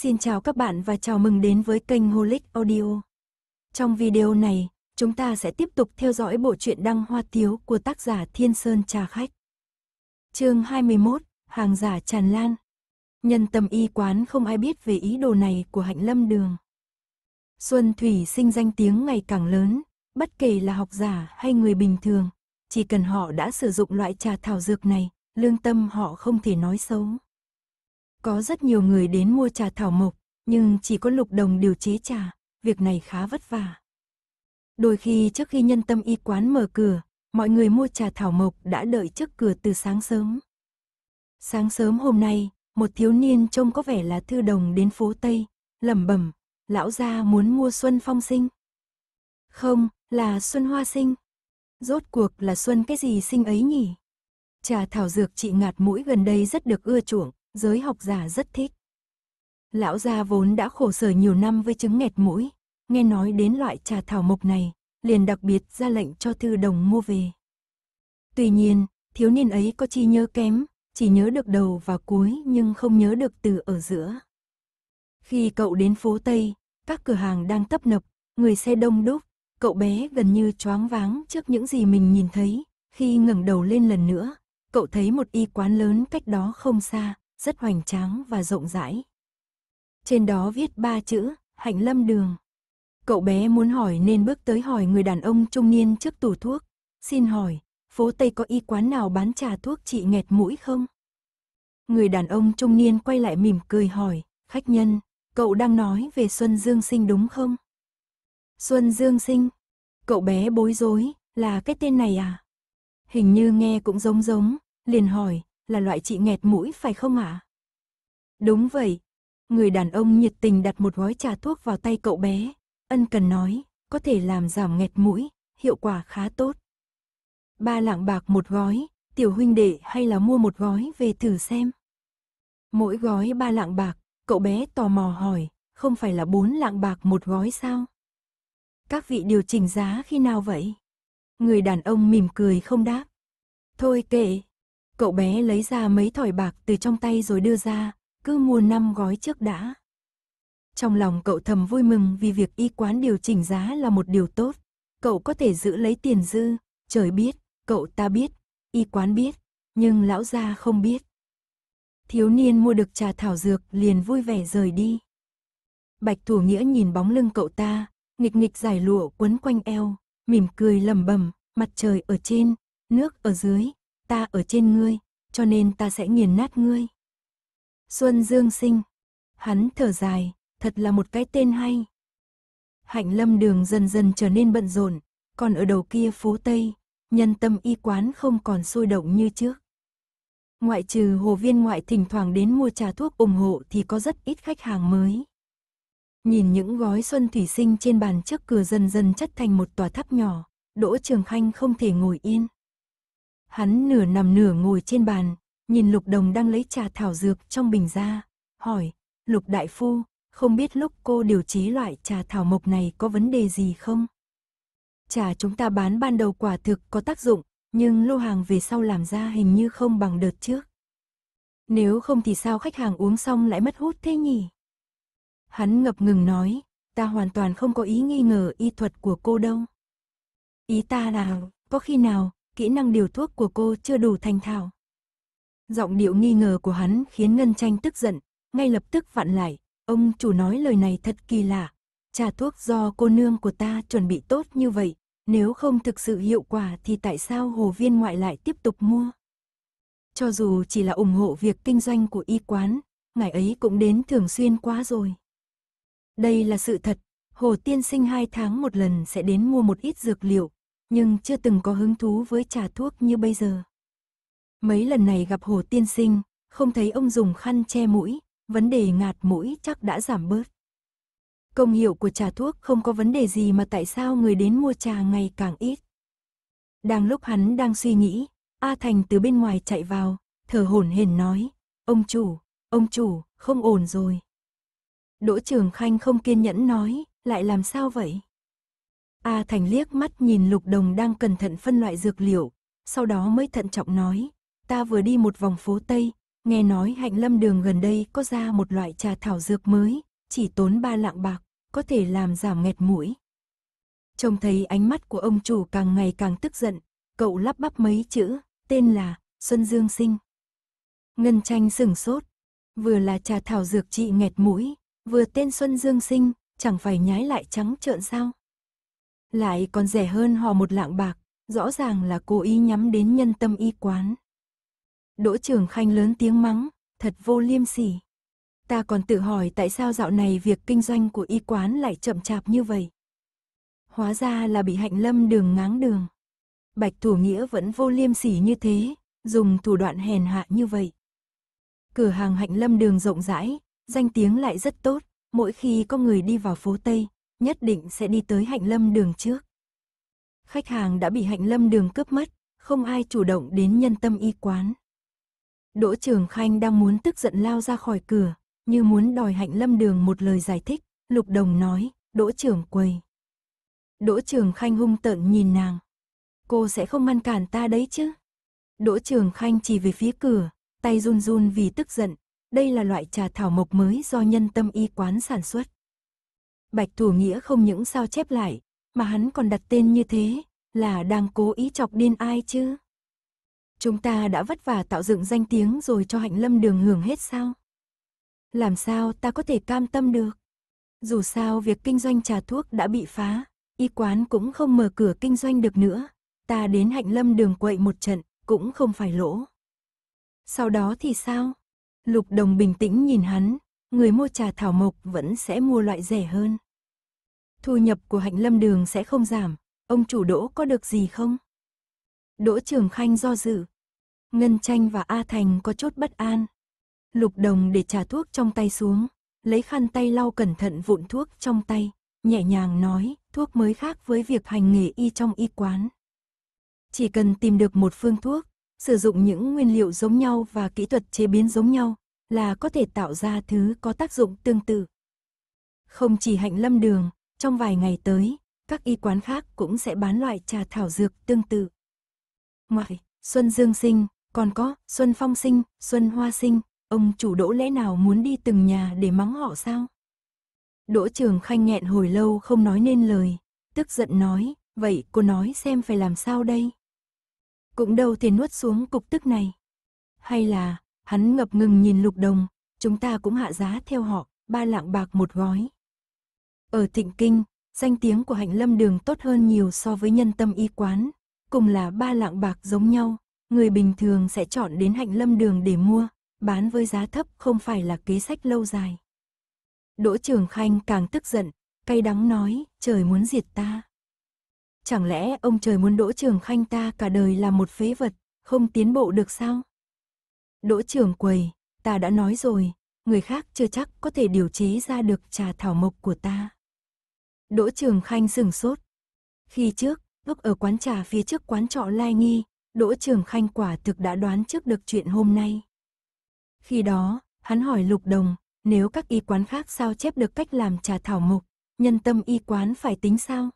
Xin chào các bạn và chào mừng đến với kênh Holic Audio. Trong video này, chúng ta sẽ tiếp tục theo dõi bộ truyện Đăng Hoa Tiếu của tác giả Thiên Sơn Trà Khách. Chương 21, Hàng giả tràn lan. Nhân tâm y quán không ai biết về ý đồ này của Hạnh Lâm Đường. Xuân Thủy sinh danh tiếng ngày càng lớn, bất kể là học giả hay người bình thường, chỉ cần họ đã sử dụng loại trà thảo dược này, lương tâm họ không thể nói xấu. Có rất nhiều người đến mua trà thảo mộc, nhưng chỉ có lục đồng điều chế trà, việc này khá vất vả. Đôi khi trước khi nhân tâm y quán mở cửa, mọi người mua trà thảo mộc đã đợi trước cửa từ sáng sớm. Sáng sớm hôm nay, một thiếu niên trông có vẻ là thư đồng đến phố Tây, lẩm bẩm, lão gia muốn mua xuân phong sinh. Không, là xuân hoa sinh. Rốt cuộc là xuân cái gì sinh ấy nhỉ? Trà thảo dược trị ngạt mũi gần đây rất được ưa chuộng, giới học giả rất thích. Lão gia vốn đã khổ sở nhiều năm với chứng nghẹt mũi, nghe nói đến loại trà thảo mộc này, liền đặc biệt ra lệnh cho thư đồng mua về. Tuy nhiên, thiếu niên ấy có chi nhớ kém, chỉ nhớ được đầu và cuối nhưng không nhớ được từ ở giữa. Khi cậu đến phố Tây, các cửa hàng đang tấp nập, người xe đông đúc, cậu bé gần như choáng váng trước những gì mình nhìn thấy. Khi ngẩng đầu lên lần nữa, cậu thấy một y quán lớn cách đó không xa, rất hoành tráng và rộng rãi. Trên đó viết ba chữ, hạnh lâm đường. Cậu bé muốn hỏi nên bước tới hỏi người đàn ông trung niên trước tủ thuốc. Xin hỏi, phố Tây có y quán nào bán trà thuốc trị nghẹt mũi không? Người đàn ông trung niên quay lại mỉm cười hỏi, khách nhân, cậu đang nói về Xuân Dương Sinh đúng không? Xuân Dương Sinh, cậu bé bối rối, là cái tên này à? Hình như nghe cũng giống giống, liền hỏi, là loại trị nghẹt mũi phải không ạ? Đúng vậy. Người đàn ông nhiệt tình đặt một gói trà thuốc vào tay cậu bé. Ân cần nói, có thể làm giảm nghẹt mũi, hiệu quả khá tốt. Ba lạng bạc một gói, tiểu huynh đệ hay là mua một gói về thử xem. Mỗi gói ba lạng bạc, cậu bé tò mò hỏi, không phải là bốn lạng bạc một gói sao? Các vị điều chỉnh giá khi nào vậy? Người đàn ông mỉm cười không đáp. Thôi kệ, Cậu bé lấy ra mấy thỏi bạc từ trong tay rồi đưa ra, cứ mua năm gói trước đã. Trong lòng cậu thầm vui mừng vì việc y quán điều chỉnh giá là một điều tốt. Cậu có thể giữ lấy tiền dư, trời biết, cậu ta biết, y quán biết, nhưng lão gia không biết. Thiếu niên mua được trà thảo dược liền vui vẻ rời đi. Bạch Thủ Nghĩa nhìn bóng lưng cậu ta, nghịch nghịch giải lụa quấn quanh eo, mỉm cười lầm bầm, mặt trời ở trên, nước ở dưới, ta ở trên ngươi, cho nên ta sẽ nghiền nát ngươi. Xuân Dương Sinh, hắn thở dài, thật là một cái tên hay. Hạnh lâm đường dần dần trở nên bận rộn, còn ở đầu kia phố Tây, nhân tâm y quán không còn sôi động như trước. Ngoại trừ hồ viên ngoại thỉnh thoảng đến mua trà thuốc ủng hộ thì có rất ít khách hàng mới. Nhìn những gói xuân thủy sinh trên bàn trước cửa dần dần chất thành một tòa tháp nhỏ, Đỗ Trường Khanh không thể ngồi yên. Hắn nửa nằm nửa ngồi trên bàn, nhìn Lục Đồng đang lấy trà thảo dược trong bình ra, hỏi, Lục Đại Phu, không biết lúc cô điều chế loại trà thảo mộc này có vấn đề gì không? Trà chúng ta bán ban đầu quả thực có tác dụng, nhưng lô hàng về sau làm ra hình như không bằng đợt trước. Nếu không thì sao khách hàng uống xong lại mất hút thế nhỉ? Hắn ngập ngừng nói, ta hoàn toàn không có ý nghi ngờ y thuật của cô đâu. Ý ta là, có khi nào, kỹ năng điều thuốc của cô chưa đủ thành thạo. Giọng điệu nghi ngờ của hắn khiến Ngân Tranh tức giận, ngay lập tức vặn lại, ông chủ nói lời này thật kỳ lạ, trà thuốc do cô nương của ta chuẩn bị tốt như vậy, nếu không thực sự hiệu quả thì tại sao hồ viên ngoại lại tiếp tục mua? Cho dù chỉ là ủng hộ việc kinh doanh của y quán, ngài ấy cũng đến thường xuyên quá rồi. Đây là sự thật, Hồ Tiên Sinh hai tháng một lần sẽ đến mua một ít dược liệu, nhưng chưa từng có hứng thú với trà thuốc như bây giờ. Mấy lần này gặp Hồ Tiên Sinh, không thấy ông dùng khăn che mũi, vấn đề ngạt mũi chắc đã giảm bớt. Công hiệu của trà thuốc không có vấn đề gì mà tại sao người đến mua trà ngày càng ít. Đang lúc hắn đang suy nghĩ, A Thành từ bên ngoài chạy vào, thở hổn hển nói, ông chủ, ông chủ, không ổn rồi. Đỗ Trường Khanh không kiên nhẫn nói, lại làm sao vậy? A Thành liếc mắt nhìn Lục Đồng đang cẩn thận phân loại dược liệu, sau đó mới thận trọng nói, ta vừa đi một vòng phố Tây, nghe nói hạnh lâm đường gần đây có ra một loại trà thảo dược mới, chỉ tốn ba lạng bạc, có thể làm giảm nghẹt mũi. Trông thấy ánh mắt của ông chủ càng ngày càng tức giận, cậu lắp bắp mấy chữ, tên là Xuân Dương Sinh. Ngân tranh sửng sốt, vừa là trà thảo dược trị nghẹt mũi, vừa tên Xuân Dương Sinh, chẳng phải nhái lại trắng trợn sao? lại còn rẻ hơn họ một lạng bạc, rõ ràng là cố ý nhắm đến nhân tâm y quán. Đỗ trưởng khanh lớn tiếng mắng, thật vô liêm sỉ. Ta còn tự hỏi tại sao dạo này việc kinh doanh của y quán lại chậm chạp như vậy. Hóa ra là bị hạnh lâm đường ngáng đường. Bạch thủ nghĩa vẫn vô liêm sỉ như thế, dùng thủ đoạn hèn hạ như vậy. Cửa hàng hạnh lâm đường rộng rãi, danh tiếng lại rất tốt, mỗi khi có người đi vào phố Tây, nhất định sẽ đi tới hạnh lâm đường trước. Khách hàng đã bị hạnh lâm đường cướp mất, không ai chủ động đến nhân tâm y quán. Đỗ Trường Khanh đang muốn tức giận lao ra khỏi cửa, như muốn đòi hạnh lâm đường một lời giải thích, Lục Đồng nói, Đỗ Trường quầy. Đỗ Trường Khanh hung tợn nhìn nàng. Cô sẽ không ngăn cản ta đấy chứ. Đỗ Trường Khanh chỉ về phía cửa, tay run run vì tức giận. Đây là loại trà thảo mộc mới do nhân tâm y quán sản xuất. Bạch Thủ Nghĩa không những sao chép lại, mà hắn còn đặt tên như thế, là đang cố ý chọc điên ai chứ? Chúng ta đã vất vả tạo dựng danh tiếng rồi cho hạnh lâm đường hưởng hết sao? Làm sao ta có thể cam tâm được? Dù sao việc kinh doanh trà thuốc đã bị phá, y quán cũng không mở cửa kinh doanh được nữa. Ta đến hạnh lâm đường quậy một trận, cũng không phải lỗ. Sau đó thì sao? Lục đồng bình tĩnh nhìn hắn, người mua trà thảo mộc vẫn sẽ mua loại rẻ hơn. Thu nhập của hạnh lâm đường sẽ không giảm, ông chủ đỗ có được gì không? Đỗ Trường Khanh do dự. Ngân Tranh và A Thành có chút bất an. Lục Đồng để trà thuốc trong tay xuống, lấy khăn tay lau cẩn thận vụn thuốc trong tay, nhẹ nhàng nói, thuốc mới khác với việc hành nghề y trong y quán. Chỉ cần tìm được một phương thuốc, sử dụng những nguyên liệu giống nhau và kỹ thuật chế biến giống nhau, là có thể tạo ra thứ có tác dụng tương tự. Không chỉ hạnh lâm đường, trong vài ngày tới, các y quán khác cũng sẽ bán loại trà thảo dược tương tự. Ngoài, Xuân Dương Sinh, còn có Xuân Phong Sinh, Xuân Hoa Sinh, ông chủ đỗ lẽ nào muốn đi từng nhà để mắng họ sao? Đỗ Trường Khanh nghẹn hồi lâu không nói nên lời, tức giận nói, vậy cô nói xem phải làm sao đây? Cũng đâu thì nuốt xuống cục tức này. Hay là, Hắn ngập ngừng nhìn lục đồng, chúng ta cũng hạ giá theo họ, ba lạng bạc một gói. Ở thịnh kinh, danh tiếng của hạnh lâm đường tốt hơn nhiều so với nhân tâm y quán. Cùng là ba lạng bạc giống nhau, người bình thường sẽ chọn đến hạnh lâm đường để mua, bán với giá thấp không phải là kế sách lâu dài. Đỗ Trường Khanh càng tức giận, cay đắng nói, trời muốn diệt ta. Chẳng lẽ ông trời muốn Đỗ Trường Khanh ta cả đời là một phế vật, không tiến bộ được sao? Đỗ trưởng quầy, ta đã nói rồi, người khác chưa chắc có thể điều chế ra được trà thảo mộc của ta. Đỗ Trường Khanh sừng sốt. Khi trước, lúc ở quán trà phía trước quán trọ Lai Nghi, Đỗ Trường Khanh quả thực đã đoán trước được chuyện hôm nay. Khi đó, hắn hỏi Lục Đồng, nếu các y quán khác sao chép được cách làm trà thảo mộc, nhân tâm y quán phải tính sao?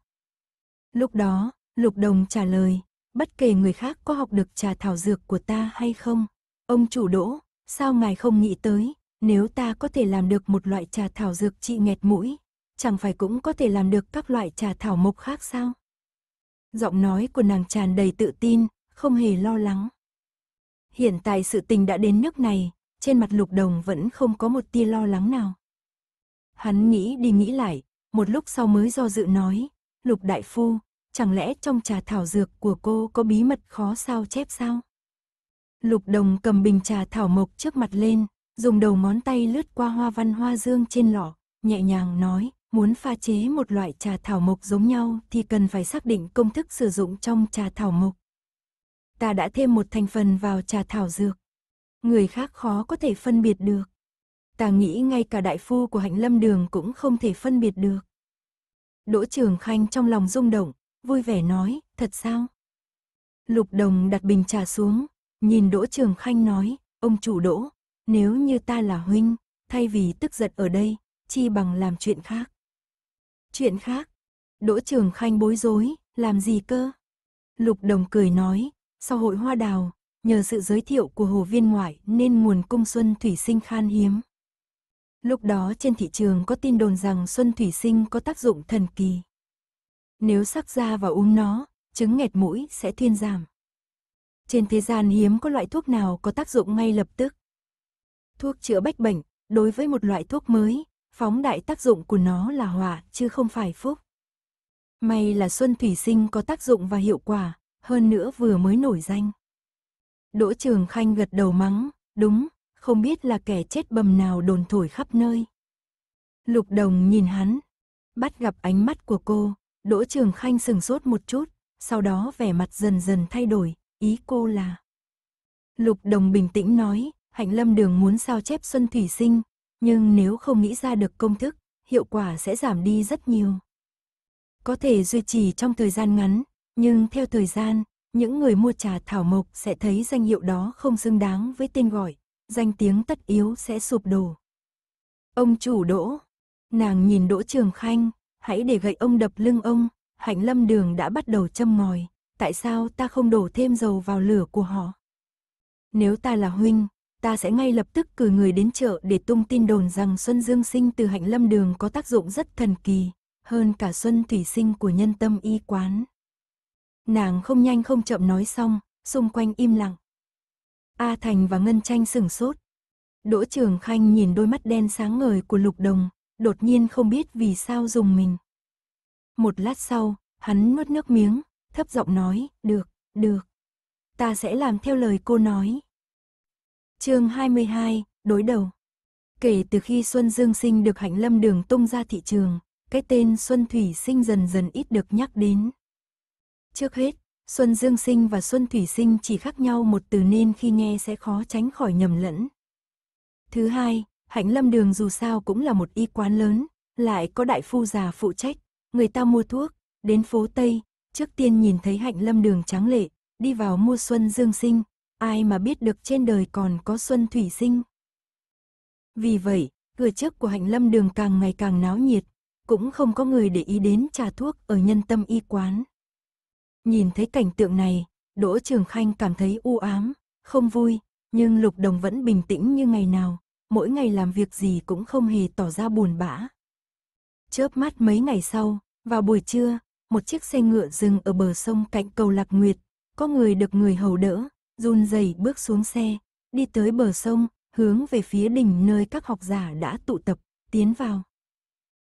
Lúc đó, Lục Đồng trả lời, bất kể người khác có học được trà thảo dược của ta hay không, Ông chủ đỗ, sao ngài không nghĩ tới, nếu ta có thể làm được một loại trà thảo dược trị nghẹt mũi, chẳng phải cũng có thể làm được các loại trà thảo mộc khác sao? Giọng nói của nàng tràn đầy tự tin, không hề lo lắng. Hiện tại sự tình đã đến nước này, trên mặt lục đồng vẫn không có một tia lo lắng nào. Hắn nghĩ đi nghĩ lại, một lúc sau mới do dự nói, lục đại phu, chẳng lẽ trong trà thảo dược của cô có bí mật khó sao chép sao? Lục Đồng cầm bình trà thảo mộc trước mặt lên, dùng đầu món tay lướt qua hoa văn hoa dương trên lọ, nhẹ nhàng nói, muốn pha chế một loại trà thảo mộc giống nhau thì cần phải xác định công thức sử dụng trong trà thảo mộc. Ta đã thêm một thành phần vào trà thảo dược. Người khác khó có thể phân biệt được. Ta nghĩ ngay cả đại phu của hạnh lâm đường cũng không thể phân biệt được. Đỗ Trường Khanh trong lòng rung động, vui vẻ nói, thật sao? Lục Đồng đặt bình trà xuống, Nhìn Đỗ Trường Khanh nói, ông chủ Đỗ, nếu như ta là huynh, thay vì tức giận ở đây, chi bằng làm chuyện khác. Chuyện khác? Đỗ Trường Khanh bối rối, làm gì cơ? Lục Đồng cười nói, sau hội hoa đào, nhờ sự giới thiệu của hồ viên ngoại nên nguồn cung xuân thủy sinh khan hiếm. Lúc đó trên thị trường có tin đồn rằng xuân thủy sinh có tác dụng thần kỳ. Nếu sắc ra và uống nó, chứng nghẹt mũi sẽ thiên giảm. Trên thế gian hiếm có loại thuốc nào có tác dụng ngay lập tức. Thuốc chữa bách bệnh, đối với một loại thuốc mới, phóng đại tác dụng của nó là họa chứ không phải phúc. May là Xuân Thủy Sinh có tác dụng và hiệu quả, hơn nữa vừa mới nổi danh. Đỗ Trường Khanh gật đầu mắng, đúng, không biết là kẻ chết bầm nào đồn thổi khắp nơi. Lục Đồng nhìn hắn, bắt gặp ánh mắt của cô, Đỗ Trường Khanh sừng sốt một chút, sau đó vẻ mặt dần dần thay đổi, ý cô là. Lục Đồng bình tĩnh nói, Hạnh Lâm Đường muốn sao chép Xuân Thủy Sinh, nhưng nếu không nghĩ ra được công thức, hiệu quả sẽ giảm đi rất nhiều. Có thể duy trì trong thời gian ngắn, nhưng theo thời gian, những người mua trà thảo mộc sẽ thấy danh hiệu đó không xứng đáng với tên gọi, danh tiếng tất yếu sẽ sụp đổ. Ông chủ đỗ, nàng nhìn đỗ trường khanh, hãy để gậy ông đập lưng ông, hạnh lâm đường đã bắt đầu châm ngòi, tại sao ta không đổ thêm dầu vào lửa của họ? Nếu ta là huynh, ta sẽ ngay lập tức cử người đến chợ để tung tin đồn rằng Xuân Dương sinh từ hạnh lâm đường có tác dụng rất thần kỳ, hơn cả Xuân Thủy sinh của nhân tâm y quán. Nàng không nhanh không chậm nói xong, xung quanh im lặng. A Thành và Ngân Tranh sửng sốt. Đỗ Trường Khanh nhìn đôi mắt đen sáng ngời của Lục Đồng, đột nhiên không biết vì sao dùng mình. Một lát sau, hắn nuốt nước miếng, thấp giọng nói, được, được. Ta sẽ làm theo lời cô nói. chương 22, đối đầu. Kể từ khi Xuân Dương Sinh được Hạnh Lâm Đường tung ra thị trường, cái tên Xuân Thủy Sinh dần dần ít được nhắc đến. Trước hết, Xuân Dương Sinh và Xuân Thủy Sinh chỉ khác nhau một từ nên khi nghe sẽ khó tránh khỏi nhầm lẫn. Thứ hai, Hạnh Lâm Đường dù sao cũng là một y quán lớn, lại có đại phu già phụ trách, người ta mua thuốc, đến phố Tây, Trước tiên nhìn thấy hạnh lâm đường trắng lệ, đi vào mua xuân dương sinh, ai mà biết được trên đời còn có xuân thủy sinh. Vì vậy, cửa trước của hạnh lâm đường càng ngày càng náo nhiệt, cũng không có người để ý đến trà thuốc ở nhân tâm y quán. Nhìn thấy cảnh tượng này, Đỗ Trường Khanh cảm thấy u ám, không vui, nhưng Lục Đồng vẫn bình tĩnh như ngày nào, mỗi ngày làm việc gì cũng không hề tỏ ra buồn bã. Chớp mắt mấy ngày sau, vào buổi trưa, một chiếc xe ngựa dừng ở bờ sông cạnh cầu Lạc Nguyệt, có người được người hầu đỡ, run rẩy bước xuống xe, đi tới bờ sông, hướng về phía đỉnh nơi các học giả đã tụ tập, tiến vào.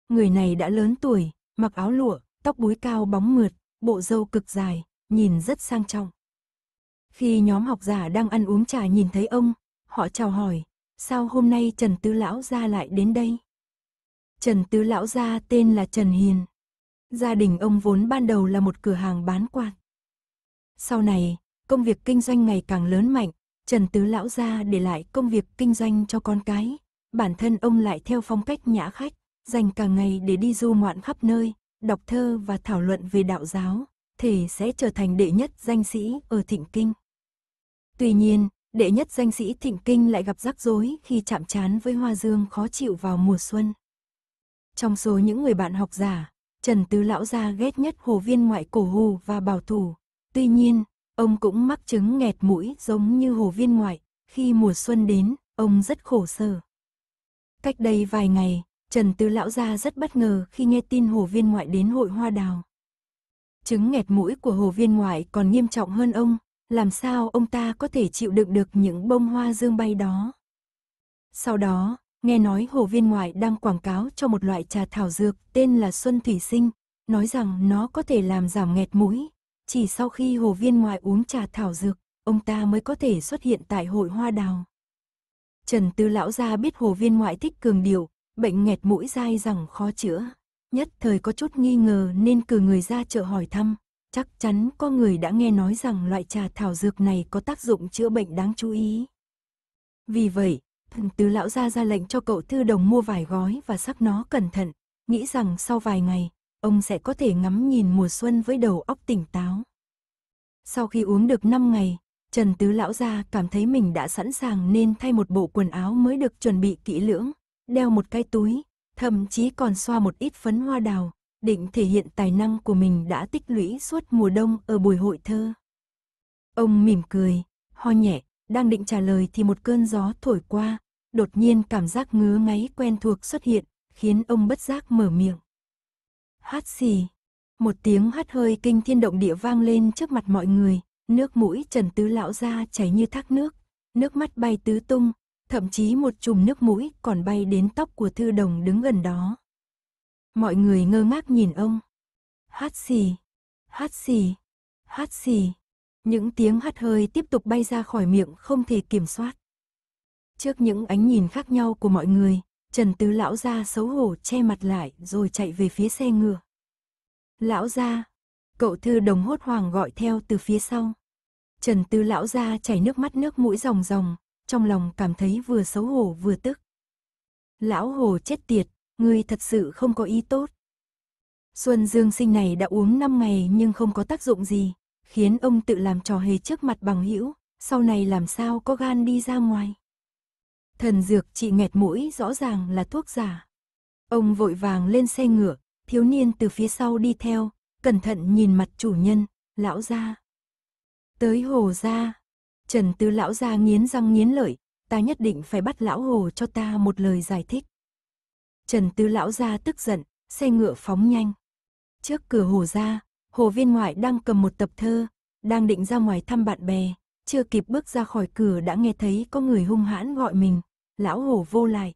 Người này đã lớn tuổi, mặc áo lụa, tóc búi cao bóng mượt, bộ râu cực dài, nhìn rất sang trọng. Khi nhóm học giả đang ăn uống trà nhìn thấy ông, họ chào hỏi, sao hôm nay Trần tư Lão ra lại đến đây? Trần tư Lão ra tên là Trần Hiền, Gia đình ông vốn ban đầu là một cửa hàng bán quan. Sau này, công việc kinh doanh ngày càng lớn mạnh, Trần Tứ Lão Gia để lại công việc kinh doanh cho con cái. Bản thân ông lại theo phong cách nhã khách, dành cả ngày để đi du ngoạn khắp nơi, đọc thơ và thảo luận về đạo giáo, thể sẽ trở thành đệ nhất danh sĩ ở Thịnh Kinh. Tuy nhiên, đệ nhất danh sĩ Thịnh Kinh lại gặp rắc rối khi chạm trán với hoa dương khó chịu vào mùa xuân. Trong số những người bạn học giả, Trần Tứ Lão Gia ghét nhất hồ viên ngoại cổ hù và bảo thủ. Tuy nhiên, ông cũng mắc chứng nghẹt mũi giống như hồ viên ngoại. Khi mùa xuân đến, ông rất khổ sở. Cách đây vài ngày, Trần Tứ Lão Gia rất bất ngờ khi nghe tin hồ viên ngoại đến hội hoa đào. Chứng nghẹt mũi của hồ viên ngoại còn nghiêm trọng hơn ông, làm sao ông ta có thể chịu đựng được những bông hoa dương bay đó. Sau đó, Nghe nói Hồ Viên Ngoại đang quảng cáo cho một loại trà thảo dược tên là Xuân Thủy Sinh, nói rằng nó có thể làm giảm nghẹt mũi. Chỉ sau khi Hồ Viên Ngoại uống trà thảo dược, ông ta mới có thể xuất hiện tại hội hoa đào. Trần Tư Lão Gia biết Hồ Viên Ngoại thích cường điệu, bệnh nghẹt mũi dai rằng khó chữa. Nhất thời có chút nghi ngờ nên cử người ra chợ hỏi thăm. Chắc chắn có người đã nghe nói rằng loại trà thảo dược này có tác dụng chữa bệnh đáng chú ý. Vì vậy, thần tứ lão ra ra lệnh cho cậu thư đồng mua vài gói và sắc nó cẩn thận, nghĩ rằng sau vài ngày, ông sẽ có thể ngắm nhìn mùa xuân với đầu óc tỉnh táo. Sau khi uống được 5 ngày, Trần Tứ Lão Gia cảm thấy mình đã sẵn sàng nên thay một bộ quần áo mới được chuẩn bị kỹ lưỡng, đeo một cái túi, thậm chí còn xoa một ít phấn hoa đào, định thể hiện tài năng của mình đã tích lũy suốt mùa đông ở buổi hội thơ. Ông mỉm cười, ho nhẹ, đang định trả lời thì một cơn gió thổi qua, đột nhiên cảm giác ngứa ngáy quen thuộc xuất hiện, khiến ông bất giác mở miệng. Hát xì. Một tiếng hát hơi kinh thiên động địa vang lên trước mặt mọi người, nước mũi Trần Tứ lão ra chảy như thác nước, nước mắt bay tứ tung, thậm chí một chùm nước mũi còn bay đến tóc của Thư Đồng đứng gần đó. Mọi người ngơ ngác nhìn ông. Hát xì, hát xì, hát xì. Những tiếng hắt hơi tiếp tục bay ra khỏi miệng không thể kiểm soát. Trước những ánh nhìn khác nhau của mọi người, Trần Tứ lão ra xấu hổ che mặt lại rồi chạy về phía xe ngựa. Lão ra, cậu thư đồng hốt hoàng gọi theo từ phía sau. Trần Tứ lão ra chảy nước mắt nước mũi ròng ròng, trong lòng cảm thấy vừa xấu hổ vừa tức. Lão hồ chết tiệt, ngươi thật sự không có ý tốt. Xuân Dương sinh này đã uống 5 ngày nhưng không có tác dụng gì, khiến ông tự làm trò hề trước mặt bằng hữu, sau này làm sao có gan đi ra ngoài. Thần dược trị nghẹt mũi rõ ràng là thuốc giả. Ông vội vàng lên xe ngựa, thiếu niên từ phía sau đi theo, cẩn thận nhìn mặt chủ nhân, lão gia. Tới hồ gia, Trần Tư lão gia nghiến răng nghiến lợi, ta nhất định phải bắt lão hồ cho ta một lời giải thích. Trần Tư lão gia tức giận, xe ngựa phóng nhanh. Trước cửa hồ gia, Hồ viên ngoại đang cầm một tập thơ, đang định ra ngoài thăm bạn bè, chưa kịp bước ra khỏi cửa đã nghe thấy có người hung hãn gọi mình, lão hồ vô lại.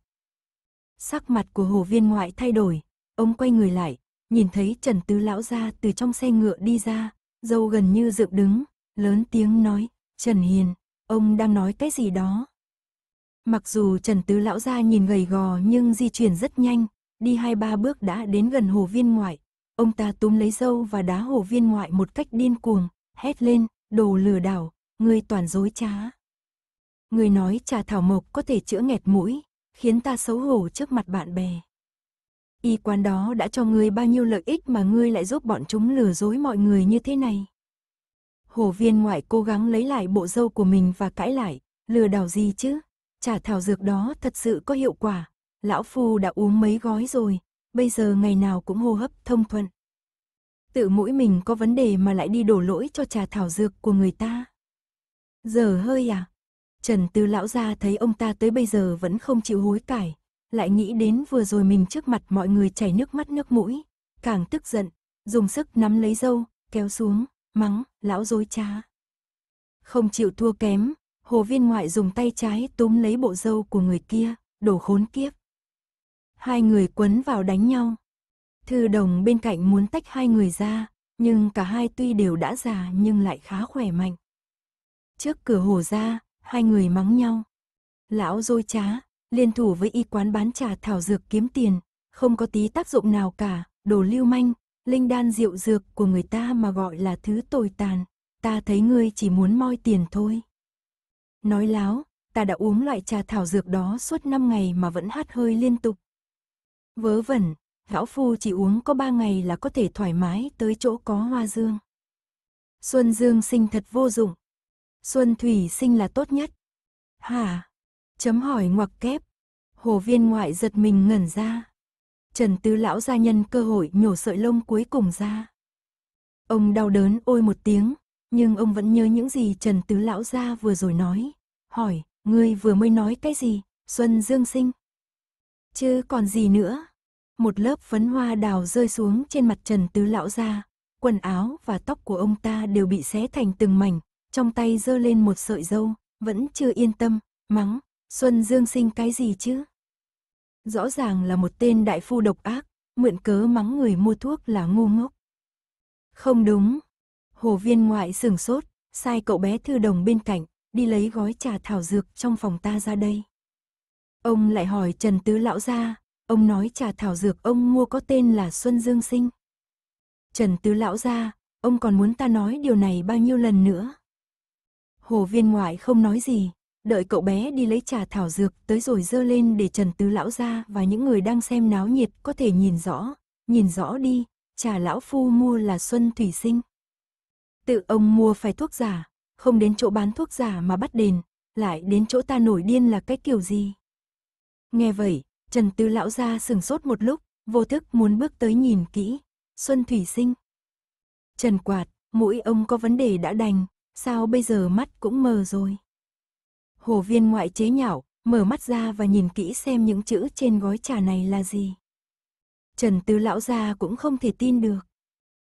Sắc mặt của hồ viên ngoại thay đổi, ông quay người lại, nhìn thấy Trần Tứ lão ra từ trong xe ngựa đi ra, dâu gần như dựng đứng, lớn tiếng nói, Trần Hiền, ông đang nói cái gì đó. Mặc dù Trần Tứ lão ra nhìn gầy gò nhưng di chuyển rất nhanh, đi hai ba bước đã đến gần hồ viên ngoại, Ông ta túm lấy dâu và đá hồ viên ngoại một cách điên cuồng, hét lên, đồ lừa đảo, người toàn dối trá. Người nói trà thảo mộc có thể chữa nghẹt mũi, khiến ta xấu hổ trước mặt bạn bè. Y quán đó đã cho ngươi bao nhiêu lợi ích mà ngươi lại giúp bọn chúng lừa dối mọi người như thế này. Hồ viên ngoại cố gắng lấy lại bộ dâu của mình và cãi lại, lừa đảo gì chứ? Trà thảo dược đó thật sự có hiệu quả, lão phu đã uống mấy gói rồi, bây giờ ngày nào cũng hô hấp thông thuận. Tự mũi mình có vấn đề mà lại đi đổ lỗi cho trà thảo dược của người ta. Giờ hơi à? Trần Tư lão gia thấy ông ta tới bây giờ vẫn không chịu hối cải, lại nghĩ đến vừa rồi mình trước mặt mọi người chảy nước mắt nước mũi, càng tức giận, dùng sức nắm lấy dâu, kéo xuống, mắng, lão dối trá. Không chịu thua kém, hồ viên ngoại dùng tay trái túm lấy bộ dâu của người kia, đổ khốn kiếp hai người quấn vào đánh nhau. Thư đồng bên cạnh muốn tách hai người ra, nhưng cả hai tuy đều đã già nhưng lại khá khỏe mạnh. Trước cửa hồ ra, hai người mắng nhau. Lão dôi trá, liên thủ với y quán bán trà thảo dược kiếm tiền, không có tí tác dụng nào cả, đồ lưu manh, linh đan rượu dược của người ta mà gọi là thứ tồi tàn, ta thấy ngươi chỉ muốn moi tiền thôi. Nói láo, ta đã uống loại trà thảo dược đó suốt năm ngày mà vẫn hát hơi liên tục, Vớ vẩn, lão phu chỉ uống có ba ngày là có thể thoải mái tới chỗ có hoa dương. Xuân dương sinh thật vô dụng. Xuân thủy sinh là tốt nhất. hà Chấm hỏi ngoặc kép. Hồ viên ngoại giật mình ngẩn ra. Trần tứ lão gia nhân cơ hội nhổ sợi lông cuối cùng ra. Ông đau đớn ôi một tiếng, nhưng ông vẫn nhớ những gì Trần tứ lão gia vừa rồi nói. Hỏi, ngươi vừa mới nói cái gì? Xuân dương sinh. Chứ còn gì nữa. Một lớp phấn hoa đào rơi xuống trên mặt Trần Tứ Lão ra. Quần áo và tóc của ông ta đều bị xé thành từng mảnh. Trong tay giơ lên một sợi dâu, vẫn chưa yên tâm, mắng. Xuân Dương sinh cái gì chứ? Rõ ràng là một tên đại phu độc ác, mượn cớ mắng người mua thuốc là ngu ngốc. Không đúng. Hồ viên ngoại sửng sốt, sai cậu bé thư đồng bên cạnh, đi lấy gói trà thảo dược trong phòng ta ra đây. Ông lại hỏi Trần Tứ Lão ra, ông nói trà thảo dược ông mua có tên là Xuân Dương Sinh. Trần Tứ Lão ra, ông còn muốn ta nói điều này bao nhiêu lần nữa. Hồ viên ngoại không nói gì, đợi cậu bé đi lấy trà thảo dược tới rồi dơ lên để Trần Tứ Lão ra và những người đang xem náo nhiệt có thể nhìn rõ, nhìn rõ đi, trà lão phu mua là Xuân Thủy Sinh. Tự ông mua phải thuốc giả, không đến chỗ bán thuốc giả mà bắt đền, lại đến chỗ ta nổi điên là cái kiểu gì. Nghe vậy, Trần Tư lão ra sừng sốt một lúc, vô thức muốn bước tới nhìn kỹ. Xuân Thủy sinh. Trần Quạt, mũi ông có vấn đề đã đành, sao bây giờ mắt cũng mờ rồi. Hồ viên ngoại chế nhạo, mở mắt ra và nhìn kỹ xem những chữ trên gói trà này là gì. Trần Tư lão ra cũng không thể tin được.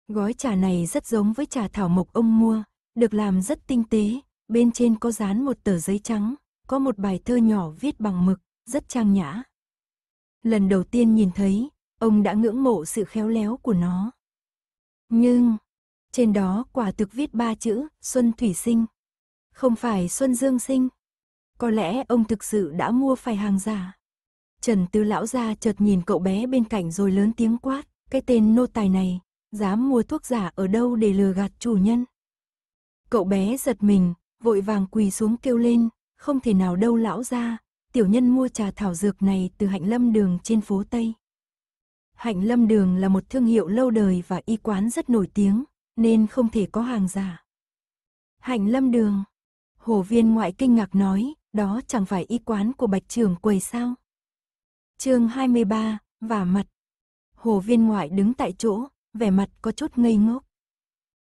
Gói trà này rất giống với trà thảo mộc ông mua, được làm rất tinh tế, bên trên có dán một tờ giấy trắng, có một bài thơ nhỏ viết bằng mực, rất trang nhã. Lần đầu tiên nhìn thấy, ông đã ngưỡng mộ sự khéo léo của nó. Nhưng, trên đó quả thực viết ba chữ Xuân Thủy Sinh. Không phải Xuân Dương Sinh. Có lẽ ông thực sự đã mua phải hàng giả. Trần Tư Lão ra chợt nhìn cậu bé bên cạnh rồi lớn tiếng quát. Cái tên nô tài này, dám mua thuốc giả ở đâu để lừa gạt chủ nhân. Cậu bé giật mình, vội vàng quỳ xuống kêu lên, không thể nào đâu lão ra, tiểu nhân mua trà thảo dược này từ hạnh lâm đường trên phố Tây. Hạnh lâm đường là một thương hiệu lâu đời và y quán rất nổi tiếng, nên không thể có hàng giả. Hạnh lâm đường. Hồ viên ngoại kinh ngạc nói, đó chẳng phải y quán của bạch Trường quầy sao. chương 23, và mặt. Hồ viên ngoại đứng tại chỗ, vẻ mặt có chút ngây ngốc.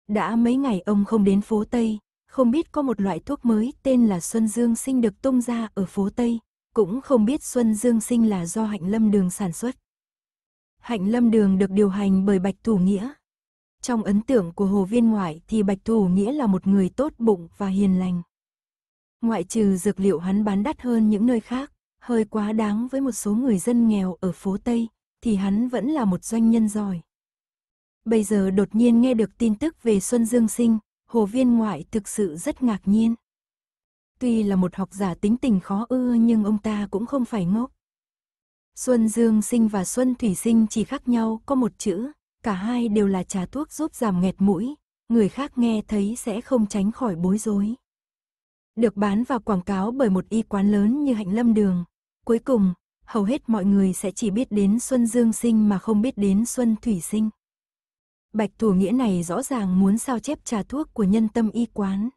Đã mấy ngày ông không đến phố Tây, không biết có một loại thuốc mới tên là Xuân Dương Sinh được tung ra ở phố Tây, cũng không biết Xuân Dương Sinh là do Hạnh Lâm Đường sản xuất. Hạnh Lâm Đường được điều hành bởi Bạch Thủ Nghĩa. Trong ấn tượng của Hồ Viên Ngoại thì Bạch Thủ Nghĩa là một người tốt bụng và hiền lành. Ngoại trừ dược liệu hắn bán đắt hơn những nơi khác, hơi quá đáng với một số người dân nghèo ở phố Tây, thì hắn vẫn là một doanh nhân giỏi. Bây giờ đột nhiên nghe được tin tức về Xuân Dương Sinh, Hồ Viên Ngoại thực sự rất ngạc nhiên. Tuy là một học giả tính tình khó ưa nhưng ông ta cũng không phải ngốc. Xuân Dương Sinh và Xuân Thủy Sinh chỉ khác nhau có một chữ, cả hai đều là trà thuốc giúp giảm nghẹt mũi, người khác nghe thấy sẽ không tránh khỏi bối rối. Được bán và quảng cáo bởi một y quán lớn như Hạnh Lâm Đường, cuối cùng, hầu hết mọi người sẽ chỉ biết đến Xuân Dương Sinh mà không biết đến Xuân Thủy Sinh. Bạch Thủ Nghĩa này rõ ràng muốn sao chép trà thuốc của nhân tâm y quán.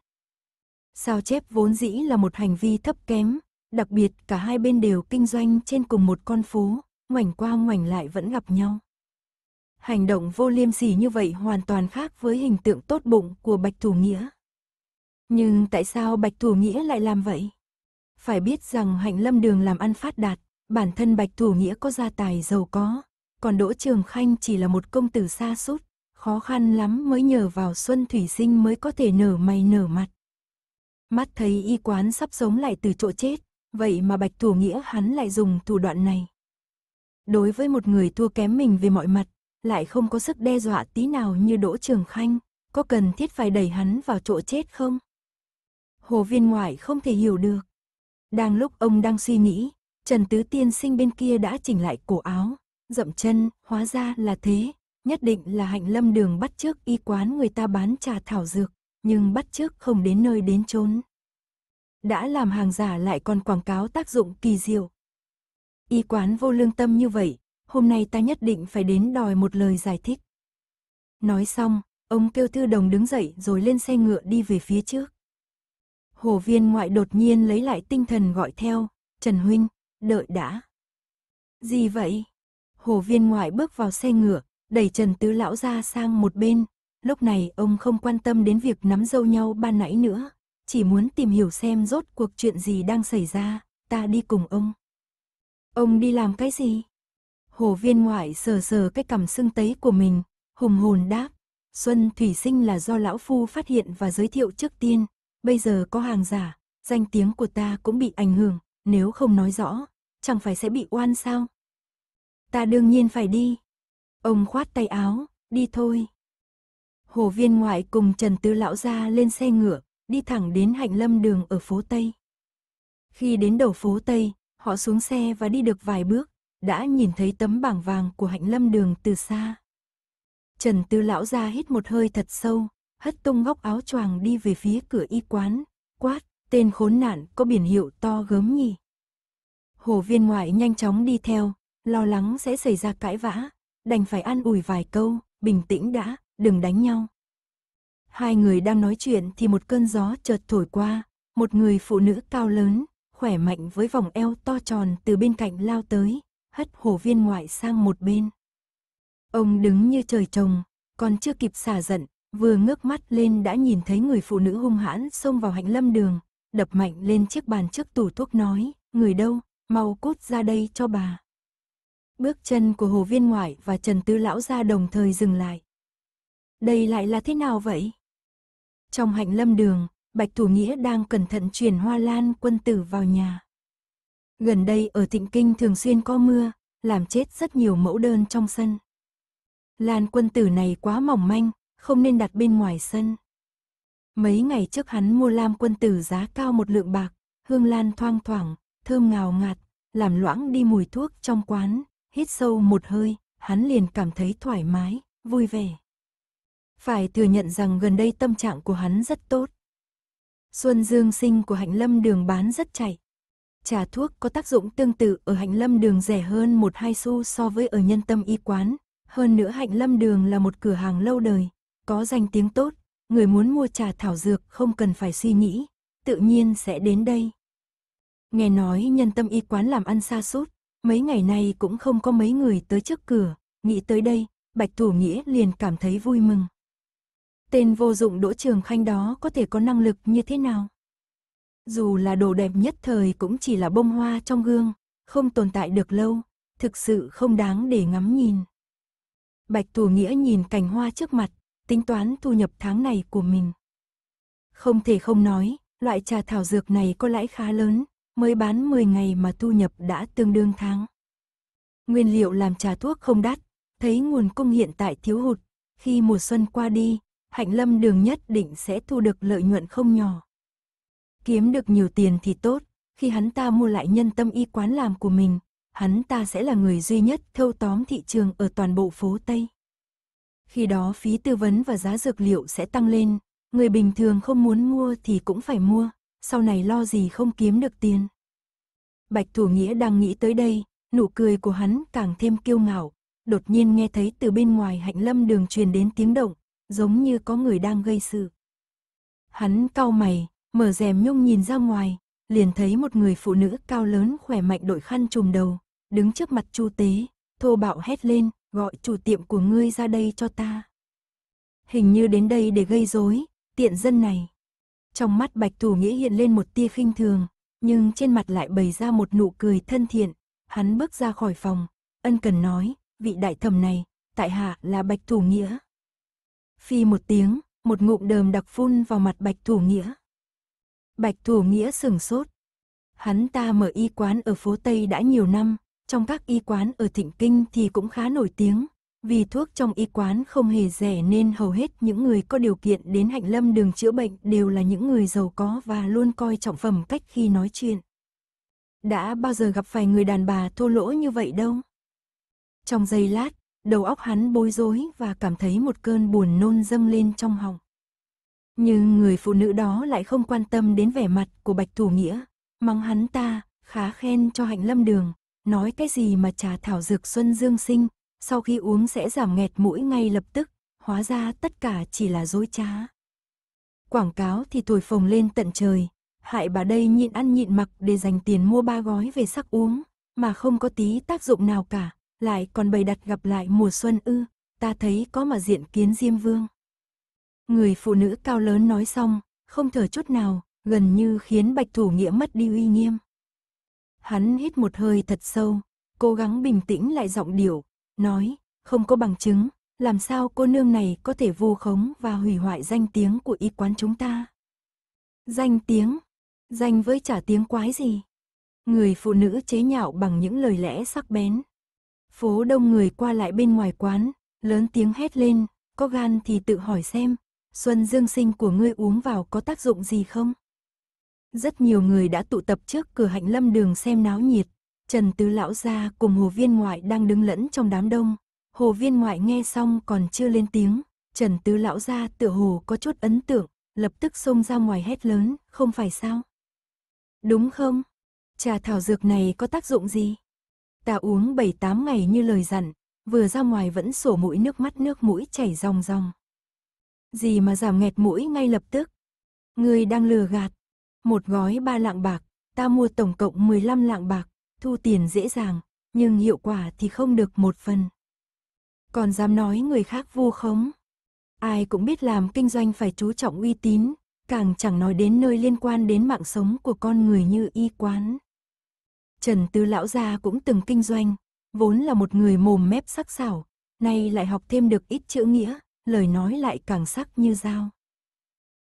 Sao chép vốn dĩ là một hành vi thấp kém, đặc biệt cả hai bên đều kinh doanh trên cùng một con phố, ngoảnh qua ngoảnh lại vẫn gặp nhau. Hành động vô liêm sỉ như vậy hoàn toàn khác với hình tượng tốt bụng của Bạch Thủ Nghĩa. Nhưng tại sao Bạch Thủ Nghĩa lại làm vậy? Phải biết rằng hạnh lâm đường làm ăn phát đạt, bản thân Bạch Thủ Nghĩa có gia tài giàu có, còn Đỗ Trường Khanh chỉ là một công tử xa sút khó khăn lắm mới nhờ vào Xuân Thủy Sinh mới có thể nở mày nở mặt. Mắt thấy y quán sắp sống lại từ chỗ chết, vậy mà Bạch Thủ Nghĩa hắn lại dùng thủ đoạn này. Đối với một người thua kém mình về mọi mặt, lại không có sức đe dọa tí nào như Đỗ Trường Khanh, có cần thiết phải đẩy hắn vào chỗ chết không? Hồ viên ngoại không thể hiểu được. Đang lúc ông đang suy nghĩ, Trần Tứ Tiên sinh bên kia đã chỉnh lại cổ áo, dậm chân, hóa ra là thế, nhất định là hạnh lâm đường bắt trước y quán người ta bán trà thảo dược, nhưng bắt trước không đến nơi đến chốn. Đã làm hàng giả lại còn quảng cáo tác dụng kỳ diệu. Y quán vô lương tâm như vậy, hôm nay ta nhất định phải đến đòi một lời giải thích. Nói xong, ông kêu thư đồng đứng dậy rồi lên xe ngựa đi về phía trước. Hồ viên ngoại đột nhiên lấy lại tinh thần gọi theo, Trần Huynh, đợi đã. Gì vậy? Hồ viên ngoại bước vào xe ngựa, đẩy Trần Tứ Lão ra sang một bên. Lúc này ông không quan tâm đến việc nắm dâu nhau ban nãy nữa, chỉ muốn tìm hiểu xem rốt cuộc chuyện gì đang xảy ra, ta đi cùng ông. Ông đi làm cái gì? Hồ viên ngoại sờ sờ cái cằm sưng tấy của mình, hùng hồn đáp. Xuân Thủy Sinh là do Lão Phu phát hiện và giới thiệu trước tiên, bây giờ có hàng giả, danh tiếng của ta cũng bị ảnh hưởng, nếu không nói rõ, chẳng phải sẽ bị oan sao? Ta đương nhiên phải đi, Ông khoát tay áo, đi thôi. Hồ viên ngoại cùng Trần Tư Lão ra lên xe ngựa, đi thẳng đến hạnh lâm đường ở phố Tây. Khi đến đầu phố Tây, họ xuống xe và đi được vài bước, đã nhìn thấy tấm bảng vàng của hạnh lâm đường từ xa. Trần Tư Lão ra hít một hơi thật sâu, hất tung góc áo choàng đi về phía cửa y quán, quát, tên khốn nạn có biển hiệu to gớm nhỉ. Hồ viên ngoại nhanh chóng đi theo, lo lắng sẽ xảy ra cãi vã, đành phải an ủi vài câu, bình tĩnh đã, đừng đánh nhau. Hai người đang nói chuyện thì một cơn gió chợt thổi qua, một người phụ nữ cao lớn, khỏe mạnh với vòng eo to tròn từ bên cạnh lao tới, hất hồ viên ngoại sang một bên. Ông đứng như trời trồng, còn chưa kịp xả giận, vừa ngước mắt lên đã nhìn thấy người phụ nữ hung hãn xông vào hạnh lâm đường, đập mạnh lên chiếc bàn trước tủ thuốc nói, người đâu, mau cút ra đây cho bà. Bước chân của Hồ Viên Ngoại và Trần Tư Lão ra đồng thời dừng lại. Đây lại là thế nào vậy? Trong hạnh lâm đường, Bạch Thủ Nghĩa đang cẩn thận chuyển hoa lan quân tử vào nhà. Gần đây ở Tịnh Kinh thường xuyên có mưa, làm chết rất nhiều mẫu đơn trong sân. Lan quân tử này quá mỏng manh, không nên đặt bên ngoài sân. Mấy ngày trước hắn mua lam quân tử giá cao một lượng bạc, hương lan thoang thoảng, thơm ngào ngạt, làm loãng đi mùi thuốc trong quán, hít sâu một hơi, hắn liền cảm thấy thoải mái, vui vẻ. Phải thừa nhận rằng gần đây tâm trạng của hắn rất tốt. Xuân dương sinh của hạnh lâm đường bán rất chạy. Trà thuốc có tác dụng tương tự ở hạnh lâm đường rẻ hơn một hai xu so với ở nhân tâm y quán. Hơn nữa hạnh lâm đường là một cửa hàng lâu đời, có danh tiếng tốt, người muốn mua trà thảo dược không cần phải suy nghĩ, tự nhiên sẽ đến đây. Nghe nói nhân tâm y quán làm ăn xa sút Mấy ngày nay cũng không có mấy người tới trước cửa, nghĩ tới đây, Bạch Thủ Nghĩa liền cảm thấy vui mừng. Tên vô dụng đỗ trường khanh đó có thể có năng lực như thế nào? Dù là đồ đẹp nhất thời cũng chỉ là bông hoa trong gương, không tồn tại được lâu, thực sự không đáng để ngắm nhìn. Bạch Thủ Nghĩa nhìn cảnh hoa trước mặt, tính toán thu nhập tháng này của mình. Không thể không nói, loại trà thảo dược này có lãi khá lớn, mới bán 10 ngày mà thu nhập đã tương đương tháng. Nguyên liệu làm trà thuốc không đắt, thấy nguồn cung hiện tại thiếu hụt, khi mùa xuân qua đi, Hạnh Lâm Đường nhất định sẽ thu được lợi nhuận không nhỏ. Kiếm được nhiều tiền thì tốt, khi hắn ta mua lại nhân tâm y quán làm của mình, hắn ta sẽ là người duy nhất thâu tóm thị trường ở toàn bộ phố Tây. Khi đó phí tư vấn và giá dược liệu sẽ tăng lên, người bình thường không muốn mua thì cũng phải mua, sau này lo gì không kiếm được tiền. Bạch Thủ Nghĩa đang nghĩ tới đây, nụ cười của hắn càng thêm kiêu ngạo, đột nhiên nghe thấy từ bên ngoài hạnh lâm đường truyền đến tiếng động, giống như có người đang gây sự. Hắn cau mày, mở rèm nhung nhìn ra ngoài, liền thấy một người phụ nữ cao lớn khỏe mạnh đội khăn trùm đầu, đứng trước mặt Chu Tế, thô bạo hét lên, gọi chủ tiệm của ngươi ra đây cho ta. Hình như đến đây để gây rối, tiện dân này. Trong mắt Bạch Thủ Nghĩa hiện lên một tia khinh thường, nhưng trên mặt lại bày ra một nụ cười thân thiện. Hắn bước ra khỏi phòng, ân cần nói, vị đại thẩm này, tại hạ là Bạch Thủ Nghĩa. Phi một tiếng, một ngụm đờm đặc phun vào mặt Bạch Thủ Nghĩa. Bạch Thủ Nghĩa sừng sốt. Hắn ta mở y quán ở phố Tây đã nhiều năm, trong các y quán ở Thịnh Kinh thì cũng khá nổi tiếng, vì thuốc trong y quán không hề rẻ nên hầu hết những người có điều kiện đến hạnh lâm đường chữa bệnh đều là những người giàu có và luôn coi trọng phẩm cách khi nói chuyện. Đã bao giờ gặp phải người đàn bà thô lỗ như vậy đâu. Trong giây lát, đầu óc hắn bối rối và cảm thấy một cơn buồn nôn dâng lên trong họng. Nhưng người phụ nữ đó lại không quan tâm đến vẻ mặt của Bạch Thủ Nghĩa, mong hắn ta, khá khen cho hạnh lâm đường, nói cái gì mà trà thảo dược xuân dương sinh, sau khi uống sẽ giảm nghẹt mũi ngay lập tức, hóa ra tất cả chỉ là dối trá. Quảng cáo thì tuổi phồng lên tận trời, hại bà đây nhịn ăn nhịn mặc để dành tiền mua ba gói về sắc uống, mà không có tí tác dụng nào cả, lại còn bày đặt gặp lại mùa xuân ư, ta thấy có mà diện kiến Diêm Vương. Người phụ nữ cao lớn nói xong, không thở chút nào, gần như khiến Bạch Thủ Nghĩa mất đi uy nghiêm. Hắn hít một hơi thật sâu, cố gắng bình tĩnh lại giọng điệu, nói, không có bằng chứng, làm sao cô nương này có thể vu khống và hủy hoại danh tiếng của y quán chúng ta. Danh tiếng, danh với trả tiếng quái gì? Người phụ nữ chế nhạo bằng những lời lẽ sắc bén. Phố đông người qua lại bên ngoài quán, lớn tiếng hét lên, có gan thì tự hỏi xem, xuân dương sinh của ngươi uống vào có tác dụng gì không? Rất nhiều người đã tụ tập trước cửa hạnh lâm đường xem náo nhiệt, Trần Tứ Lão Gia cùng hồ viên ngoại đang đứng lẫn trong đám đông. Hồ viên ngoại nghe xong còn chưa lên tiếng. Trần Tứ Lão Gia tựa hồ có chút ấn tượng, lập tức xông ra ngoài hét lớn, không phải sao? Đúng không? Trà thảo dược này có tác dụng gì? Ta uống 7-8 ngày như lời dặn, vừa ra ngoài vẫn sổ mũi nước mắt nước mũi chảy ròng ròng. Gì mà giảm nghẹt mũi ngay lập tức? Người đang lừa gạt. Một gói ba lạng bạc, ta mua tổng cộng 15 lạng bạc thu tiền dễ dàng, nhưng hiệu quả thì không được một phần. Còn dám nói người khác vu khống. Ai cũng biết làm kinh doanh phải chú trọng uy tín, càng chẳng nói đến nơi liên quan đến mạng sống của con người như y quán. Trần Tư Lão Gia cũng từng kinh doanh, vốn là một người mồm mép sắc sảo, nay lại học thêm được ít chữ nghĩa, lời nói lại càng sắc như dao.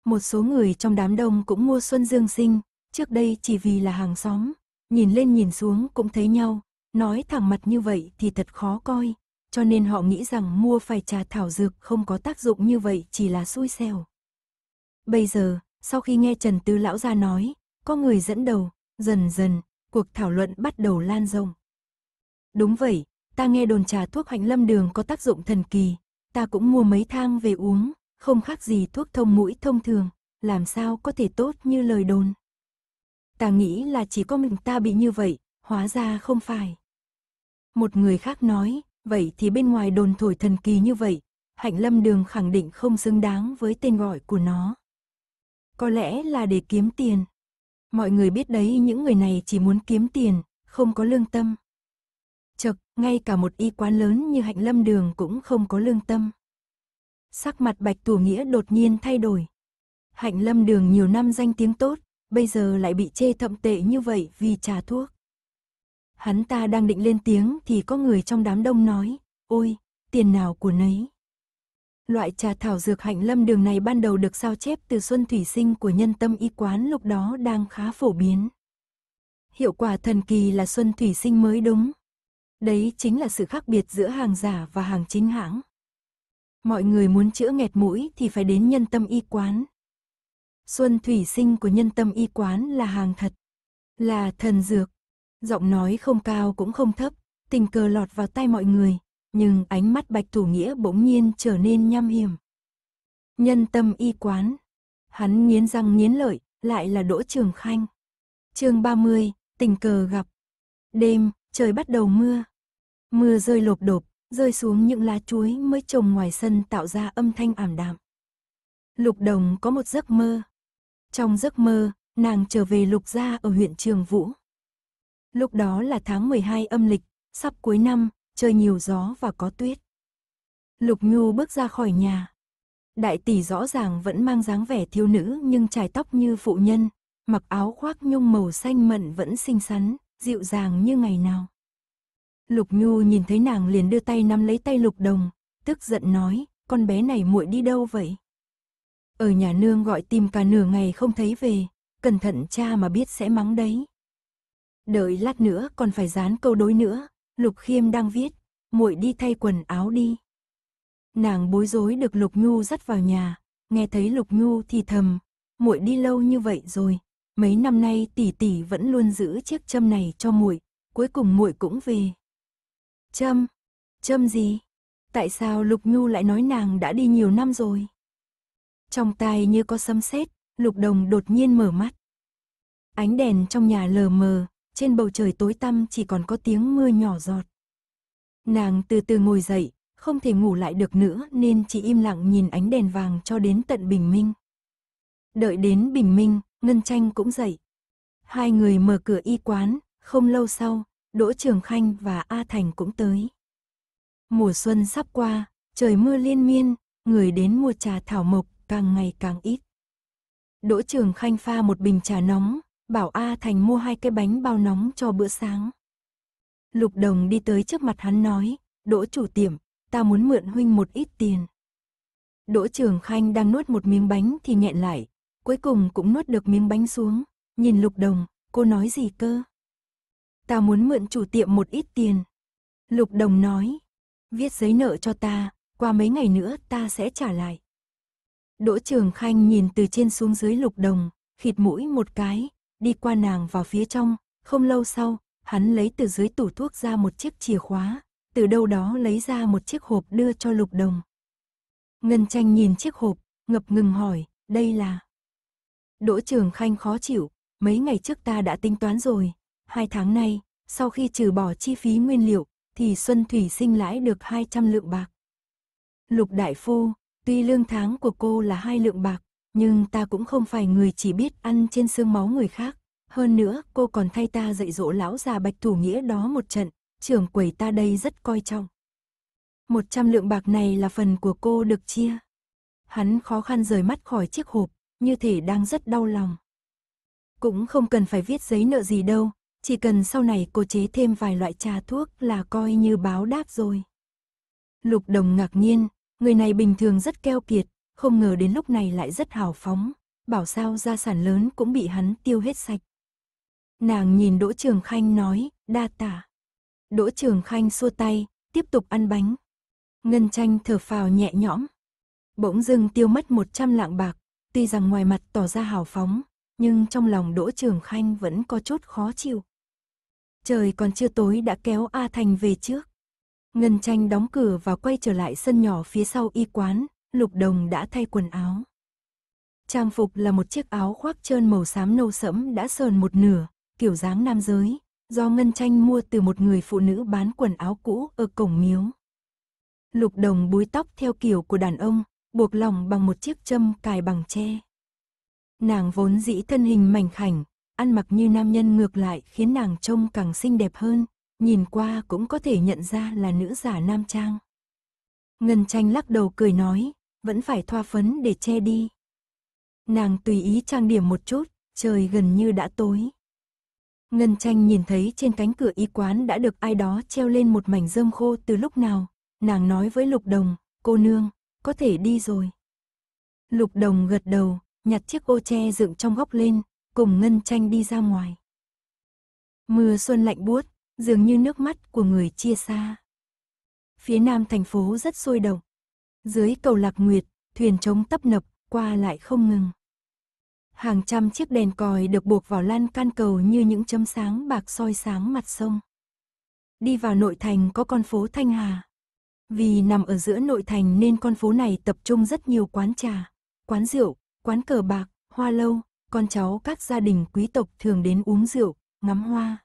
Một số người trong đám đông cũng mua Xuân Dương Sinh, trước đây chỉ vì là hàng xóm, nhìn lên nhìn xuống cũng thấy nhau, nói thẳng mặt như vậy thì thật khó coi, cho nên họ nghĩ rằng mua phải trà thảo dược không có tác dụng như vậy chỉ là xui xẻo. Bây giờ, sau khi nghe Trần tư Lão ra nói, có người dẫn đầu, dần dần, cuộc thảo luận bắt đầu lan rộng. Đúng vậy, ta nghe đồn trà thuốc hạnh lâm đường có tác dụng thần kỳ, ta cũng mua mấy thang về uống, không khác gì thuốc thông mũi thông thường, làm sao có thể tốt như lời đồn. Ta nghĩ là chỉ có mình ta bị như vậy, hóa ra không phải. Một người khác nói, vậy thì bên ngoài đồn thổi thần kỳ như vậy, hạnh lâm đường khẳng định không xứng đáng với tên gọi của nó. Có lẽ là để kiếm tiền. Mọi người biết đấy những người này chỉ muốn kiếm tiền, không có lương tâm. Chật, ngay cả một y quán lớn như hạnh lâm đường cũng không có lương tâm. Sắc mặt bạch tù nghĩa đột nhiên thay đổi. Hạnh lâm đường nhiều năm danh tiếng tốt, bây giờ lại bị chê thậm tệ như vậy vì trà thuốc. Hắn ta đang định lên tiếng thì có người trong đám đông nói, ôi, tiền nào của nấy. Loại trà thảo dược hạnh lâm đường này ban đầu được sao chép từ Xuân Thủy Sinh của nhân tâm y quán lúc đó đang khá phổ biến. Hiệu quả thần kỳ là Xuân Thủy Sinh mới đúng. Đấy chính là sự khác biệt giữa hàng giả và hàng chính hãng. Mọi người muốn chữa nghẹt mũi thì phải đến nhân tâm y quán, Xuân thủy sinh của nhân tâm y quán là hàng thật, là thần dược. Giọng nói không cao cũng không thấp, tình cờ lọt vào tay mọi người, nhưng ánh mắt bạch thủ nghĩa bỗng nhiên trở nên nham hiểm. Nhân tâm y quán. Hắn nghiến răng nghiến lợi, lại là Đỗ Trường Khanh. chương 30, tình cờ gặp. Đêm, trời bắt đầu mưa. Mưa rơi lộp đột rơi xuống những lá chuối mới trồng ngoài sân tạo ra âm thanh ảm đạm. Lục Đồng có một giấc mơ. Trong giấc mơ, nàng trở về lục gia ở huyện Trường Vũ. Lúc đó là tháng 12 âm lịch, sắp cuối năm, trời nhiều gió và có tuyết. Lục Nhu bước ra khỏi nhà. Đại tỷ rõ ràng vẫn mang dáng vẻ thiếu nữ nhưng trải tóc như phụ nhân, mặc áo khoác nhung màu xanh mận vẫn xinh xắn, dịu dàng như ngày nào. Lục Nhu nhìn thấy nàng liền đưa tay nắm lấy tay Lục Đồng, tức giận nói, con bé này muội đi đâu vậy? Ở nhà nương gọi tìm cả nửa ngày không thấy về, cẩn thận cha mà biết sẽ mắng đấy. Đợi lát nữa còn phải dán câu đối nữa, Lục Khiêm đang viết, muội đi thay quần áo đi. Nàng bối rối được Lục Nhu dắt vào nhà, nghe thấy Lục Nhu thì thầm, muội đi lâu như vậy rồi, mấy năm nay tỷ tỷ vẫn luôn giữ chiếc châm này cho muội, cuối cùng muội cũng về. Châm? Châm gì? Tại sao Lục Nhu lại nói nàng đã đi nhiều năm rồi? Trong tai như có sấm sét, Lục Đồng đột nhiên mở mắt. Ánh đèn trong nhà lờ mờ, trên bầu trời tối tăm chỉ còn có tiếng mưa nhỏ giọt. Nàng từ từ ngồi dậy, không thể ngủ lại được nữa nên chỉ im lặng nhìn ánh đèn vàng cho đến tận bình minh. Đợi đến bình minh, Ngân Tranh cũng dậy. Hai người mở cửa y quán, không lâu sau, Đỗ Trường Khanh và A Thành cũng tới. Mùa xuân sắp qua, trời mưa liên miên, người đến mua trà thảo mộc càng ngày càng ít. Đỗ Trường Khanh pha một bình trà nóng, bảo A Thành mua hai cái bánh bao nóng cho bữa sáng. Lục Đồng đi tới trước mặt hắn nói, Đỗ chủ tiệm, ta muốn mượn huynh một ít tiền. Đỗ Trường Khanh đang nuốt một miếng bánh thì nghẹn lại, cuối cùng cũng nuốt được miếng bánh xuống, nhìn Lục Đồng, cô nói gì cơ? Ta muốn mượn chủ tiệm một ít tiền. Lục Đồng nói, viết giấy nợ cho ta, qua mấy ngày nữa ta sẽ trả lại. Đỗ Trường Khanh nhìn từ trên xuống dưới lục đồng, khịt mũi một cái, đi qua nàng vào phía trong, không lâu sau, hắn lấy từ dưới tủ thuốc ra một chiếc chìa khóa, từ đâu đó lấy ra một chiếc hộp đưa cho lục đồng. Ngân tranh nhìn chiếc hộp, ngập ngừng hỏi, đây là... Đỗ Trường Khanh khó chịu, mấy ngày trước ta đã tính toán rồi, hai tháng nay, sau khi trừ bỏ chi phí nguyên liệu, thì Xuân Thủy sinh lãi được 200 lượng bạc. Lục Đại Phu, Tuy lương tháng của cô là hai lượng bạc, nhưng ta cũng không phải người chỉ biết ăn trên xương máu người khác. Hơn nữa, cô còn thay ta dạy dỗ lão già bạch thủ nghĩa đó một trận, trưởng quầy ta đây rất coi trọng. Một trăm lượng bạc này là phần của cô được chia. Hắn khó khăn rời mắt khỏi chiếc hộp, như thể đang rất đau lòng. Cũng không cần phải viết giấy nợ gì đâu, chỉ cần sau này cô chế thêm vài loại trà thuốc là coi như báo đáp rồi. Lục đồng ngạc nhiên, Người này bình thường rất keo kiệt, không ngờ đến lúc này lại rất hào phóng, bảo sao gia sản lớn cũng bị hắn tiêu hết sạch. Nàng nhìn Đỗ Trường Khanh nói, đa tả. Đỗ Trường Khanh xua tay, tiếp tục ăn bánh. Ngân tranh thở phào nhẹ nhõm. Bỗng dưng tiêu mất 100 lạng bạc, tuy rằng ngoài mặt tỏ ra hào phóng, nhưng trong lòng Đỗ Trường Khanh vẫn có chút khó chịu. Trời còn chưa tối đã kéo A Thành về trước. Ngân tranh đóng cửa và quay trở lại sân nhỏ phía sau y quán, Lục Đồng đã thay quần áo. Trang phục là một chiếc áo khoác trơn màu xám nâu sẫm đã sờn một nửa, kiểu dáng nam giới, do Ngân Tranh mua từ một người phụ nữ bán quần áo cũ ở cổng miếu. Lục Đồng búi tóc theo kiểu của đàn ông, buộc lòng bằng một chiếc châm cài bằng tre. Nàng vốn dĩ thân hình mảnh khảnh, ăn mặc như nam nhân ngược lại khiến nàng trông càng xinh đẹp hơn, nhìn qua cũng có thể nhận ra là nữ giả nam trang. Ngân tranh lắc đầu cười nói, vẫn phải thoa phấn để che đi. Nàng tùy ý trang điểm một chút, trời gần như đã tối. Ngân tranh nhìn thấy trên cánh cửa y quán đã được ai đó treo lên một mảnh rơm khô từ lúc nào, nàng nói với lục đồng, cô nương, có thể đi rồi. Lục đồng gật đầu, nhặt chiếc ô tre dựng trong góc lên, cùng Ngân tranh đi ra ngoài. Mưa xuân lạnh buốt, dường như nước mắt của người chia xa. Phía nam thành phố rất sôi động. Dưới cầu Lạc Nguyệt, thuyền trống tấp nập, qua lại không ngừng. Hàng trăm chiếc đèn còi được buộc vào lan can cầu như những chấm sáng bạc soi sáng mặt sông. Đi vào nội thành có con phố Thanh Hà. Vì nằm ở giữa nội thành nên con phố này tập trung rất nhiều quán trà, quán rượu, quán cờ bạc, hoa lâu, con cháu các gia đình quý tộc thường đến uống rượu, ngắm hoa.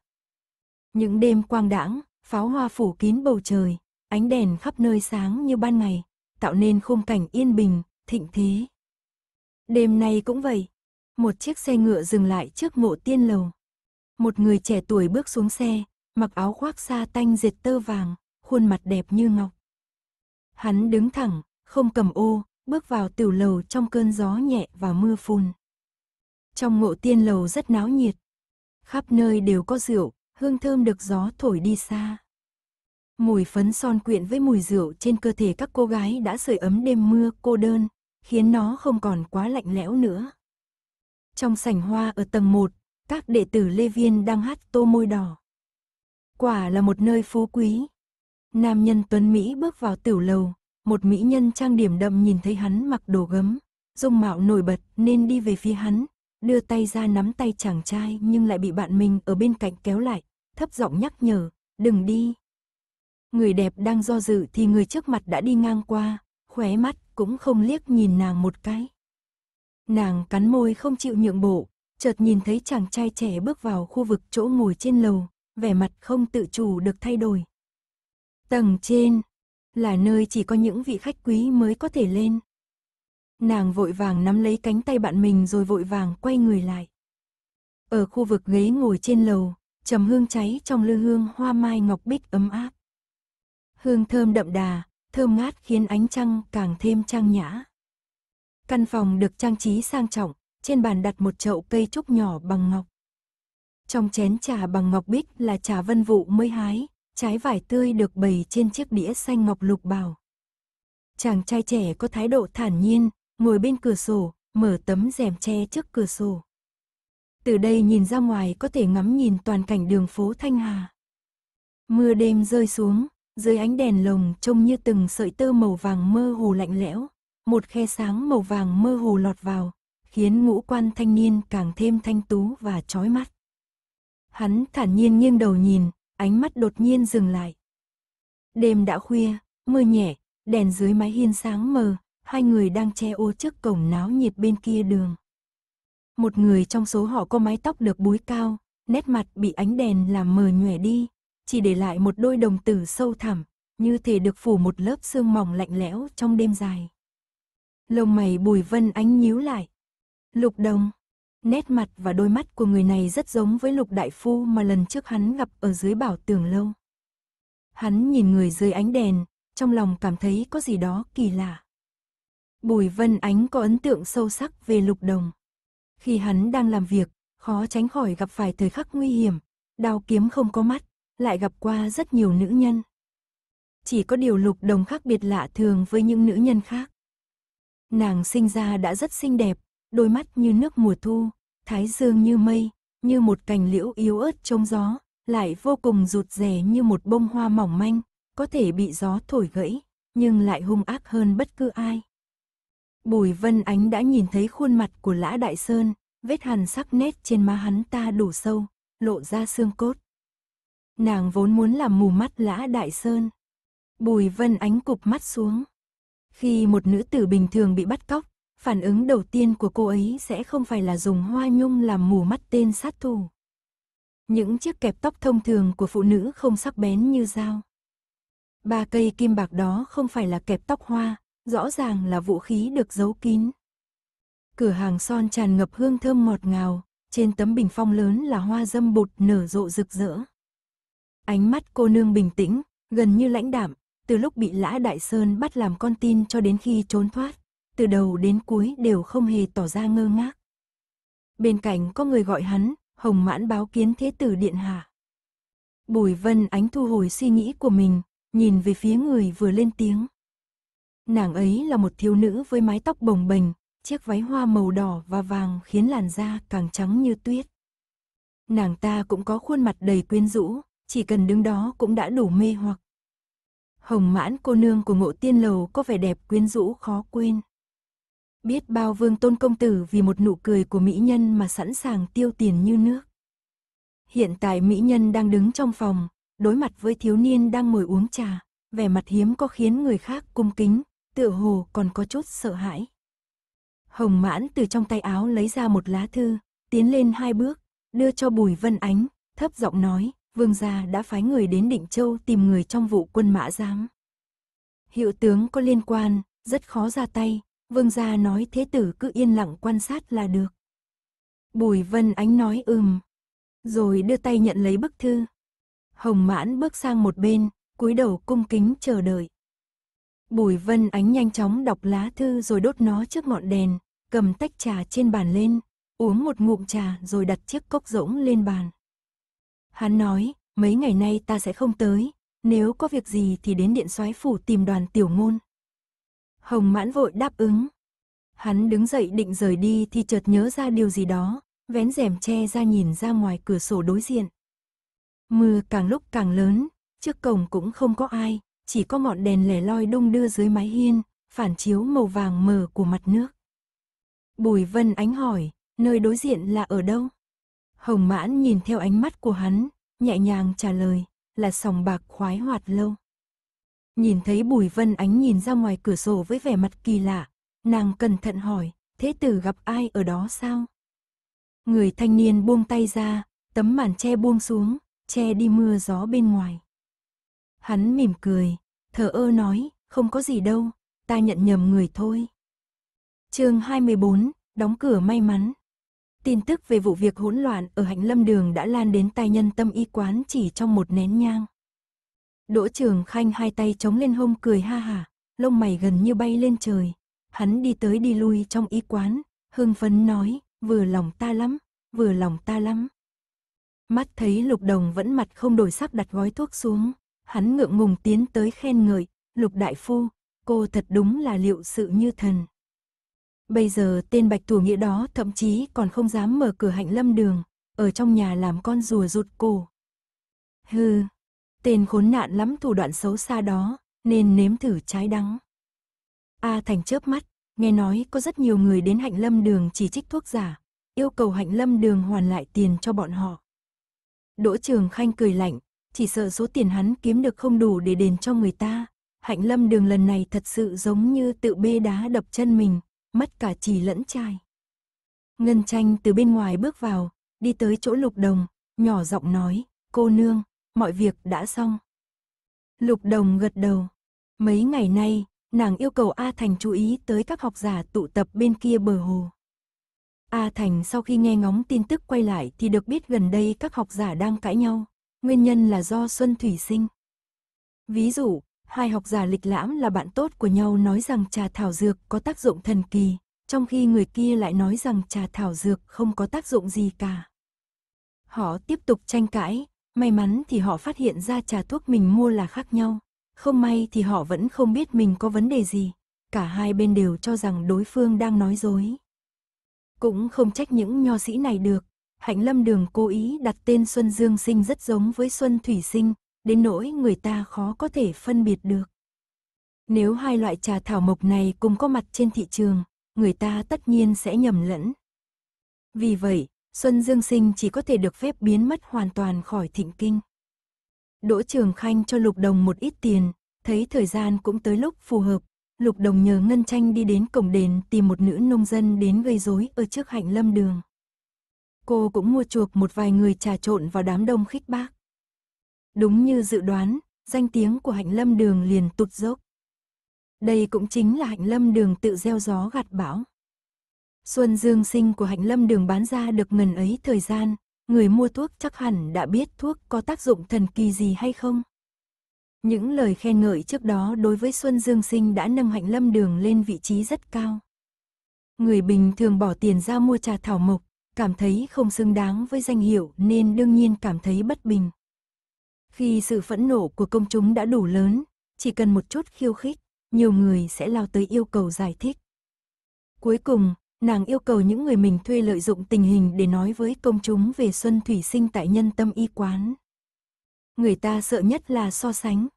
Những đêm quang đãng, pháo hoa phủ kín bầu trời, ánh đèn khắp nơi sáng như ban ngày, tạo nên khung cảnh yên bình, thịnh thế. Đêm nay cũng vậy, một chiếc xe ngựa dừng lại trước mộ tiên lầu. Một người trẻ tuổi bước xuống xe, mặc áo khoác sa tanh dệt tơ vàng, khuôn mặt đẹp như ngọc. Hắn đứng thẳng, không cầm ô, bước vào tiểu lầu trong cơn gió nhẹ và mưa phùn. Trong ngộ tiên lầu rất náo nhiệt. Khắp nơi đều có rượu, hương thơm được gió thổi đi xa. Mùi phấn son quyện với mùi rượu trên cơ thể các cô gái đã sưởi ấm đêm mưa cô đơn, khiến nó không còn quá lạnh lẽo nữa. Trong sảnh hoa ở tầng 1, các đệ tử Lê Viên đang hát tô môi đỏ. Quả là một nơi phú quý. Nam nhân Tuấn Mỹ bước vào tiểu lầu, một mỹ nhân trang điểm đậm nhìn thấy hắn mặc đồ gấm, dung mạo nổi bật nên đi về phía hắn, đưa tay ra nắm tay chàng trai nhưng lại bị bạn mình ở bên cạnh kéo lại, thấp giọng nhắc nhở, đừng đi. Người đẹp đang do dự thì người trước mặt đã đi ngang qua, khóe mắt cũng không liếc nhìn nàng một cái. Nàng cắn môi không chịu nhượng bộ, chợt nhìn thấy chàng trai trẻ bước vào khu vực chỗ ngồi trên lầu, vẻ mặt không tự chủ được thay đổi. Tầng trên là nơi chỉ có những vị khách quý mới có thể lên, Nàng vội vàng nắm lấy cánh tay bạn mình rồi vội vàng quay người lại. Ở khu vực ghế ngồi trên lầu, trầm hương cháy trong lư hương hoa mai ngọc bích ấm áp. Hương thơm đậm đà, thơm ngát khiến ánh trăng càng thêm trang nhã. Căn phòng được trang trí sang trọng, trên bàn đặt một chậu cây trúc nhỏ bằng ngọc. Trong chén trà bằng ngọc bích là trà vân vụ mới hái, trái vải tươi được bày trên chiếc đĩa xanh ngọc lục bào. Chàng trai trẻ có thái độ thản nhiên, ngồi bên cửa sổ, mở tấm rèm che trước cửa sổ. Từ đây nhìn ra ngoài có thể ngắm nhìn toàn cảnh đường phố Thanh Hà. Mưa đêm rơi xuống, dưới ánh đèn lồng trông như từng sợi tơ màu vàng mơ hồ lạnh lẽo, một khe sáng màu vàng mơ hồ lọt vào, khiến ngũ quan thanh niên càng thêm thanh tú và chói mắt. Hắn thản nhiên nghiêng đầu nhìn, ánh mắt đột nhiên dừng lại. Đêm đã khuya, mưa nhẹ, đèn dưới mái hiên sáng mờ, hai người đang che ô trước cổng náo nhiệt bên kia đường. Một người trong số họ có mái tóc được búi cao, nét mặt bị ánh đèn làm mờ nhòe đi, chỉ để lại một đôi đồng tử sâu thẳm, như thể được phủ một lớp sương mỏng lạnh lẽo trong đêm dài. Lông mày Bùi Vân Ánh nhíu lại. Lục Đồng, nét mặt và đôi mắt của người này rất giống với Lục Đại Phu mà lần trước hắn gặp ở dưới bảo tường lâu. Hắn nhìn người dưới ánh đèn, trong lòng cảm thấy có gì đó kỳ lạ. Bùi Vân Ánh có ấn tượng sâu sắc về Lục Đồng. Khi hắn đang làm việc, khó tránh khỏi gặp phải thời khắc nguy hiểm, đao kiếm không có mắt, lại gặp qua rất nhiều nữ nhân. Chỉ có điều Lục Đồng khác biệt lạ thường với những nữ nhân khác. Nàng sinh ra đã rất xinh đẹp, đôi mắt như nước mùa thu, thái dương như mây, như một cành liễu yếu ớt trong gió, lại vô cùng rụt rè như một bông hoa mỏng manh, có thể bị gió thổi gãy, nhưng lại hung ác hơn bất cứ ai. Bùi Vân Ánh đã nhìn thấy khuôn mặt của Lã Đại Sơn, vết hằn sắc nét trên má hắn ta đủ sâu, lộ ra xương cốt. Nàng vốn muốn làm mù mắt Lã Đại Sơn. Bùi Vân Ánh cụp mắt xuống. Khi một nữ tử bình thường bị bắt cóc, phản ứng đầu tiên của cô ấy sẽ không phải là dùng hoa nhung làm mù mắt tên sát thủ. Những chiếc kẹp tóc thông thường của phụ nữ không sắc bén như dao. Ba cây kim bạc đó không phải là kẹp tóc hoa, Rõ ràng là vũ khí được giấu kín. Cửa hàng son tràn ngập hương thơm ngọt ngào, trên tấm bình phong lớn là hoa dâm bụt nở rộ rực rỡ. Ánh mắt cô nương bình tĩnh, gần như lãnh đạm, từ lúc bị Lã Đại Sơn bắt làm con tin cho đến khi trốn thoát, từ đầu đến cuối đều không hề tỏ ra ngơ ngác. Bên cạnh có người gọi hắn, hồng mãn báo kiến thế tử điện hạ. Bùi vân ánh thu hồi suy nghĩ của mình, nhìn về phía người vừa lên tiếng. Nàng ấy là một thiếu nữ với mái tóc bồng bềnh, chiếc váy hoa màu đỏ và vàng khiến làn da càng trắng như tuyết. Nàng ta cũng có khuôn mặt đầy quyến rũ, chỉ cần đứng đó cũng đã đủ mê hoặc. Hồng mãn cô nương của ngộ tiên lầu có vẻ đẹp quyến rũ khó quên. Biết bao vương tôn công tử vì một nụ cười của mỹ nhân mà sẵn sàng tiêu tiền như nước. Hiện tại mỹ nhân đang đứng trong phòng, đối mặt với thiếu niên đang ngồi uống trà, vẻ mặt hiếm có khiến người khác cung kính, tựa hồ còn có chút sợ hãi. Hồng mãn từ trong tay áo lấy ra một lá thư, tiến lên hai bước, đưa cho Bùi Vân Ánh, thấp giọng nói, vương gia đã phái người đến Định Châu tìm người trong vụ quân mã giám. Hiệu tướng có liên quan, rất khó ra tay, vương gia nói thế tử cứ yên lặng quan sát là được. Bùi Vân Ánh nói ừm, rồi đưa tay nhận lấy bức thư. Hồng mãn bước sang một bên, cúi đầu cung kính chờ đợi. Bùi Vân Ánh nhanh chóng đọc lá thư rồi đốt nó trước ngọn đèn, cầm tách trà trên bàn lên, uống một ngụm trà rồi đặt chiếc cốc rỗng lên bàn. Hắn nói, mấy ngày nay ta sẽ không tới, nếu có việc gì thì đến điện soái phủ tìm đoàn tiểu ngôn. Hồng mãn vội đáp ứng. Hắn đứng dậy định rời đi thì chợt nhớ ra điều gì đó, vén rèm che ra nhìn ra ngoài cửa sổ đối diện. Mưa càng lúc càng lớn, trước cổng cũng không có ai, chỉ có ngọn đèn lẻ loi đung đưa dưới mái hiên, phản chiếu màu vàng mờ của mặt nước. Bùi Vân Ánh hỏi, nơi đối diện là ở đâu? Hồng Mãn nhìn theo ánh mắt của hắn, nhẹ nhàng trả lời, là sòng bạc khoái hoạt lâu. Nhìn thấy Bùi Vân Ánh nhìn ra ngoài cửa sổ với vẻ mặt kỳ lạ, nàng cẩn thận hỏi, thế tử gặp ai ở đó sao? Người thanh niên buông tay ra, tấm màn che buông xuống, che đi mưa gió bên ngoài. Hắn mỉm cười, thở ơ nói, không có gì đâu, ta nhận nhầm người thôi. chương 24, đóng cửa may mắn. Tin tức về vụ việc hỗn loạn ở Hạnh Lâm Đường đã lan đến tai nhân tâm y quán chỉ trong một nén nhang. Đỗ Trường Khanh hai tay chống lên hông cười ha hả, lông mày gần như bay lên trời. Hắn đi tới đi lui trong y quán, hưng phấn nói, vừa lòng ta lắm, vừa lòng ta lắm. Mắt thấy Lục Đồng vẫn mặt không đổi sắc đặt gói thuốc xuống, hắn ngượng ngùng tiến tới khen ngợi, lục đại phu, cô thật đúng là liệu sự như thần. Bây giờ tên bạch thủ nghĩa đó thậm chí còn không dám mở cửa hạnh lâm đường, ở trong nhà làm con rùa rụt cổ. Hừ, tên khốn nạn lắm thủ đoạn xấu xa đó, nên nếm thử trái đắng. A Thành chớp mắt, nghe nói có rất nhiều người đến hạnh lâm đường chỉ trích thuốc giả, yêu cầu hạnh lâm đường hoàn lại tiền cho bọn họ. Đỗ Trường Khanh cười lạnh, chỉ sợ số tiền hắn kiếm được không đủ để đền cho người ta. Hạnh lâm đường lần này thật sự giống như tự bê đá đập chân mình, mất cả chỉ lẫn chai Ngân tranh từ bên ngoài bước vào, đi tới chỗ lục đồng, nhỏ giọng nói, cô nương, mọi việc đã xong. Lục đồng gật đầu. Mấy ngày nay, nàng yêu cầu A Thành chú ý tới các học giả tụ tập bên kia bờ hồ. A Thành sau khi nghe ngóng tin tức quay lại thì được biết gần đây các học giả đang cãi nhau, nguyên nhân là do Xuân Thủy sinh. Ví dụ, hai học giả lịch lãm là bạn tốt của nhau nói rằng trà thảo dược có tác dụng thần kỳ, trong khi người kia lại nói rằng trà thảo dược không có tác dụng gì cả. Họ tiếp tục tranh cãi, may mắn thì họ phát hiện ra trà thuốc mình mua là khác nhau, không may thì họ vẫn không biết mình có vấn đề gì, cả hai bên đều cho rằng đối phương đang nói dối. Cũng không trách những nho sĩ này được, Hạnh Lâm Đường cố ý đặt tên Xuân Dương Sinh rất giống với Xuân Thủy Sinh, đến nỗi người ta khó có thể phân biệt được. Nếu hai loại trà thảo mộc này cùng có mặt trên thị trường, người ta tất nhiên sẽ nhầm lẫn. Vì vậy, Xuân Dương Sinh chỉ có thể được phép biến mất hoàn toàn khỏi thịnh kinh. Đỗ Trường Khanh cho Lục Đồng một ít tiền, thấy thời gian cũng tới lúc phù hợp. Lục Đồng nhờ Ngân Tranh đi đến cổng đền tìm một nữ nông dân đến gây rối ở trước hạnh lâm đường cô cũng mua chuộc một vài người trà trộn vào đám đông khích bác. Đúng như dự đoán, danh tiếng của hạnh lâm đường liền tụt dốc. Đây cũng chính là hạnh lâm đường tự gieo gió gặt bão. Xuân dương sinh của hạnh lâm đường bán ra được ngần ấy thời gian, người mua thuốc chắc hẳn đã biết thuốc có tác dụng thần kỳ gì hay không. Những lời khen ngợi trước đó đối với Xuân Dương Sinh đã nâng hạnh lâm đường lên vị trí rất cao. Người bình thường bỏ tiền ra mua trà thảo mộc, cảm thấy không xứng đáng với danh hiệu nên đương nhiên cảm thấy bất bình. Khi sự phẫn nộ của công chúng đã đủ lớn, chỉ cần một chút khiêu khích, nhiều người sẽ lao tới yêu cầu giải thích. Cuối cùng, nàng yêu cầu những người mình thuê lợi dụng tình hình để nói với công chúng về Xuân Thủy Sinh tại nhân tâm y quán. Người ta sợ nhất là so sánh.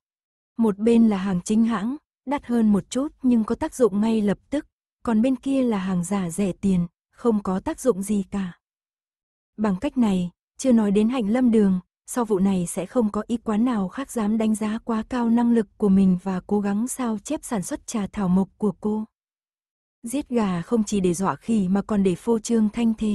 Một bên là hàng chính hãng, đắt hơn một chút nhưng có tác dụng ngay lập tức, còn bên kia là hàng giả rẻ tiền, không có tác dụng gì cả. Bằng cách này, chưa nói đến hạnh lâm đường, sau vụ này sẽ không có ý quán nào khác dám đánh giá quá cao năng lực của mình và cố gắng sao chép sản xuất trà thảo mộc của cô. Giết gà không chỉ để dọa khỉ mà còn để phô trương thanh thế.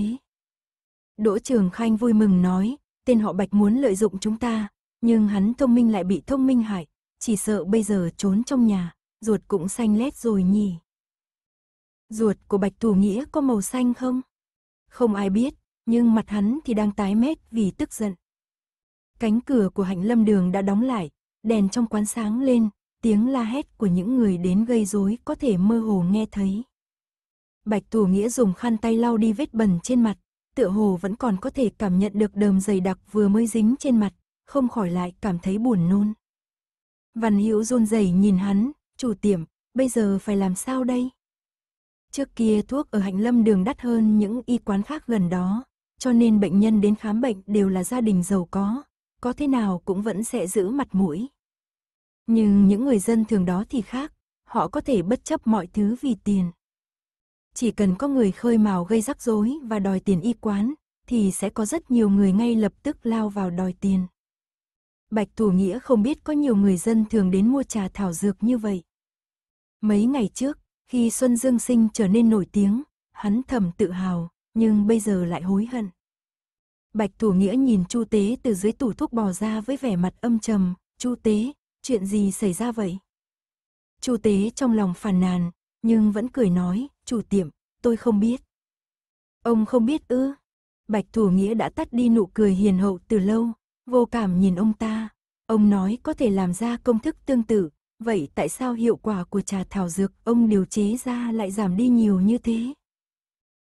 Đỗ Trường Khanh vui mừng nói, tên họ Bạch muốn lợi dụng chúng ta, nhưng hắn thông minh lại bị thông minh hại, chỉ sợ bây giờ trốn trong nhà, ruột cũng xanh lét rồi nhỉ. Ruột của Bạch Thủ Nghĩa có màu xanh không? Không ai biết, nhưng mặt hắn thì đang tái mét vì tức giận. Cánh cửa của hạnh lâm đường đã đóng lại, đèn trong quán sáng lên, tiếng la hét của những người đến gây rối có thể mơ hồ nghe thấy. Bạch Thủ Nghĩa dùng khăn tay lau đi vết bẩn trên mặt, tựa hồ vẫn còn có thể cảm nhận được đờm dày đặc vừa mới dính trên mặt, không khỏi lại cảm thấy buồn nôn. Văn Hữu run rẩy nhìn hắn, "Chủ tiệm, bây giờ phải làm sao đây?" Trước kia thuốc ở hạnh lâm đường đắt hơn những y quán khác gần đó, cho nên bệnh nhân đến khám bệnh đều là gia đình giàu có, có thế nào cũng vẫn sẽ giữ mặt mũi. Nhưng những người dân thường đó thì khác, họ có thể bất chấp mọi thứ vì tiền. Chỉ cần có người khơi mào gây rắc rối và đòi tiền y quán, thì sẽ có rất nhiều người ngay lập tức lao vào đòi tiền. Bạch Thủ Nghĩa không biết có nhiều người dân thường đến mua trà thảo dược như vậy. Mấy ngày trước, khi Xuân Dương Sinh trở nên nổi tiếng, hắn thầm tự hào, nhưng bây giờ lại hối hận. Bạch Thủ Nghĩa nhìn Chu Tế từ dưới tủ thuốc bò ra với vẻ mặt âm trầm, "Chu Tế, chuyện gì xảy ra vậy?" Chu Tế trong lòng phàn nàn, nhưng vẫn cười nói, "Chủ tiệm, tôi không biết." "Ông không biết ư?" Bạch Thủ Nghĩa đã tắt đi nụ cười hiền hậu từ lâu, vô cảm nhìn ông ta. Ông nói có thể làm ra công thức tương tự, Vậy tại sao hiệu quả của trà thảo dược ông điều chế ra lại giảm đi nhiều như thế?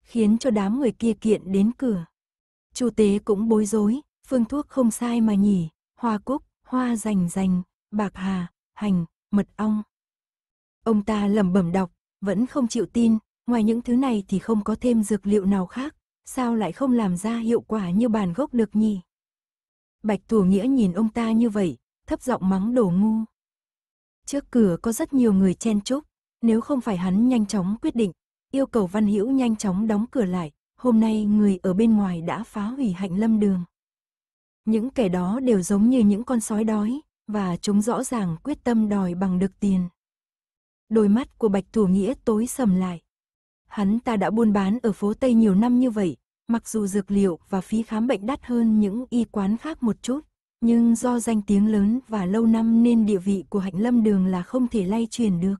Khiến cho đám người kia kiện đến cửa. Chu tế cũng bối rối, phương thuốc không sai mà nhỉ, hoa cúc, hoa rành rành, bạc hà, hành, mật ong. Ông ta lẩm bẩm đọc, vẫn không chịu tin, ngoài những thứ này thì không có thêm dược liệu nào khác, sao lại không làm ra hiệu quả như bản gốc được nhỉ? Bạch Thủ Nghĩa nhìn ông ta như vậy, thấp giọng mắng đổ ngu. Trước cửa có rất nhiều người chen chúc, nếu không phải hắn nhanh chóng quyết định, yêu cầu Văn Hữu nhanh chóng đóng cửa lại, hôm nay người ở bên ngoài đã phá hủy hạnh lâm đường. Những kẻ đó đều giống như những con sói đói, và chúng rõ ràng quyết tâm đòi bằng được tiền. Đôi mắt của Bạch Thủ Nghĩa tối sầm lại. Hắn ta đã buôn bán ở phố Tây nhiều năm như vậy, mặc dù dược liệu và phí khám bệnh đắt hơn những y quán khác một chút, nhưng do danh tiếng lớn và lâu năm nên địa vị của hạnh lâm đường là không thể lay truyền được.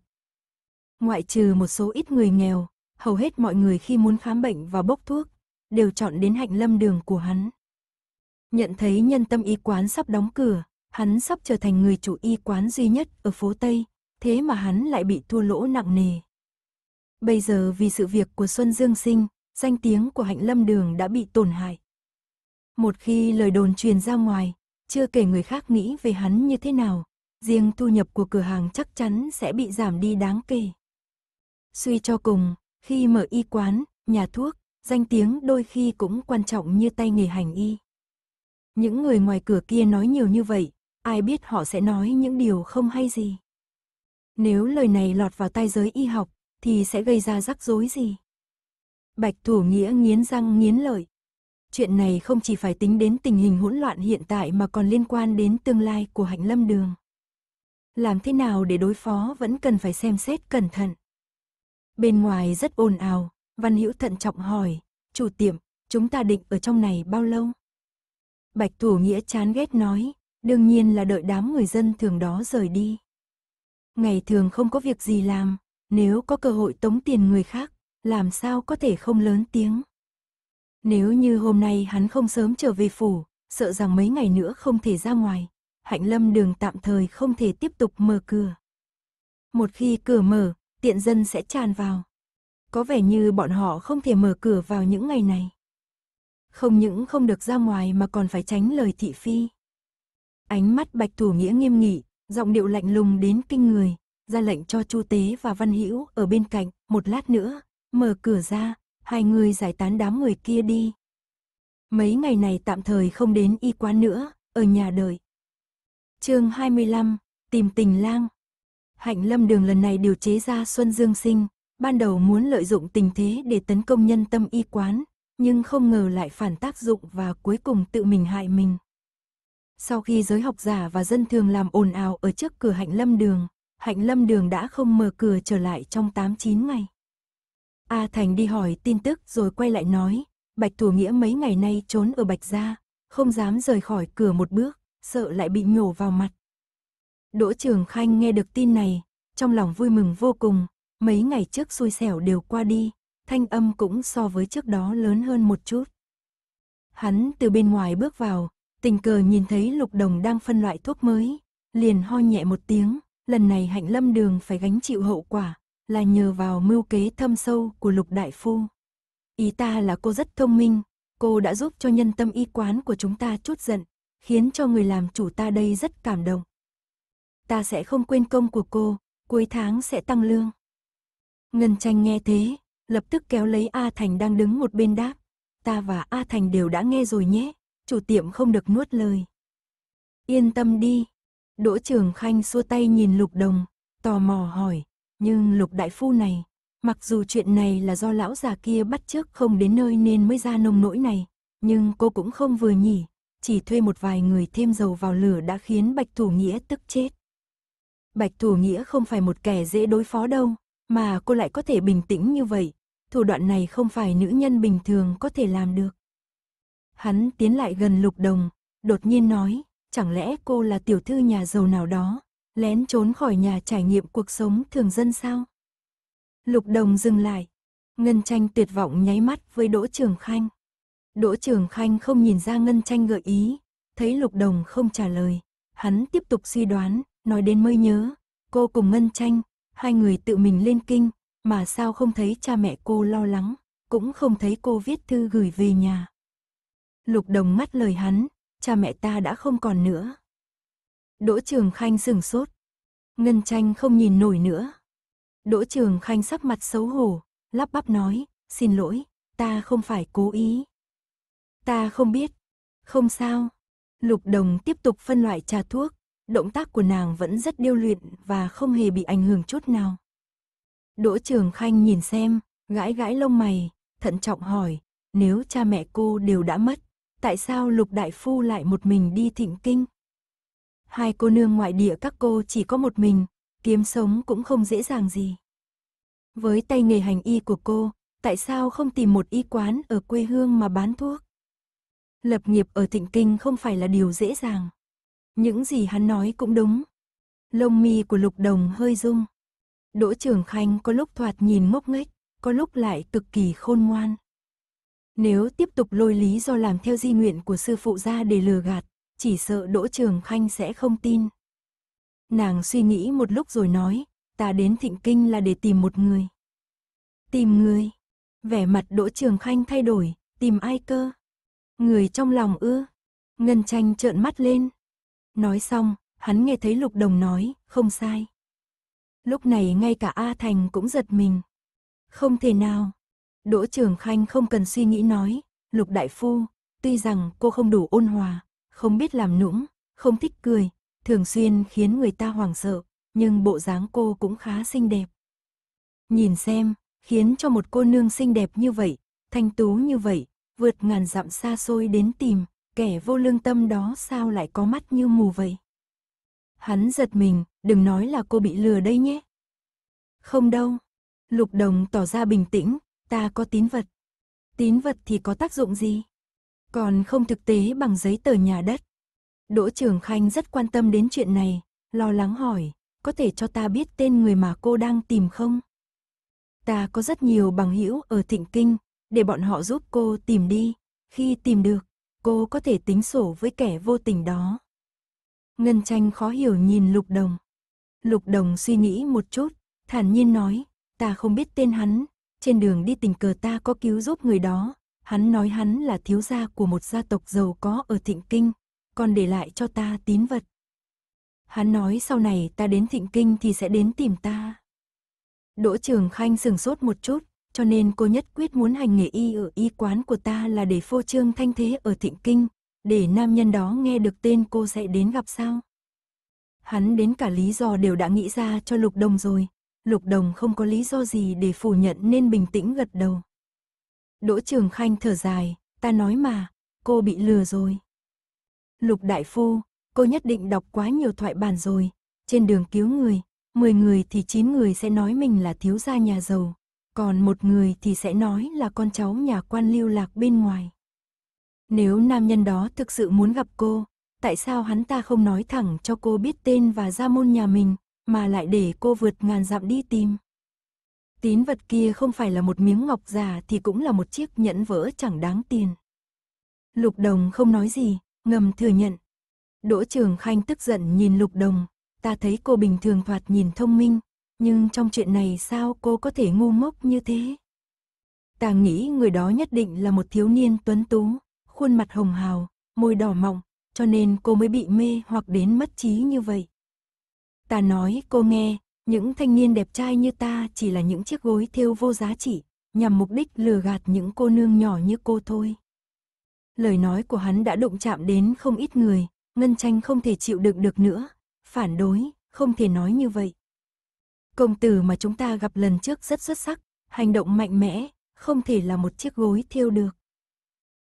Ngoại trừ một số ít người nghèo, hầu hết mọi người khi muốn khám bệnh và bốc thuốc, đều chọn đến hạnh lâm đường của hắn. Nhận thấy nhân tâm y quán sắp đóng cửa, hắn sắp trở thành người chủ y quán duy nhất ở phố Tây, thế mà hắn lại bị thua lỗ nặng nề. Bây giờ vì sự việc của Xuân Dương Sinh, danh tiếng của hạnh lâm đường đã bị tổn hại. Một khi lời đồn truyền ra ngoài, chưa kể người khác nghĩ về hắn như thế nào, riêng thu nhập của cửa hàng chắc chắn sẽ bị giảm đi đáng kể. Suy cho cùng, khi mở y quán, nhà thuốc, danh tiếng đôi khi cũng quan trọng như tay nghề hành y. Những người ngoài cửa kia nói nhiều như vậy, ai biết họ sẽ nói những điều không hay gì. Nếu lời này lọt vào tai giới y học, thì sẽ gây ra rắc rối gì? Bạch Thủ Nghĩa nghiến răng nghiến lợi, chuyện này không chỉ phải tính đến tình hình hỗn loạn hiện tại mà còn liên quan đến tương lai của hạnh lâm đường. Làm thế nào để đối phó vẫn cần phải xem xét cẩn thận. Bên ngoài rất ồn ào, Văn Hữu thận trọng hỏi, chủ tiệm, chúng ta định ở trong này bao lâu? Bạch Thủ Nghĩa chán ghét nói, đương nhiên là đợi đám người dân thường đó rời đi. Ngày thường không có việc gì làm, nếu có cơ hội tống tiền người khác, làm sao có thể không lớn tiếng. Nếu như hôm nay hắn không sớm trở về phủ, sợ rằng mấy ngày nữa không thể ra ngoài. Hạnh lâm đường tạm thời không thể tiếp tục mở cửa. Một khi cửa mở, tiện dân sẽ tràn vào. Có vẻ như bọn họ không thể mở cửa vào những ngày này. Không những không được ra ngoài mà còn phải tránh lời thị phi. Ánh mắt bạch thủ nghĩa nghiêm nghị, giọng điệu lạnh lùng đến kinh người, ra lệnh cho Chu Tế và Văn Hữu ở bên cạnh, một lát nữa, mở cửa ra, hai người giải tán đám người kia đi. Mấy ngày này tạm thời không đến y quán nữa, ở nhà đợi. chương 25, tìm tình lang. Hạnh lâm đường lần này điều chế ra Xuân Dương Sinh, ban đầu muốn lợi dụng tình thế để tấn công nhân tâm y quán, nhưng không ngờ lại phản tác dụng và cuối cùng tự mình hại mình. Sau khi giới học giả và dân thường làm ồn ào ở trước cửa hạnh lâm đường, hạnh lâm đường đã không mở cửa trở lại trong 8-9 ngày. A Thành đi hỏi tin tức rồi quay lại nói, Bạch Thủ Nghĩa mấy ngày nay trốn ở Bạch Gia, không dám rời khỏi cửa một bước, sợ lại bị nhổ vào mặt. Đỗ Trường Khanh nghe được tin này, trong lòng vui mừng vô cùng, mấy ngày trước xui xẻo đều qua đi, thanh âm cũng so với trước đó lớn hơn một chút. Hắn từ bên ngoài bước vào, tình cờ nhìn thấy Lục Đồng đang phân loại thuốc mới, liền ho nhẹ một tiếng, lần này Hạnh Lâm Đường phải gánh chịu hậu quả, là nhờ vào mưu kế thâm sâu của Lục Đại Phu. Ý ta là cô rất thông minh, cô đã giúp cho nhân tâm y quán của chúng ta chút giận, khiến cho người làm chủ ta đây rất cảm động. Ta sẽ không quên công của cô, cuối tháng sẽ tăng lương. Ngân tranh nghe thế, lập tức kéo lấy A Thành đang đứng một bên đáp. Ta và A Thành đều đã nghe rồi nhé, chủ tiệm không được nuốt lời. Yên tâm đi. Đỗ Trường Khanh xua tay nhìn Lục Đồng, tò mò hỏi, nhưng lục đại phu này, mặc dù chuyện này là do lão già kia bắt trước không đến nơi nên mới ra nông nỗi này, nhưng cô cũng không vừa nhỉ, chỉ thuê một vài người thêm dầu vào lửa đã khiến Bạch Thủ Nghĩa tức chết. Bạch Thủ Nghĩa không phải một kẻ dễ đối phó đâu, mà cô lại có thể bình tĩnh như vậy, thủ đoạn này không phải nữ nhân bình thường có thể làm được. Hắn tiến lại gần Lục Đồng, đột nhiên nói, chẳng lẽ cô là tiểu thư nhà giàu nào đó, lén trốn khỏi nhà trải nghiệm cuộc sống thường dân sao? Lục Đồng dừng lại, Ngân Tranh tuyệt vọng nháy mắt với Đỗ Trường Khanh. Đỗ Trường Khanh không nhìn ra Ngân Tranh gợi ý, thấy Lục Đồng không trả lời, hắn tiếp tục suy đoán, nói đến mới nhớ, cô cùng Ngân Tranh, hai người tự mình lên kinh, mà sao không thấy cha mẹ cô lo lắng, cũng không thấy cô viết thư gửi về nhà. Lục Đồng mắt lời hắn, cha mẹ ta đã không còn nữa. Đỗ Trường Khanh sửng sốt. Ngân tranh không nhìn nổi nữa. Đỗ Trường Khanh sắc mặt xấu hổ, lắp bắp nói, xin lỗi, ta không phải cố ý. Ta không biết. Không sao. Lục Đồng tiếp tục phân loại trà thuốc, động tác của nàng vẫn rất điêu luyện và không hề bị ảnh hưởng chút nào. Đỗ Trường Khanh nhìn xem, gãi gãi lông mày, thận trọng hỏi, nếu cha mẹ cô đều đã mất, tại sao Lục Đại Phu lại một mình đi thịnh kinh? hai cô nương ngoại địa các cô chỉ có một mình, kiếm sống cũng không dễ dàng gì. Với tay nghề hành y của cô, tại sao không tìm một y quán ở quê hương mà bán thuốc? Lập nghiệp ở Thịnh Kinh không phải là điều dễ dàng. Những gì hắn nói cũng đúng. Lông mi của Lục Đồng hơi rung. Đỗ Trường Khanh có lúc thoạt nhìn mốc nghếch, có lúc lại cực kỳ khôn ngoan. Nếu tiếp tục lôi lý do làm theo di nguyện của sư phụ ra để lừa gạt, chỉ sợ Đỗ Trường Khanh sẽ không tin. Nàng suy nghĩ một lúc rồi nói, ta đến thịnh kinh là để tìm một người. Tìm người? Vẻ mặt Đỗ Trường Khanh thay đổi, tìm ai cơ? Người trong lòng ư? Ngân tranh trợn mắt lên. Nói xong, hắn nghe thấy Lục Đồng nói, không sai. Lúc này ngay cả A Thành cũng giật mình. Không thể nào. Đỗ Trường Khanh không cần suy nghĩ nói, Lục Đại Phu, tuy rằng cô không đủ ôn hòa, không biết làm nũng, không thích cười, thường xuyên khiến người ta hoảng sợ, nhưng bộ dáng cô cũng khá xinh đẹp. Nhìn xem, khiến cho một cô nương xinh đẹp như vậy, thanh tú như vậy, vượt ngàn dặm xa xôi đến tìm, kẻ vô lương tâm đó sao lại có mắt như mù vậy? Hắn giật mình, đừng nói là cô bị lừa đây nhé. Không đâu. Lục đồng tỏ ra bình tĩnh, ta có tín vật. Tín vật thì có tác dụng gì? còn không thực tế bằng giấy tờ nhà đất. Đỗ Trường Khanh rất quan tâm đến chuyện này, lo lắng hỏi, có thể cho ta biết tên người mà cô đang tìm không? Ta có rất nhiều bằng hữu ở Thịnh Kinh, để bọn họ giúp cô tìm đi, khi tìm được, cô có thể tính sổ với kẻ vô tình đó. Ngân tranh khó hiểu nhìn Lục Đồng. Lục Đồng suy nghĩ một chút, thản nhiên nói, ta không biết tên hắn, trên đường đi tình cờ ta có cứu giúp người đó, Hắn nói hắn là thiếu gia của một gia tộc giàu có ở Thịnh Kinh, còn để lại cho ta tín vật. Hắn nói sau này ta đến Thịnh Kinh thì sẽ đến tìm ta. Đỗ Trường Khanh sừng sốt một chút, cho nên cô nhất quyết muốn hành nghề y ở y quán của ta là để phô trương thanh thế ở Thịnh Kinh, để nam nhân đó nghe được tên cô sẽ đến gặp sao. Hắn đến cả lý do đều đã nghĩ ra cho Lục Đồng rồi, Lục Đồng không có lý do gì để phủ nhận nên bình tĩnh gật đầu. Đỗ Trường Khanh thở dài, ta nói mà, cô bị lừa rồi. Lục Đại Phu, cô nhất định đọc quá nhiều thoại bản rồi, trên đường cứu người, 10 người thì 9 người sẽ nói mình là thiếu gia nhà giàu, còn một người thì sẽ nói là con cháu nhà quan lưu lạc bên ngoài. Nếu nam nhân đó thực sự muốn gặp cô, tại sao hắn ta không nói thẳng cho cô biết tên và gia môn nhà mình, mà lại để cô vượt ngàn dặm đi tìm? Tín vật kia không phải là một miếng ngọc già thì cũng là một chiếc nhẫn vỡ chẳng đáng tiền. Lục Đồng không nói gì, ngầm thừa nhận. Đỗ Trường Khanh tức giận nhìn Lục Đồng, ta thấy cô bình thường thoạt nhìn thông minh, nhưng trong chuyện này sao cô có thể ngu ngốc như thế? Ta nghĩ người đó nhất định là một thiếu niên tuấn tú, khuôn mặt hồng hào, môi đỏ mọng, cho nên cô mới bị mê hoặc đến mất trí như vậy. Ta nói cô nghe, những thanh niên đẹp trai như ta chỉ là những chiếc gối thêu vô giá trị, nhằm mục đích lừa gạt những cô nương nhỏ như cô thôi. Lời nói của hắn đã đụng chạm đến không ít người, Ngân Tranh không thể chịu đựng được nữa, phản đối, không thể nói như vậy. Công tử mà chúng ta gặp lần trước rất xuất sắc, hành động mạnh mẽ, không thể là một chiếc gối thiêu được.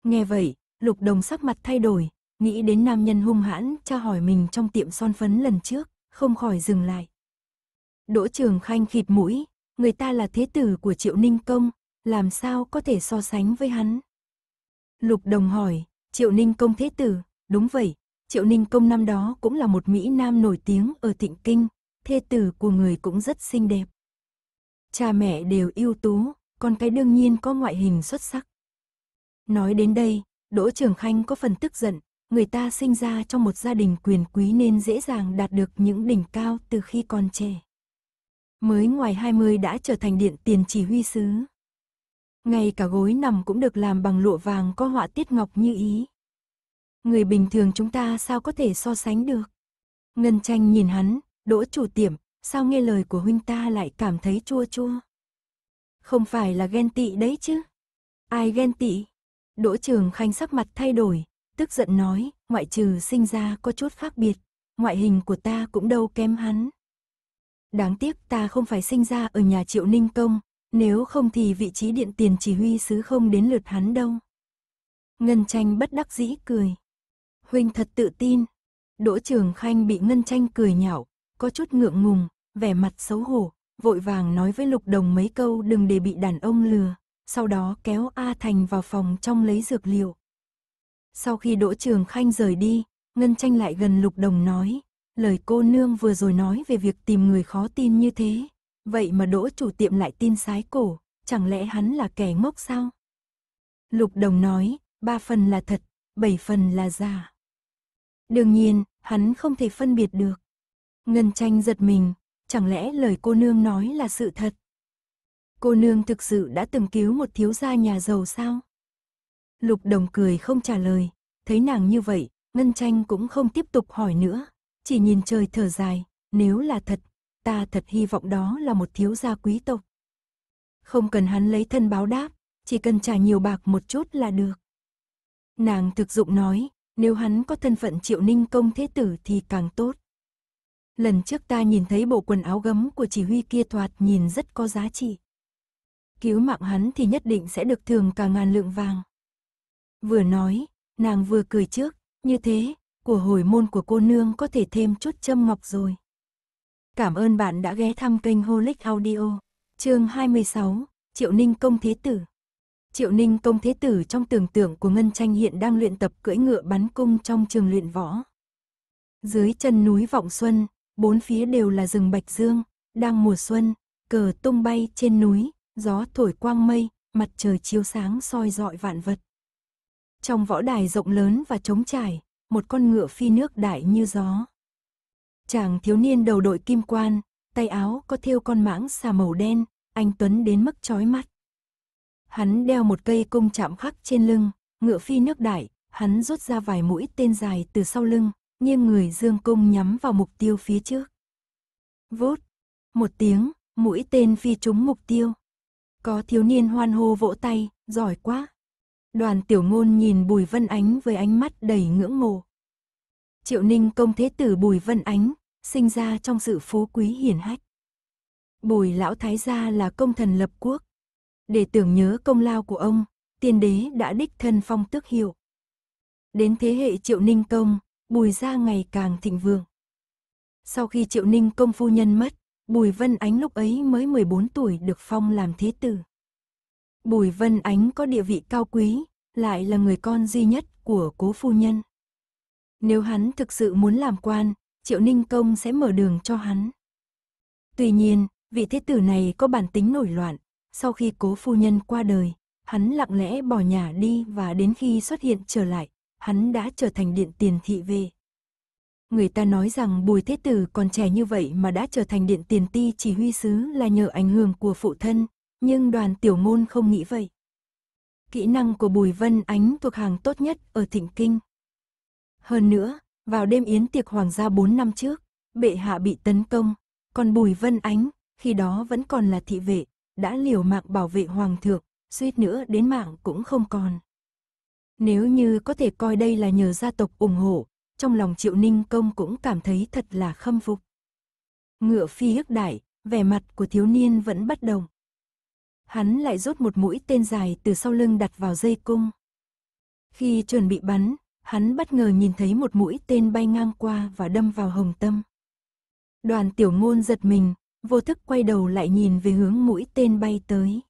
Nghe vậy, Lục Đồng sắc mặt thay đổi, nghĩ đến nam nhân hung hãn tra hỏi mình trong tiệm son phấn lần trước, không khỏi dừng lại. Đỗ Trường Khanh khịt mũi, người ta là thế tử của Triệu Ninh Công, làm sao có thể so sánh với hắn. Lục Đồng hỏi, Triệu Ninh Công thế tử, đúng vậy, Triệu Ninh Công năm đó cũng là một Mỹ Nam nổi tiếng ở thịnh Kinh, thế tử của người cũng rất xinh đẹp. Cha mẹ đều ưu tú, con cái đương nhiên có ngoại hình xuất sắc. Nói đến đây, Đỗ Trường Khanh có phần tức giận, người ta sinh ra trong một gia đình quyền quý nên dễ dàng đạt được những đỉnh cao từ khi còn trẻ mới ngoài 20 đã trở thành điện tiền chỉ huy sứ. Ngay cả gối nằm cũng được làm bằng lụa vàng có họa tiết ngọc như ý. Người bình thường chúng ta sao có thể so sánh được? Ngân tranh nhìn hắn, đỗ chủ tiệm, sao nghe lời của huynh ta lại cảm thấy chua chua? Không phải là ghen tị đấy chứ? Ai ghen tị? Đỗ trường khanh sắc mặt thay đổi, tức giận nói, ngoại trừ sinh ra có chút khác biệt, ngoại hình của ta cũng đâu kém hắn. Đáng tiếc ta không phải sinh ra ở nhà triệu ninh công, nếu không thì vị trí điện tiền chỉ huy sứ không đến lượt hắn đâu. Ngân tranh bất đắc dĩ cười. Huynh thật tự tin. Đỗ trường khanh bị Ngân tranh cười nhạo, có chút ngượng ngùng, vẻ mặt xấu hổ, vội vàng nói với lục đồng mấy câu đừng để bị đàn ông lừa, sau đó kéo A Thành vào phòng trong lấy dược liệu. Sau khi Đỗ Trường Khanh rời đi, Ngân Tranh lại gần Lục Đồng nói, Lời cô nương vừa rồi nói về việc tìm người khó tin như thế. Vậy mà đỗ chủ tiệm lại tin sái cổ, chẳng lẽ hắn là kẻ ngốc sao? Lục đồng nói, ba phần là thật, bảy phần là giả. Đương nhiên, hắn không thể phân biệt được. Ngân tranh giật mình, chẳng lẽ lời cô nương nói là sự thật? Cô nương thực sự đã từng cứu một thiếu gia nhà giàu sao? Lục đồng cười không trả lời, thấy nàng như vậy, Ngân tranh cũng không tiếp tục hỏi nữa, chỉ nhìn trời thở dài, nếu là thật, ta thật hy vọng đó là một thiếu gia quý tộc. Không cần hắn lấy thân báo đáp, chỉ cần trả nhiều bạc một chút là được. Nàng thực dụng nói, nếu hắn có thân phận triệu ninh công thế tử thì càng tốt. Lần trước ta nhìn thấy bộ quần áo gấm của chỉ huy kia thoạt nhìn rất có giá trị. Cứu mạng hắn thì nhất định sẽ được thường cả ngàn lượng vàng. Vừa nói, nàng vừa cười trước, như thế, của hồi môn của cô nương có thể thêm chút châm ngọc rồi. Cảm ơn bạn đã ghé thăm kênh Holic Audio. Chương 26, Triệu Ninh công thế tử. Triệu Ninh công thế tử trong tưởng tượng của Ngân Tranh hiện đang luyện tập cưỡi ngựa bắn cung trong trường luyện võ. Dưới chân núi Vọng Xuân, bốn phía đều là rừng bạch dương, đang mùa xuân, cờ tung bay trên núi, gió thổi quang mây, mặt trời chiếu sáng soi rọi vạn vật. Trong võ đài rộng lớn và trống trải, một con ngựa phi nước đại như gió. Chàng thiếu niên đầu đội kim quan, tay áo có thêu con mãng xà màu đen, anh Tuấn đến mức chói mắt. Hắn đeo một cây cung chạm khắc trên lưng, ngựa phi nước đại, hắn rút ra vài mũi tên dài từ sau lưng, nghiêng người dương cung nhắm vào mục tiêu phía trước. Vút, một tiếng, mũi tên phi trúng mục tiêu. Có thiếu niên hoan hô vỗ tay, giỏi quá. Đoàn tiểu ngôn nhìn Bùi Vân Ánh với ánh mắt đầy ngưỡng mộ. Triệu Ninh công thế tử Bùi Vân Ánh, sinh ra trong sự phú quý hiển hách. Bùi lão thái gia là công thần lập quốc. Để tưởng nhớ công lao của ông, tiên đế đã đích thân phong tước hiệu. Đến thế hệ Triệu Ninh công, Bùi gia ngày càng thịnh vượng. Sau khi Triệu Ninh công phu nhân mất, Bùi Vân Ánh lúc ấy mới 14 tuổi được phong làm thế tử. Bùi Vân Ánh có địa vị cao quý, lại là người con duy nhất của cố phu nhân. Nếu hắn thực sự muốn làm quan, Triệu Ninh Công sẽ mở đường cho hắn. Tuy nhiên, vị thế tử này có bản tính nổi loạn, sau khi cố phu nhân qua đời, hắn lặng lẽ bỏ nhà đi và đến khi xuất hiện trở lại, hắn đã trở thành điện tiền thị về. Người ta nói rằng Bùi Thế Tử còn trẻ như vậy mà đã trở thành điện tiền ti chỉ huy sứ là nhờ ảnh hưởng của phụ thân, nhưng đoàn tiểu môn không nghĩ vậy. Kỹ năng của Bùi Vân Ánh thuộc hàng tốt nhất ở Thịnh Kinh. Hơn nữa, vào đêm yến tiệc hoàng gia 4 năm trước, bệ hạ bị tấn công, còn Bùi Vân Ánh, khi đó vẫn còn là thị vệ, đã liều mạng bảo vệ hoàng thượng, suýt nữa đến mạng cũng không còn. Nếu như có thể coi đây là nhờ gia tộc ủng hộ, trong lòng Triệu Ninh Công cũng cảm thấy thật là khâm phục. Ngựa phi hức đại, vẻ mặt của thiếu niên vẫn bất đồng hắn lại rút một mũi tên dài từ sau lưng đặt vào dây cung. Khi chuẩn bị bắn, hắn bất ngờ nhìn thấy một mũi tên bay ngang qua và đâm vào hồng tâm. Đoàn tiểu ngôn giật mình, vô thức quay đầu lại nhìn về hướng mũi tên bay tới.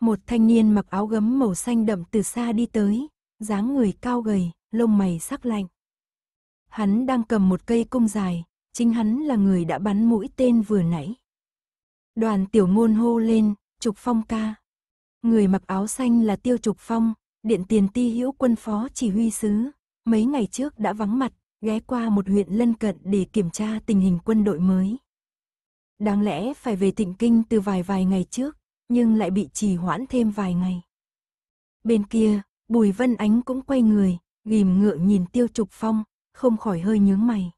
Một thanh niên mặc áo gấm màu xanh đậm từ xa đi tới, dáng người cao gầy, lông mày sắc lạnh. Hắn đang cầm một cây cung dài, chính hắn là người đã bắn mũi tên vừa nãy. Đoàn tiểu ngôn hô lên, Trục Phong ca. Người mặc áo xanh là Tiêu Trục Phong, điện tiền ti hữu quân phó chỉ huy sứ. Mấy ngày trước đã vắng mặt, ghé qua một huyện lân cận để kiểm tra tình hình quân đội mới. Đáng lẽ phải về tịnh kinh từ vài vài ngày trước, nhưng lại bị trì hoãn thêm vài ngày. Bên kia, Bùi Vân Ánh cũng quay người, ghim ngựa nhìn Tiêu Trục Phong, không khỏi hơi nhướng mày.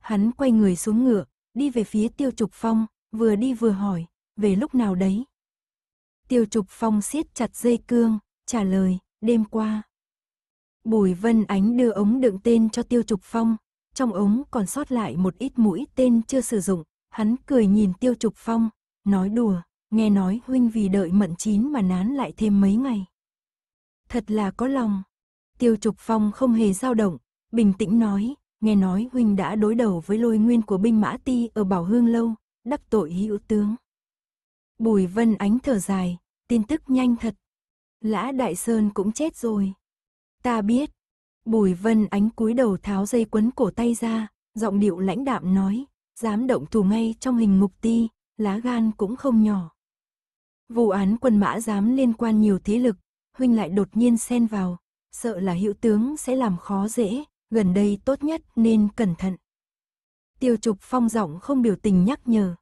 Hắn quay người xuống ngựa, đi về phía Tiêu Trục Phong, vừa đi vừa hỏi, về lúc nào đấy? Tiêu Trục Phong siết chặt dây cương, trả lời, đêm qua. Bùi Vân Ánh đưa ống đựng tên cho Tiêu Trục Phong, trong ống còn sót lại một ít mũi tên chưa sử dụng, hắn cười nhìn Tiêu Trục Phong, nói đùa, nghe nói huynh vì đợi mận chín mà nán lại thêm mấy ngày. Thật là có lòng. Tiêu Trục Phong không hề dao động, bình tĩnh nói, nghe nói huynh đã đối đầu với lôi nguyên của binh mã ti ở Bảo Hương Lâu, đắc tội hữu tướng. Bùi Vân Ánh thở dài, tin tức nhanh thật. Lã Đại Sơn cũng chết rồi. Ta biết. Bùi Vân Ánh cúi đầu tháo dây quấn cổ tay ra, giọng điệu lãnh đạm nói, dám động thủ ngay trong hình mục ti, lá gan cũng không nhỏ. Vụ án quân mã dám liên quan nhiều thế lực, huynh lại đột nhiên xen vào, sợ là hữu tướng sẽ làm khó dễ, gần đây tốt nhất nên cẩn thận. Tiêu Trục Phong giọng không biểu tình nhắc nhở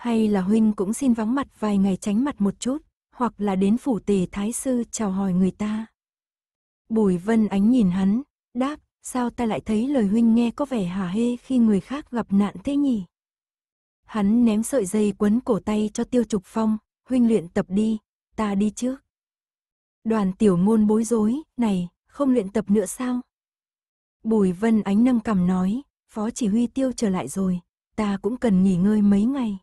hay là huynh cũng xin vắng mặt vài ngày tránh mặt một chút, hoặc là đến phủ tề thái sư chào hỏi người ta. Bùi vân ánh nhìn hắn, đáp, sao ta lại thấy lời huynh nghe có vẻ hả hê khi người khác gặp nạn thế nhỉ? Hắn ném sợi dây quấn cổ tay cho tiêu trục phong, huynh luyện tập đi, ta đi trước. Đoàn tiểu ngôn bối rối, này, không luyện tập nữa sao? Bùi vân ánh nâng cầm nói, phó chỉ huy tiêu trở lại rồi, ta cũng cần nghỉ ngơi mấy ngày.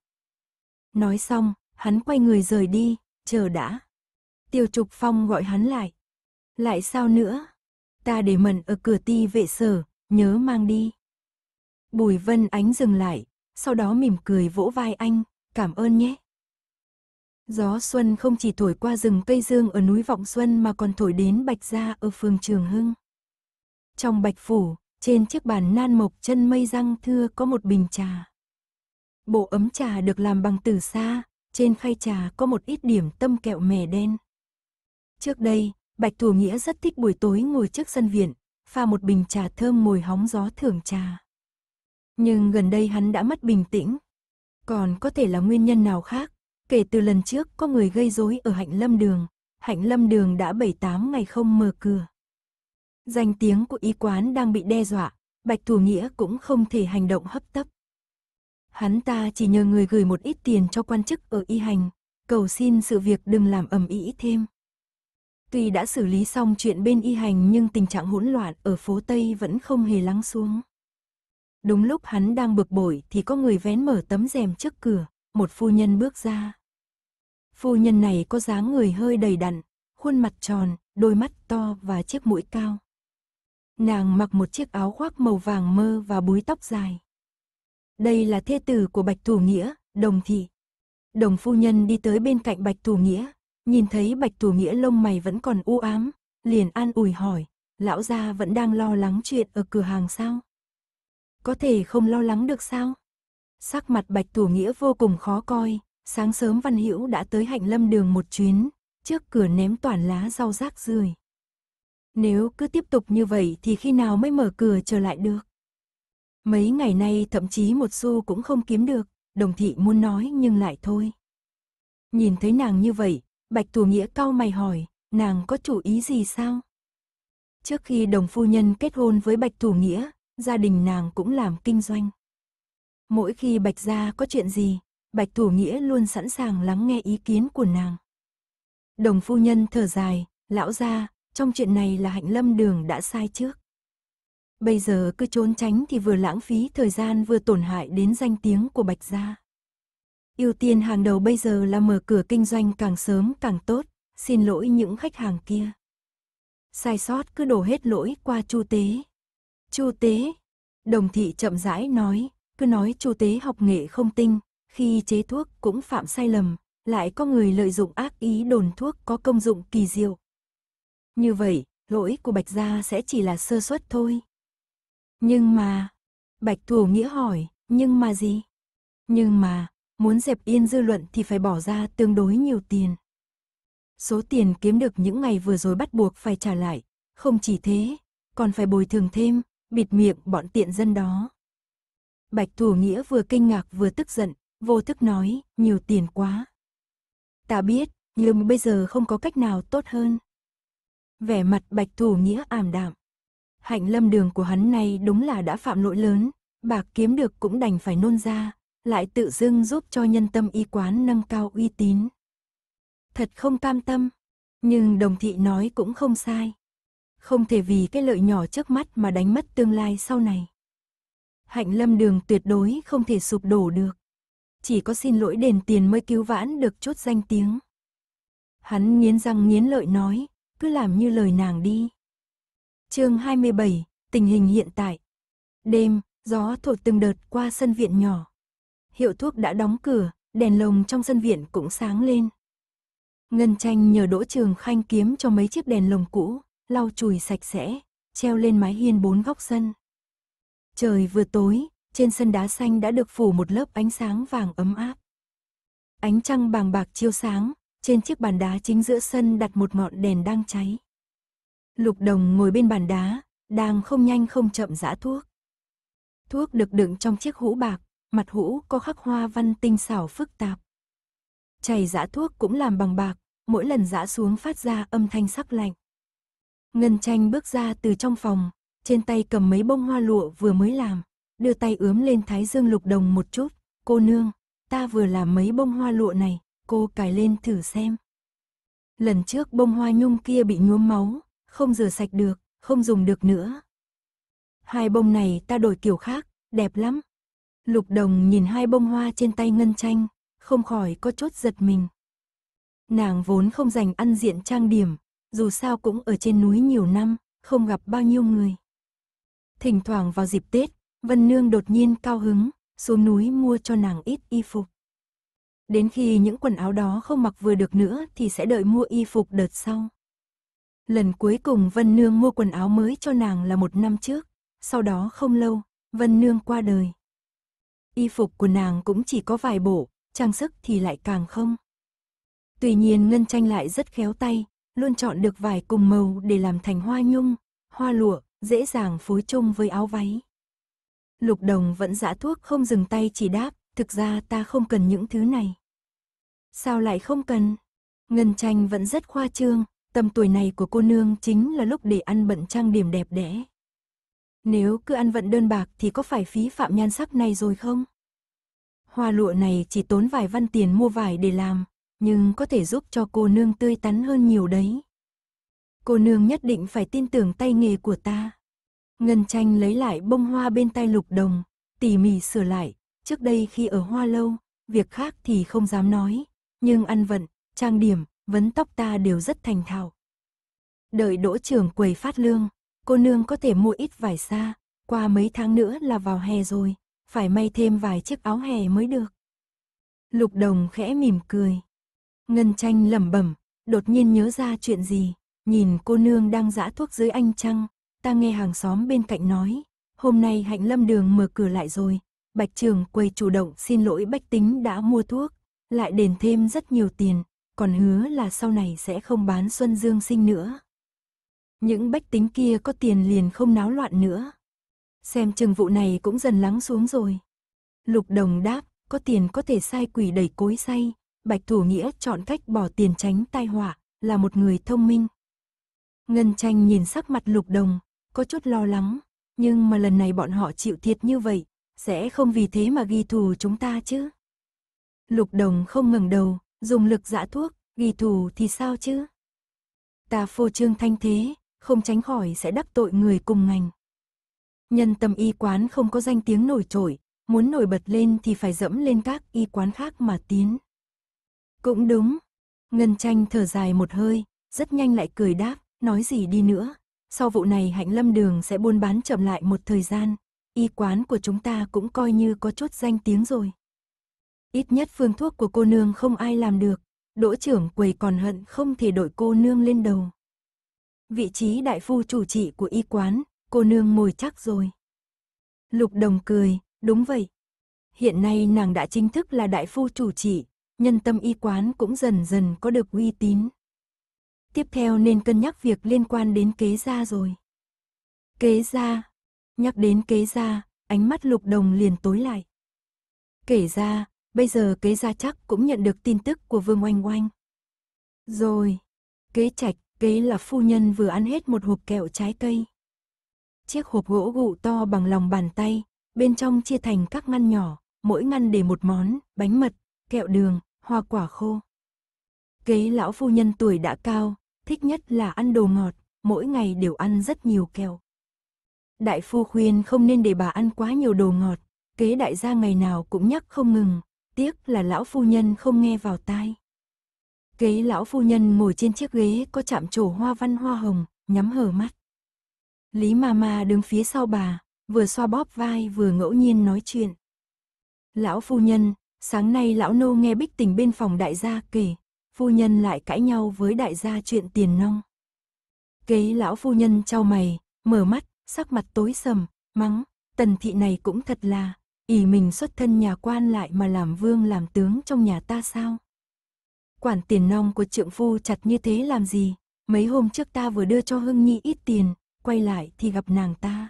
Nói xong, hắn quay người rời đi, chờ đã. Tiêu Trục Phong gọi hắn lại. Lại sao nữa? Ta để mẩn ở cửa ti vệ sở, nhớ mang đi. Bùi Vân Ánh dừng lại, sau đó mỉm cười vỗ vai anh, cảm ơn nhé. Gió xuân không chỉ thổi qua rừng cây dương ở núi Vọng Xuân mà còn thổi đến Bạch Gia ở phường Trường Hưng. Trong Bạch Phủ, trên chiếc bàn nan mộc chân mây răng thưa có một bình trà. Bộ ấm trà được làm bằng từ xa, trên khay trà có một ít điểm tâm kẹo mè đen. Trước đây, Bạch Thủ Nghĩa rất thích buổi tối ngồi trước sân viện, pha một bình trà thơm mùi hóng gió thưởng trà. Nhưng gần đây hắn đã mất bình tĩnh. Còn có thể là nguyên nhân nào khác, kể từ lần trước có người gây rối ở Hạnh Lâm Đường, Hạnh Lâm Đường đã 7-8 ngày không mở cửa. Danh tiếng của y quán đang bị đe dọa, Bạch Thủ Nghĩa cũng không thể hành động hấp tấp hắn ta chỉ nhờ người gửi một ít tiền cho quan chức ở y hành, cầu xin sự việc đừng làm ầm ĩ thêm. Tuy đã xử lý xong chuyện bên y hành nhưng tình trạng hỗn loạn ở phố Tây vẫn không hề lắng xuống. Đúng lúc hắn đang bực bội thì có người vén mở tấm rèm trước cửa, một phu nhân bước ra. Phu nhân này có dáng người hơi đầy đặn, khuôn mặt tròn, đôi mắt to và chiếc mũi cao. Nàng mặc một chiếc áo khoác màu vàng mơ và búi tóc dài đây là thê tử của Bạch Thủ Nghĩa, Đồng Thị. Đồng phu nhân đi tới bên cạnh Bạch Thủ Nghĩa, nhìn thấy Bạch Thủ Nghĩa lông mày vẫn còn u ám, liền an ủi hỏi, lão gia vẫn đang lo lắng chuyện ở cửa hàng sao? Có thể không lo lắng được sao? Sắc mặt Bạch Thủ Nghĩa vô cùng khó coi, sáng sớm Văn Hữu đã tới hạnh lâm đường một chuyến, trước cửa ném toàn lá rau rác rưởi. Nếu cứ tiếp tục như vậy thì khi nào mới mở cửa trở lại được? Mấy ngày nay thậm chí một xu cũng không kiếm được, đồng thị muốn nói nhưng lại thôi. Nhìn thấy nàng như vậy, Bạch Tù Nghĩa cau mày hỏi, nàng có chủ ý gì sao? Trước khi đồng phu nhân kết hôn với Bạch Tù Nghĩa, gia đình nàng cũng làm kinh doanh. Mỗi khi Bạch gia có chuyện gì, Bạch Tù Nghĩa luôn sẵn sàng lắng nghe ý kiến của nàng. Đồng phu nhân thở dài, lão gia, trong chuyện này là hạnh lâm đường đã sai trước. Bây giờ cứ trốn tránh thì vừa lãng phí thời gian vừa tổn hại đến danh tiếng của Bạch Gia. Ưu tiên hàng đầu bây giờ là mở cửa kinh doanh càng sớm càng tốt, xin lỗi những khách hàng kia. Sai sót cứ đổ hết lỗi qua Chu Tế. Chu Tế, đồng thị chậm rãi nói, cứ nói Chu Tế học nghệ không tinh, khi chế thuốc cũng phạm sai lầm, lại có người lợi dụng ác ý đồn thuốc có công dụng kỳ diệu. Như vậy, lỗi của Bạch Gia sẽ chỉ là sơ suất thôi. Nhưng mà... Bạch Thủ Nghĩa hỏi, nhưng mà gì? Nhưng mà, muốn dẹp yên dư luận thì phải bỏ ra tương đối nhiều tiền. Số tiền kiếm được những ngày vừa rồi bắt buộc phải trả lại, không chỉ thế, còn phải bồi thường thêm, bịt miệng bọn tiện dân đó. Bạch Thủ Nghĩa vừa kinh ngạc vừa tức giận, vô thức nói, nhiều tiền quá. Ta biết, nhưng bây giờ không có cách nào tốt hơn. Vẻ mặt Bạch Thủ Nghĩa ảm đạm hạnh lâm đường của hắn này đúng là đã phạm lỗi lớn, bạc kiếm được cũng đành phải nôn ra, lại tự dưng giúp cho nhân tâm y quán nâng cao uy tín. Thật không cam tâm, nhưng đồng thị nói cũng không sai. Không thể vì cái lợi nhỏ trước mắt mà đánh mất tương lai sau này. Hạnh lâm đường tuyệt đối không thể sụp đổ được. Chỉ có xin lỗi đền tiền mới cứu vãn được chút danh tiếng. Hắn nghiến răng nghiến lợi nói, cứ làm như lời nàng đi chương 27, tình hình hiện tại. Đêm, gió thổi từng đợt qua sân viện nhỏ. Hiệu thuốc đã đóng cửa, đèn lồng trong sân viện cũng sáng lên. Ngân tranh nhờ đỗ trường khanh kiếm cho mấy chiếc đèn lồng cũ, lau chùi sạch sẽ, treo lên mái hiên bốn góc sân. Trời vừa tối, trên sân đá xanh đã được phủ một lớp ánh sáng vàng ấm áp. Ánh trăng bàng bạc chiếu sáng, trên chiếc bàn đá chính giữa sân đặt một ngọn đèn đang cháy. Lục Đồng ngồi bên bàn đá, đang không nhanh không chậm giã thuốc. Thuốc được đựng trong chiếc hũ bạc, mặt hũ có khắc hoa văn tinh xảo phức tạp. Chày giã thuốc cũng làm bằng bạc, mỗi lần giã xuống phát ra âm thanh sắc lạnh. Ngân tranh bước ra từ trong phòng, trên tay cầm mấy bông hoa lụa vừa mới làm, đưa tay ướm lên thái dương lục đồng một chút. Cô nương, ta vừa làm mấy bông hoa lụa này, cô cài lên thử xem. Lần trước bông hoa nhung kia bị nhuốm máu, không rửa sạch được, không dùng được nữa. Hai bông này ta đổi kiểu khác, đẹp lắm. Lục đồng nhìn hai bông hoa trên tay ngân tranh, không khỏi có chút giật mình. Nàng vốn không dành ăn diện trang điểm, dù sao cũng ở trên núi nhiều năm, không gặp bao nhiêu người. Thỉnh thoảng vào dịp Tết, Vân Nương đột nhiên cao hứng, xuống núi mua cho nàng ít y phục. Đến khi những quần áo đó không mặc vừa được nữa thì sẽ đợi mua y phục đợt sau. Lần cuối cùng Vân Nương mua quần áo mới cho nàng là một năm trước, sau đó không lâu, Vân Nương qua đời. Y phục của nàng cũng chỉ có vài bộ, trang sức thì lại càng không. Tuy nhiên Ngân Tranh lại rất khéo tay, luôn chọn được vài cùng màu để làm thành hoa nhung, hoa lụa, dễ dàng phối chung với áo váy. Lục đồng vẫn dã thuốc không dừng tay chỉ đáp, thực ra ta không cần những thứ này. Sao lại không cần? Ngân tranh vẫn rất khoa trương, Tầm tuổi này của cô nương chính là lúc để ăn bận trang điểm đẹp đẽ. Nếu cứ ăn vận đơn bạc thì có phải phí phạm nhan sắc này rồi không? Hoa lụa này chỉ tốn vài văn tiền mua vải để làm, nhưng có thể giúp cho cô nương tươi tắn hơn nhiều đấy. Cô nương nhất định phải tin tưởng tay nghề của ta. Ngân tranh lấy lại bông hoa bên tay lục đồng, tỉ mỉ sửa lại. Trước đây khi ở hoa lâu, việc khác thì không dám nói, nhưng ăn vận, trang điểm, vấn tóc ta đều rất thành thạo. Đợi đỗ trưởng quầy phát lương, cô nương có thể mua ít vải xa, qua mấy tháng nữa là vào hè rồi, phải may thêm vài chiếc áo hè mới được. Lục đồng khẽ mỉm cười. Ngân tranh lẩm bẩm, đột nhiên nhớ ra chuyện gì, nhìn cô nương đang dã thuốc dưới anh trăng, ta nghe hàng xóm bên cạnh nói, hôm nay hạnh lâm đường mở cửa lại rồi, bạch trường quầy chủ động xin lỗi bách tính đã mua thuốc, lại đền thêm rất nhiều tiền, còn hứa là sau này sẽ không bán Xuân Dương sinh nữa. Những bách tính kia có tiền liền không náo loạn nữa. Xem chừng vụ này cũng dần lắng xuống rồi. Lục đồng đáp, có tiền có thể sai quỷ đẩy cối say, Bạch Thủ Nghĩa chọn cách bỏ tiền tránh tai họa, là một người thông minh. Ngân tranh nhìn sắc mặt lục đồng, có chút lo lắng, nhưng mà lần này bọn họ chịu thiệt như vậy, sẽ không vì thế mà ghi thù chúng ta chứ. Lục đồng không ngẩng đầu, dùng lực dã thuốc, ghi thù thì sao chứ? Ta phô trương thanh thế, không tránh khỏi sẽ đắc tội người cùng ngành. Nhân tâm y quán không có danh tiếng nổi trội, muốn nổi bật lên thì phải dẫm lên các y quán khác mà tiến. Cũng đúng. Ngân tranh thở dài một hơi, rất nhanh lại cười đáp, nói gì đi nữa. Sau vụ này hạnh lâm đường sẽ buôn bán chậm lại một thời gian. Y quán của chúng ta cũng coi như có chút danh tiếng rồi ít nhất phương thuốc của cô nương không ai làm được, đỗ trưởng quầy còn hận không thể đội cô nương lên đầu. Vị trí đại phu chủ trị của y quán, cô nương ngồi chắc rồi. Lục đồng cười, đúng vậy. Hiện nay nàng đã chính thức là đại phu chủ trị, nhân tâm y quán cũng dần dần có được uy tín. Tiếp theo nên cân nhắc việc liên quan đến kế gia rồi. Kế gia, nhắc đến kế gia, ánh mắt lục đồng liền tối lại. Kể ra, bây giờ kế gia chắc cũng nhận được tin tức của Vương Oanh Oanh. Rồi, kế trạch, kế là phu nhân vừa ăn hết một hộp kẹo trái cây. Chiếc hộp gỗ gụ to bằng lòng bàn tay, bên trong chia thành các ngăn nhỏ, mỗi ngăn để một món, bánh mật, kẹo đường, hoa quả khô. Kế lão phu nhân tuổi đã cao, thích nhất là ăn đồ ngọt, mỗi ngày đều ăn rất nhiều kẹo. Đại phu khuyên không nên để bà ăn quá nhiều đồ ngọt, kế đại gia ngày nào cũng nhắc không ngừng, Tiếc là lão phu nhân không nghe vào tai. Ghế lão phu nhân ngồi trên chiếc ghế có chạm trổ hoa văn hoa hồng, nhắm hờ mắt. Lý ma ma đứng phía sau bà, vừa xoa bóp vai vừa ngẫu nhiên nói chuyện. Lão phu nhân, sáng nay lão nô nghe bích tình bên phòng đại gia kể, phu nhân lại cãi nhau với đại gia chuyện tiền nong. Kế lão phu nhân trao mày, mở mắt, sắc mặt tối sầm, mắng, tần thị này cũng thật là, ỷ mình xuất thân nhà quan lại mà làm vương làm tướng trong nhà ta sao? Quản tiền nong của trượng phu chặt như thế làm gì? Mấy hôm trước ta vừa đưa cho Hưng Nhi ít tiền, quay lại thì gặp nàng ta.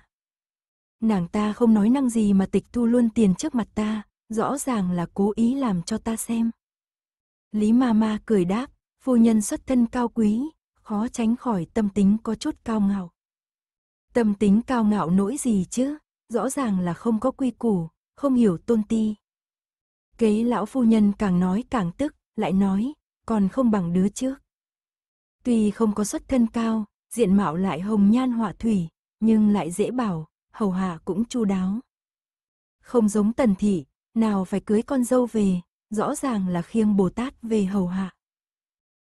Nàng ta không nói năng gì mà tịch thu luôn tiền trước mặt ta, rõ ràng là cố ý làm cho ta xem. Lý ma ma cười đáp, phu nhân xuất thân cao quý, khó tránh khỏi tâm tính có chút cao ngạo. Tâm tính cao ngạo nỗi gì chứ, rõ ràng là không có quy củ, không hiểu tôn ti. Kế lão phu nhân càng nói càng tức, lại nói, còn không bằng đứa trước. Tuy không có xuất thân cao, diện mạo lại hồng nhan họa thủy, nhưng lại dễ bảo, hầu hạ cũng chu đáo. Không giống tần thị, nào phải cưới con dâu về, rõ ràng là khiêng Bồ Tát về hầu hạ.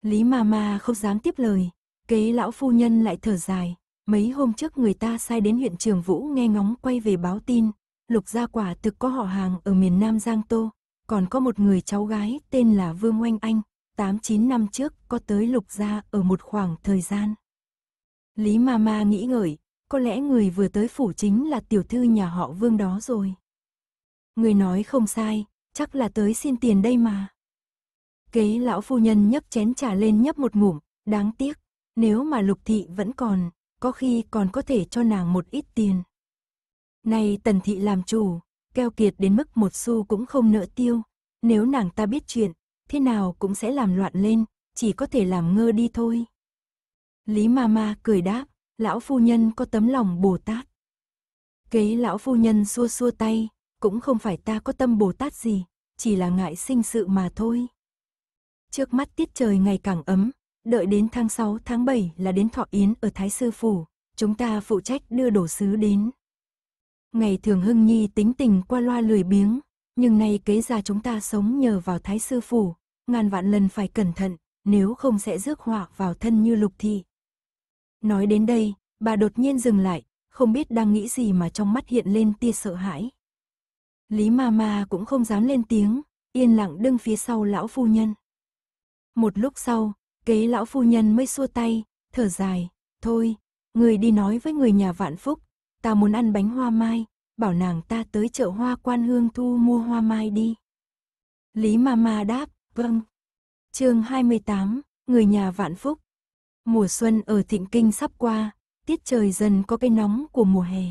Lý mà mà không dám tiếp lời, kế lão phu nhân lại thở dài, mấy hôm trước người ta sai đến huyện Trường Vũ nghe ngóng quay về báo tin, Lục Gia quả thực có họ hàng ở miền Nam Giang Tô, còn có một người cháu gái tên là Vương Oanh Anh, 8-9 năm trước có tới Lục Gia ở một khoảng thời gian. Lý Mama nghĩ ngợi, có lẽ người vừa tới phủ chính là tiểu thư nhà họ Vương đó rồi. Người nói không sai, chắc là tới xin tiền đây mà. Kế lão phu nhân nhấp chén trà lên nhấp một ngụm, đáng tiếc, nếu mà lục thị vẫn còn, có khi còn có thể cho nàng một ít tiền. Nay tần thị làm chủ, keo kiệt đến mức một xu cũng không nỡ tiêu. Nếu nàng ta biết chuyện, thế nào cũng sẽ làm loạn lên, chỉ có thể làm ngơ đi thôi. Lý Mama cười đáp, lão phu nhân có tấm lòng Bồ Tát. Kế lão phu nhân xua xua tay, cũng không phải ta có tâm Bồ Tát gì, chỉ là ngại sinh sự mà thôi. Trước mắt tiết trời ngày càng ấm, đợi đến tháng 6 tháng 7 là đến thọ yến ở Thái Sư Phủ, chúng ta phụ trách đưa đồ sứ đến. Ngày thường Hưng Nhi tính tình qua loa lười biếng, nhưng nay kế ra chúng ta sống nhờ vào thái sư phủ, ngàn vạn lần phải cẩn thận, nếu không sẽ rước họa vào thân như lục thị. Nói đến đây, bà đột nhiên dừng lại, không biết đang nghĩ gì mà trong mắt hiện lên tia sợ hãi. Lý ma ma cũng không dám lên tiếng, yên lặng đứng phía sau lão phu nhân. Một lúc sau, kế lão phu nhân mới xua tay, thở dài, thôi, người đi nói với người nhà vạn phúc, ta muốn ăn bánh hoa mai, bảo nàng ta tới chợ hoa quan hương thu mua hoa mai đi. Lý Mama đáp, vâng. chương 28, người nhà vạn phúc. Mùa xuân ở Thịnh Kinh sắp qua, tiết trời dần có cái nóng của mùa hè.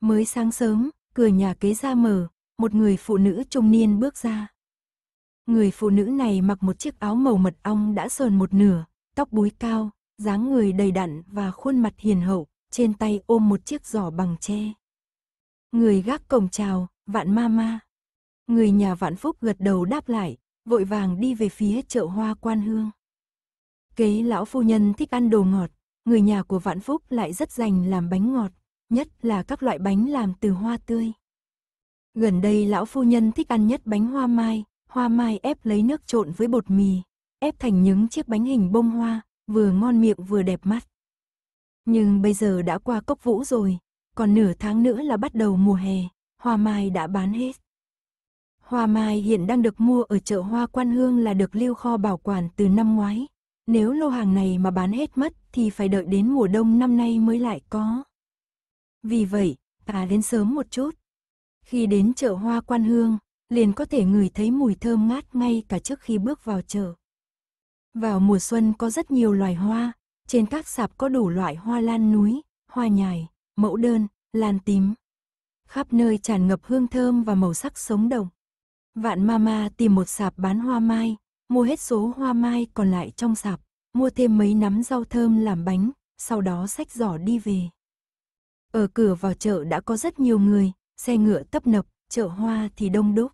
Mới sáng sớm, cửa nhà kế ra mở, một người phụ nữ trung niên bước ra. Người phụ nữ này mặc một chiếc áo màu mật ong đã sờn một nửa, tóc búi cao, dáng người đầy đặn và khuôn mặt hiền hậu, trên tay ôm một chiếc giỏ bằng tre. Người gác cổng chào, vạn ma ma. Người nhà vạn phúc gật đầu đáp lại, vội vàng đi về phía chợ hoa quan hương. Kế lão phu nhân thích ăn đồ ngọt, người nhà của vạn phúc lại rất dành làm bánh ngọt, nhất là các loại bánh làm từ hoa tươi. Gần đây lão phu nhân thích ăn nhất bánh hoa mai, hoa mai ép lấy nước trộn với bột mì, ép thành những chiếc bánh hình bông hoa, vừa ngon miệng vừa đẹp mắt. Nhưng bây giờ đã qua cốc vũ rồi, còn nửa tháng nữa là bắt đầu mùa hè, hoa mai đã bán hết. Hoa mai hiện đang được mua ở chợ hoa quan hương là được lưu kho bảo quản từ năm ngoái. Nếu lô hàng này mà bán hết mất thì phải đợi đến mùa đông năm nay mới lại có. Vì vậy, ta đến sớm một chút. Khi đến chợ hoa quan hương, liền có thể ngửi thấy mùi thơm ngát ngay cả trước khi bước vào chợ. Vào mùa xuân có rất nhiều loài hoa, trên các sạp có đủ loại hoa lan núi, hoa nhài, mẫu đơn, lan tím. Khắp nơi tràn ngập hương thơm và màu sắc sống động. Vạn Mama tìm một sạp bán hoa mai, mua hết số hoa mai còn lại trong sạp, mua thêm mấy nắm rau thơm làm bánh, sau đó xách giỏ đi về. Ở cửa vào chợ đã có rất nhiều người, xe ngựa tấp nập, chợ hoa thì đông đúc.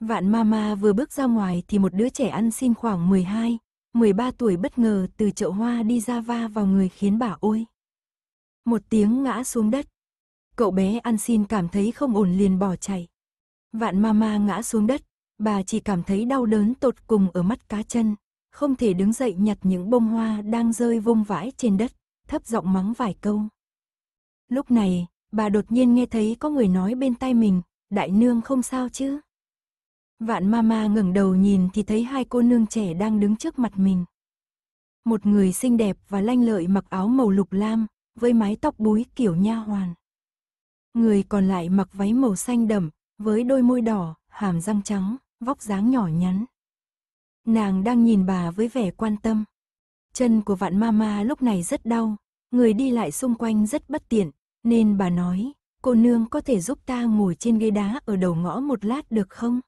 Vạn Mama vừa bước ra ngoài thì một đứa trẻ ăn xin khoảng 12, 13 tuổi bất ngờ từ chậu hoa đi ra va vào người khiến bà ôi. Một tiếng ngã xuống đất. Cậu bé ăn xin cảm thấy không ổn liền bỏ chạy. Vạn mama ngã xuống đất, bà chỉ cảm thấy đau đớn tột cùng ở mắt cá chân, không thể đứng dậy nhặt những bông hoa đang rơi vung vãi trên đất, thấp giọng mắng vài câu. Lúc này, bà đột nhiên nghe thấy có người nói bên tai mình, đại nương không sao chứ? Vạn mama ngẩng đầu nhìn thì thấy hai cô nương trẻ đang đứng trước mặt mình. Một người xinh đẹp và lanh lợi mặc áo màu lục lam, với mái tóc búi kiểu nha hoàn. Người còn lại mặc váy màu xanh đậm, với đôi môi đỏ, hàm răng trắng, vóc dáng nhỏ nhắn. Nàng đang nhìn bà với vẻ quan tâm. Chân của vạn mama lúc này rất đau, người đi lại xung quanh rất bất tiện, nên bà nói, cô nương có thể giúp ta ngồi trên ghế đá ở đầu ngõ một lát được không?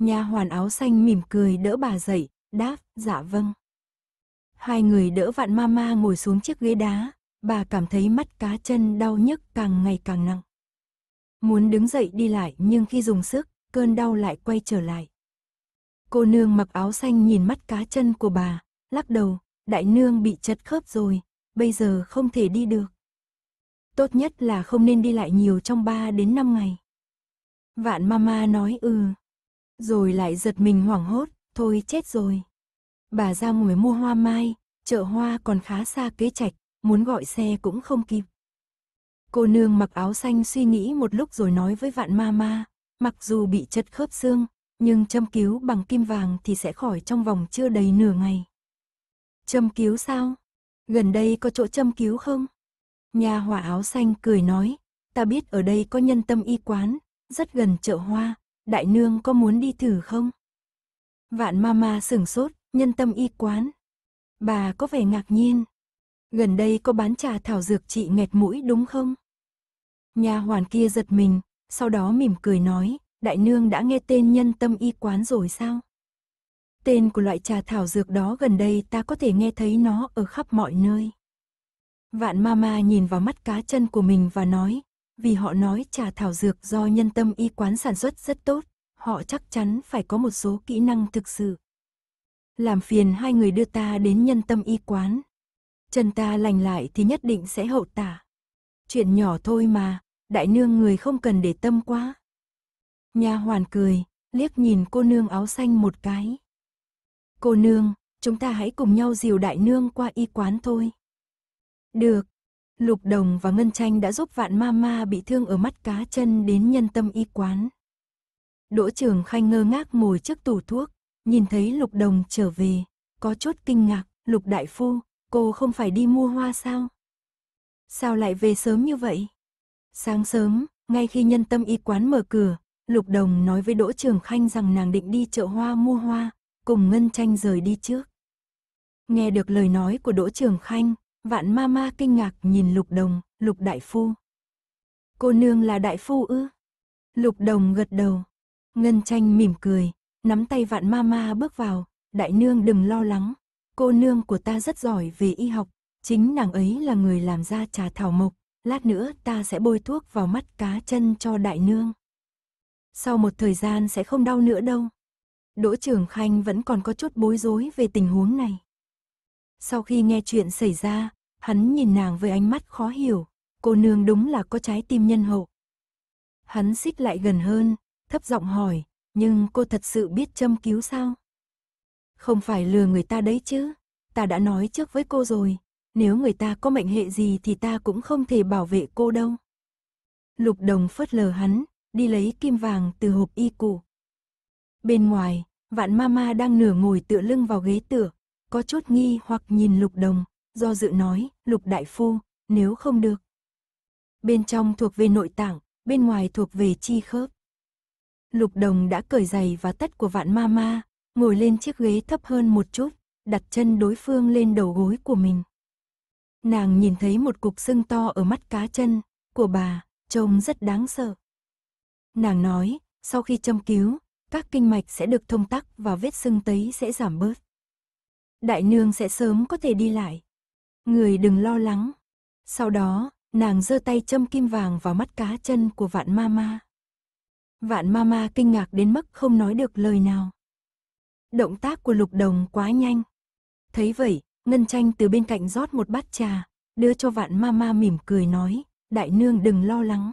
Nha hoàn áo xanh mỉm cười đỡ bà dậy, đáp, dạ vâng. Hai người đỡ vạn mama ngồi xuống chiếc ghế đá, bà cảm thấy mắt cá chân đau nhức càng ngày càng nặng. Muốn đứng dậy đi lại nhưng khi dùng sức, cơn đau lại quay trở lại. Cô nương mặc áo xanh nhìn mắt cá chân của bà, lắc đầu, đại nương bị chật khớp rồi, bây giờ không thể đi được. Tốt nhất là không nên đi lại nhiều trong 3 đến 5 ngày. Vạn mama nói ừ, rồi lại giật mình hoảng hốt, thôi chết rồi. Bà ra ngoài mua hoa mai, chợ hoa còn khá xa kế trạch, muốn gọi xe cũng không kịp. Cô nương mặc áo xanh suy nghĩ một lúc rồi nói với vạn ma ma, mặc dù bị chật khớp xương, nhưng châm cứu bằng kim vàng thì sẽ khỏi trong vòng chưa đầy nửa ngày. Châm cứu sao? Gần đây có chỗ châm cứu không? Nhà hòa áo xanh cười nói, ta biết ở đây có nhân tâm y quán, rất gần chợ hoa, đại nương có muốn đi thử không? Vạn mama sửng sốt, nhân tâm y quán. Bà có vẻ ngạc nhiên. Gần đây có bán trà thảo dược trị nghẹt mũi đúng không? Nhà hoàn kia giật mình, sau đó mỉm cười nói, đại nương đã nghe tên nhân tâm y quán rồi sao? Tên của loại trà thảo dược đó gần đây ta có thể nghe thấy nó ở khắp mọi nơi. Vạn mama nhìn vào mắt cá chân của mình và nói, vì họ nói trà thảo dược do nhân tâm y quán sản xuất rất tốt, họ chắc chắn phải có một số kỹ năng thực sự. Làm phiền hai người đưa ta đến nhân tâm y quán. Chân ta lành lại thì nhất định sẽ hậu tả. Chuyện nhỏ thôi mà, đại nương người không cần để tâm quá. nha hoàn cười, liếc nhìn cô nương áo xanh một cái. Cô nương, chúng ta hãy cùng nhau dìu đại nương qua y quán thôi. Được, Lục Đồng và Ngân Tranh đã giúp Vạn Mama bị thương ở mắt cá chân đến nhân tâm y quán. Đỗ Trường Khanh ngơ ngác ngồi trước tủ thuốc, nhìn thấy Lục Đồng trở về, có chút kinh ngạc, Lục Đại Phu, cô không phải đi mua hoa sao? Sao lại về sớm như vậy? Sáng sớm, ngay khi nhân tâm y quán mở cửa, Lục Đồng nói với Đỗ Trường Khanh rằng nàng định đi chợ hoa mua hoa, cùng Ngân Tranh rời đi trước. Nghe được lời nói của Đỗ Trường Khanh, Vạn ma ma kinh ngạc nhìn lục đồng, lục đại phu. Cô nương là đại phu ư? Lục đồng gật đầu. Ngân tranh mỉm cười, nắm tay vạn ma ma bước vào. Đại nương đừng lo lắng, cô nương của ta rất giỏi về y học. Chính nàng ấy là người làm ra trà thảo mộc. Lát nữa ta sẽ bôi thuốc vào mắt cá chân cho đại nương. Sau một thời gian sẽ không đau nữa đâu. Đỗ Trường Khanh vẫn còn có chút bối rối về tình huống này. Sau khi nghe chuyện xảy ra, hắn nhìn nàng với ánh mắt khó hiểu, cô nương đúng là có trái tim nhân hậu. Hắn xích lại gần hơn, thấp giọng hỏi, nhưng cô thật sự biết châm cứu sao? Không phải lừa người ta đấy chứ, ta đã nói trước với cô rồi, nếu người ta có mệnh hệ gì thì ta cũng không thể bảo vệ cô đâu. Lục đồng phớt lờ hắn, đi lấy kim vàng từ hộp y cụ. Bên ngoài, vạn mama đang nửa ngồi tựa lưng vào ghế tựa, có chút nghi hoặc nhìn lục đồng, do dự nói, lục đại phu, nếu không được. Bên trong thuộc về nội tạng, bên ngoài thuộc về chi khớp. Lục đồng đã cởi giày và tất của vạn ma ma, ngồi lên chiếc ghế thấp hơn một chút, đặt chân đối phương lên đầu gối của mình. Nàng nhìn thấy một cục sưng to ở mắt cá chân của bà, trông rất đáng sợ. Nàng nói, sau khi châm cứu, các kinh mạch sẽ được thông tắc và vết sưng tấy sẽ giảm bớt đại nương sẽ sớm có thể đi lại. Người đừng lo lắng. Sau đó, nàng giơ tay châm kim vàng vào mắt cá chân của vạn ma ma. Vạn ma ma kinh ngạc đến mức không nói được lời nào. Động tác của lục đồng quá nhanh. Thấy vậy, Ngân Tranh từ bên cạnh rót một bát trà, đưa cho vạn ma ma mỉm cười nói, đại nương đừng lo lắng.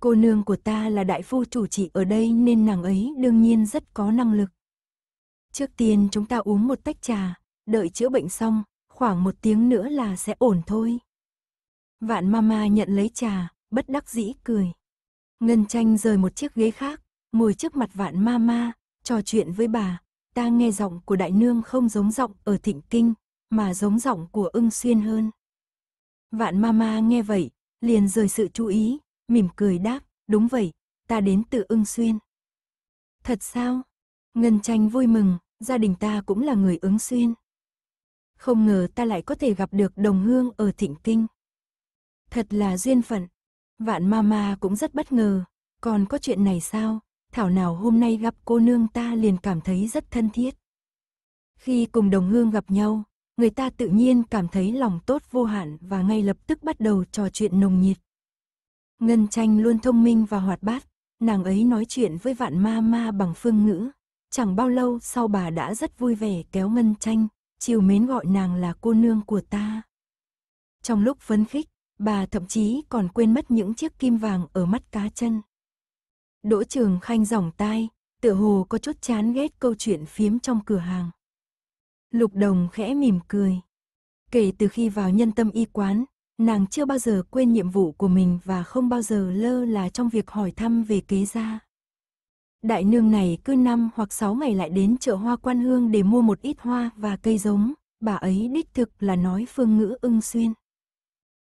Cô nương của ta là đại phu chủ trị ở đây nên nàng ấy đương nhiên rất có năng lực. Trước tiên chúng ta uống một tách trà, đợi chữa bệnh xong, khoảng một tiếng nữa là sẽ ổn thôi. Vạn mama nhận lấy trà, bất đắc dĩ cười. Ngân tranh rời một chiếc ghế khác, ngồi trước mặt vạn mama, trò chuyện với bà. Ta nghe giọng của đại nương không giống giọng ở thịnh kinh, mà giống giọng của ưng xuyên hơn. Vạn mama nghe vậy, liền rời sự chú ý, mỉm cười đáp, đúng vậy, ta đến từ ưng xuyên. Thật sao? Ngân tranh vui mừng, gia đình ta cũng là người ứng xuyên. Không ngờ ta lại có thể gặp được đồng hương ở thịnh kinh. Thật là duyên phận. Vạn mama cũng rất bất ngờ, còn có chuyện này sao, thảo nào hôm nay gặp cô nương ta liền cảm thấy rất thân thiết. Khi cùng đồng hương gặp nhau, người ta tự nhiên cảm thấy lòng tốt vô hạn và ngay lập tức bắt đầu trò chuyện nồng nhiệt. Ngân tranh luôn thông minh và hoạt bát, nàng ấy nói chuyện với vạn ma ma bằng phương ngữ, Chẳng bao lâu sau bà đã rất vui vẻ kéo Ngân Tranh, chiều mến gọi nàng là cô nương của ta. Trong lúc phấn khích, bà thậm chí còn quên mất những chiếc kim vàng ở mắt cá chân. Đỗ Trường Khanh giỏng tai, tựa hồ có chút chán ghét câu chuyện phiếm trong cửa hàng. Lục Đồng khẽ mỉm cười. Kể từ khi vào nhân tâm y quán, nàng chưa bao giờ quên nhiệm vụ của mình và không bao giờ lơ là trong việc hỏi thăm về kế gia. Đại nương này cứ năm hoặc sáu ngày lại đến chợ hoa quan hương để mua một ít hoa và cây giống, bà ấy đích thực là nói phương ngữ ưng xuyên.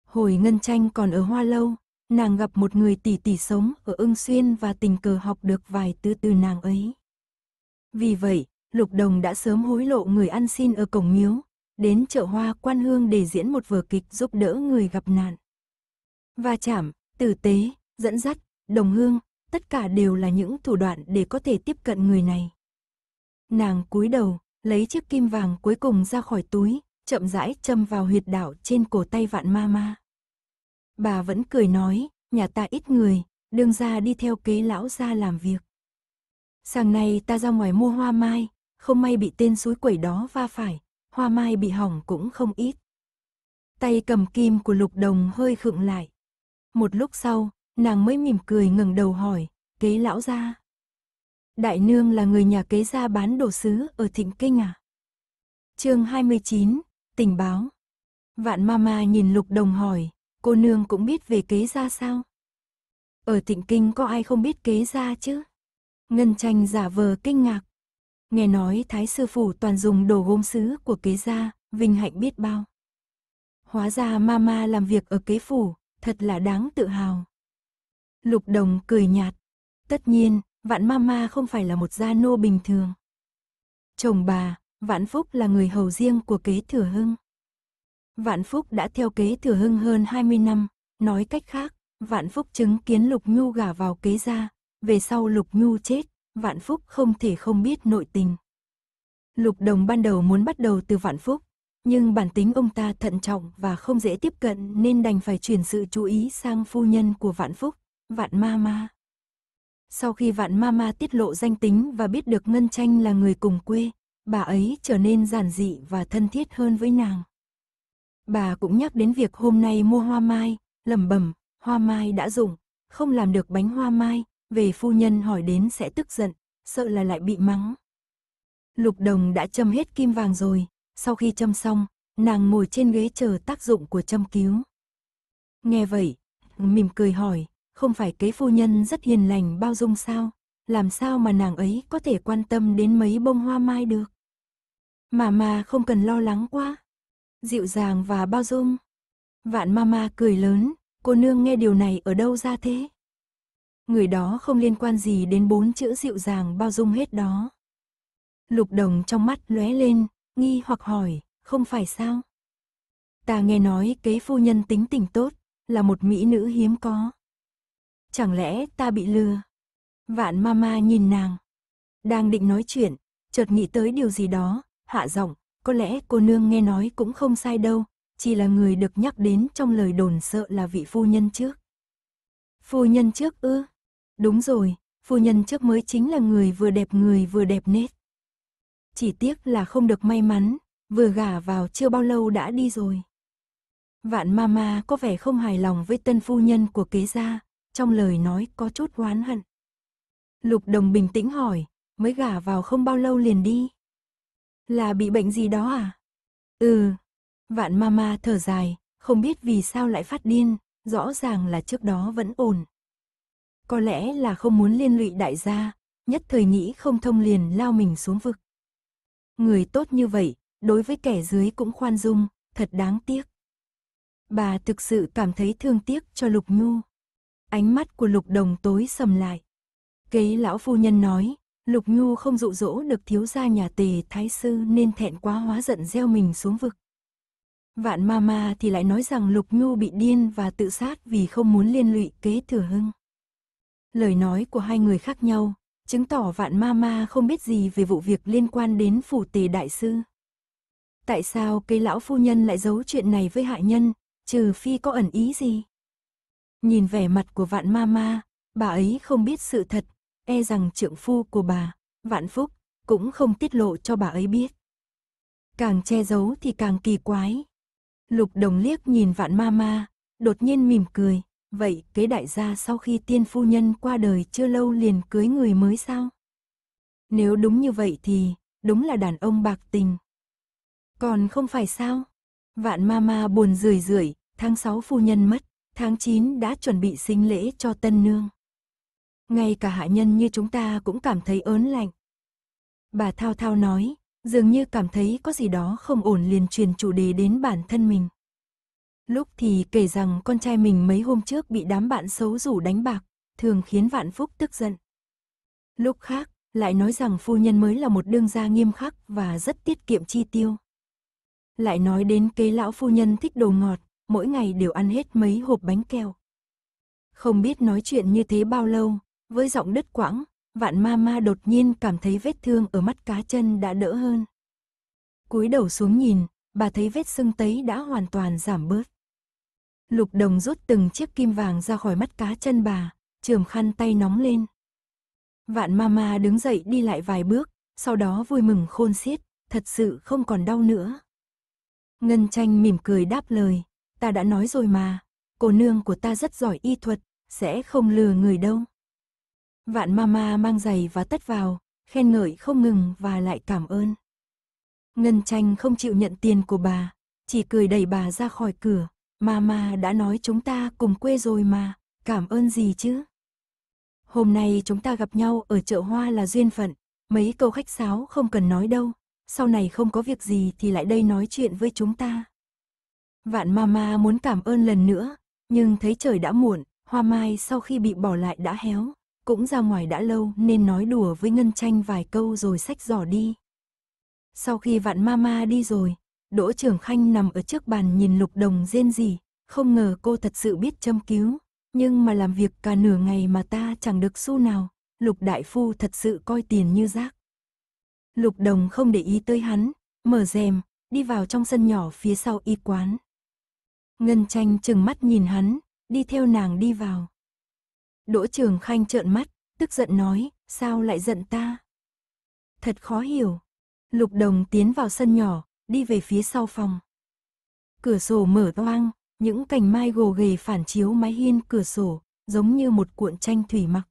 Hồi Ngân Tranh còn ở Hoa Lâu, nàng gặp một người tỷ tỷ sống ở ưng xuyên và tình cờ học được vài từ từ nàng ấy. Vì vậy, Lục Đồng đã sớm hối lộ người ăn xin ở cổng miếu, đến chợ hoa quan hương để diễn một vở kịch giúp đỡ người gặp nạn. và chạm, tử tế, dẫn dắt, đồng hương, tất cả đều là những thủ đoạn để có thể tiếp cận người này. Nàng cúi đầu, lấy chiếc kim vàng cuối cùng ra khỏi túi, chậm rãi châm vào huyệt đảo trên cổ tay vạn ma ma. Bà vẫn cười nói, nhà ta ít người, đương ra đi theo kế lão ra làm việc. Sáng nay ta ra ngoài mua hoa mai, không may bị tên suối quẩy đó va phải, hoa mai bị hỏng cũng không ít. Tay cầm kim của lục đồng hơi khựng lại. Một lúc sau, nàng mới mỉm cười ngẩng đầu hỏi, kế lão gia. Đại nương là người nhà kế gia bán đồ sứ ở Thịnh Kinh à? chương 29, tình báo. Vạn Mama nhìn Lục Đồng hỏi, cô nương cũng biết về kế gia sao? Ở Thịnh Kinh có ai không biết kế gia chứ? Ngân Tranh giả vờ kinh ngạc. Nghe nói Thái Sư Phủ toàn dùng đồ gốm sứ của kế gia, vinh hạnh biết bao. Hóa ra Mama làm việc ở kế phủ, thật là đáng tự hào. Lục Đồng cười nhạt. Tất nhiên, Vạn Mama không phải là một gia nô bình thường. Chồng bà, Vạn Phúc là người hầu riêng của kế thừa hưng. Vạn Phúc đã theo kế thừa hưng hơn 20 năm, nói cách khác, Vạn Phúc chứng kiến Lục Nhu gả vào kế gia, về sau Lục Nhu chết, Vạn Phúc không thể không biết nội tình. Lục Đồng ban đầu muốn bắt đầu từ Vạn Phúc, nhưng bản tính ông ta thận trọng và không dễ tiếp cận nên đành phải chuyển sự chú ý sang phu nhân của Vạn Phúc, Vạn ma ma. Sau khi vạn ma ma tiết lộ danh tính và biết được Ngân Tranh là người cùng quê, bà ấy trở nên giản dị và thân thiết hơn với nàng. Bà cũng nhắc đến việc hôm nay mua hoa mai, lẩm bẩm, hoa mai đã dùng, không làm được bánh hoa mai, về phu nhân hỏi đến sẽ tức giận, sợ là lại bị mắng. Lục đồng đã châm hết kim vàng rồi, sau khi châm xong, nàng ngồi trên ghế chờ tác dụng của châm cứu. Nghe vậy, mỉm cười hỏi, không phải kế phu nhân rất hiền lành bao dung sao, làm sao mà nàng ấy có thể quan tâm đến mấy bông hoa mai được. Mà mà không cần lo lắng quá, dịu dàng và bao dung. Vạn mama cười lớn, cô nương nghe điều này ở đâu ra thế? Người đó không liên quan gì đến bốn chữ dịu dàng bao dung hết đó. Lục đồng trong mắt lóe lên, nghi hoặc hỏi, không phải sao? Ta nghe nói kế phu nhân tính tình tốt, là một mỹ nữ hiếm có. Chẳng lẽ ta bị lừa? Vạn mama nhìn nàng. Đang định nói chuyện, chợt nghĩ tới điều gì đó, hạ giọng, có lẽ cô nương nghe nói cũng không sai đâu, chỉ là người được nhắc đến trong lời đồn sợ là vị phu nhân trước. Phu nhân trước ư? Đúng rồi, phu nhân trước mới chính là người vừa đẹp người vừa đẹp nết. Chỉ tiếc là không được may mắn, vừa gả vào chưa bao lâu đã đi rồi. Vạn mama có vẻ không hài lòng với tân phu nhân của kế gia, trong lời nói có chút oán hận. Lục Đồng bình tĩnh hỏi, mới gả vào không bao lâu liền đi. Là bị bệnh gì đó à? Ừ. Vạn mama thở dài, không biết vì sao lại phát điên, rõ ràng là trước đó vẫn ổn. Có lẽ là không muốn liên lụy đại gia, nhất thời nghĩ không thông liền lao mình xuống vực. Người tốt như vậy, đối với kẻ dưới cũng khoan dung, thật đáng tiếc. Bà thực sự cảm thấy thương tiếc cho Lục Nhu. Ánh mắt của Lục Đồng tối sầm lại. Kế lão phu nhân nói, Lục Nhu không dụ dỗ được thiếu gia nhà tề thái sư nên thẹn quá hóa giận gieo mình xuống vực. Vạn ma ma thì lại nói rằng Lục Nhu bị điên và tự sát vì không muốn liên lụy kế thừa hưng. Lời nói của hai người khác nhau, chứng tỏ vạn ma ma không biết gì về vụ việc liên quan đến phủ tề đại sư. Tại sao cây lão phu nhân lại giấu chuyện này với hại nhân, trừ phi có ẩn ý gì? Nhìn vẻ mặt của vạn ma ma, bà ấy không biết sự thật, e rằng trượng phu của bà, vạn phúc, cũng không tiết lộ cho bà ấy biết. Càng che giấu thì càng kỳ quái. Lục đồng liếc nhìn vạn ma ma, đột nhiên mỉm cười, vậy kế đại gia sau khi tiên phu nhân qua đời chưa lâu liền cưới người mới sao? Nếu đúng như vậy thì, đúng là đàn ông bạc tình. Còn không phải sao? Vạn ma ma buồn rười rượi, tháng sáu phu nhân mất. Tháng 9 đã chuẩn bị sinh lễ cho tân nương. Ngay cả hạ nhân như chúng ta cũng cảm thấy ớn lạnh. Bà Thao Thao nói, dường như cảm thấy có gì đó không ổn liền truyền chủ đề đến bản thân mình. Lúc thì kể rằng con trai mình mấy hôm trước bị đám bạn xấu rủ đánh bạc, thường khiến Vạn Phúc tức giận. Lúc khác, lại nói rằng phu nhân mới là một đương gia nghiêm khắc và rất tiết kiệm chi tiêu. Lại nói đến kế lão phu nhân thích đồ ngọt, mỗi ngày đều ăn hết mấy hộp bánh kẹo. Không biết nói chuyện như thế bao lâu, với giọng đứt quãng, vạn ma ma đột nhiên cảm thấy vết thương ở mắt cá chân đã đỡ hơn. cúi đầu xuống nhìn, bà thấy vết sưng tấy đã hoàn toàn giảm bớt. Lục đồng rút từng chiếc kim vàng ra khỏi mắt cá chân bà, trườm khăn tay nóng lên. Vạn ma ma đứng dậy đi lại vài bước, sau đó vui mừng khôn xiết, thật sự không còn đau nữa. Ngân tranh mỉm cười đáp lời, ta đã nói rồi mà, cô nương của ta rất giỏi y thuật, sẽ không lừa người đâu. Vạn mama mang giày và tất vào, khen ngợi không ngừng và lại cảm ơn. Ngân tranh không chịu nhận tiền của bà, chỉ cười đẩy bà ra khỏi cửa, mama đã nói chúng ta cùng quê rồi mà, cảm ơn gì chứ. Hôm nay chúng ta gặp nhau ở chợ hoa là duyên phận, mấy câu khách sáo không cần nói đâu, sau này không có việc gì thì lại đây nói chuyện với chúng ta. Vạn Mama muốn cảm ơn lần nữa, nhưng thấy trời đã muộn, hoa mai sau khi bị bỏ lại đã héo, cũng ra ngoài đã lâu nên nói đùa với Ngân Tranh vài câu rồi xách giỏ đi. Sau khi Vạn Mama đi rồi, Đỗ Trường Khanh nằm ở trước bàn nhìn Lục Đồng rên rỉ, không ngờ cô thật sự biết châm cứu, nhưng mà làm việc cả nửa ngày mà ta chẳng được xu nào, Lục Đại Phu thật sự coi tiền như rác. Lục Đồng không để ý tới hắn, mở rèm, đi vào trong sân nhỏ phía sau y quán. Ngân tranh chừng mắt nhìn hắn, đi theo nàng đi vào. Đỗ trường khanh trợn mắt, tức giận nói, sao lại giận ta? Thật khó hiểu. Lục đồng tiến vào sân nhỏ, đi về phía sau phòng. Cửa sổ mở toang, những cành mai gồ ghề phản chiếu mái hiên cửa sổ, giống như một cuộn tranh thủy mặc.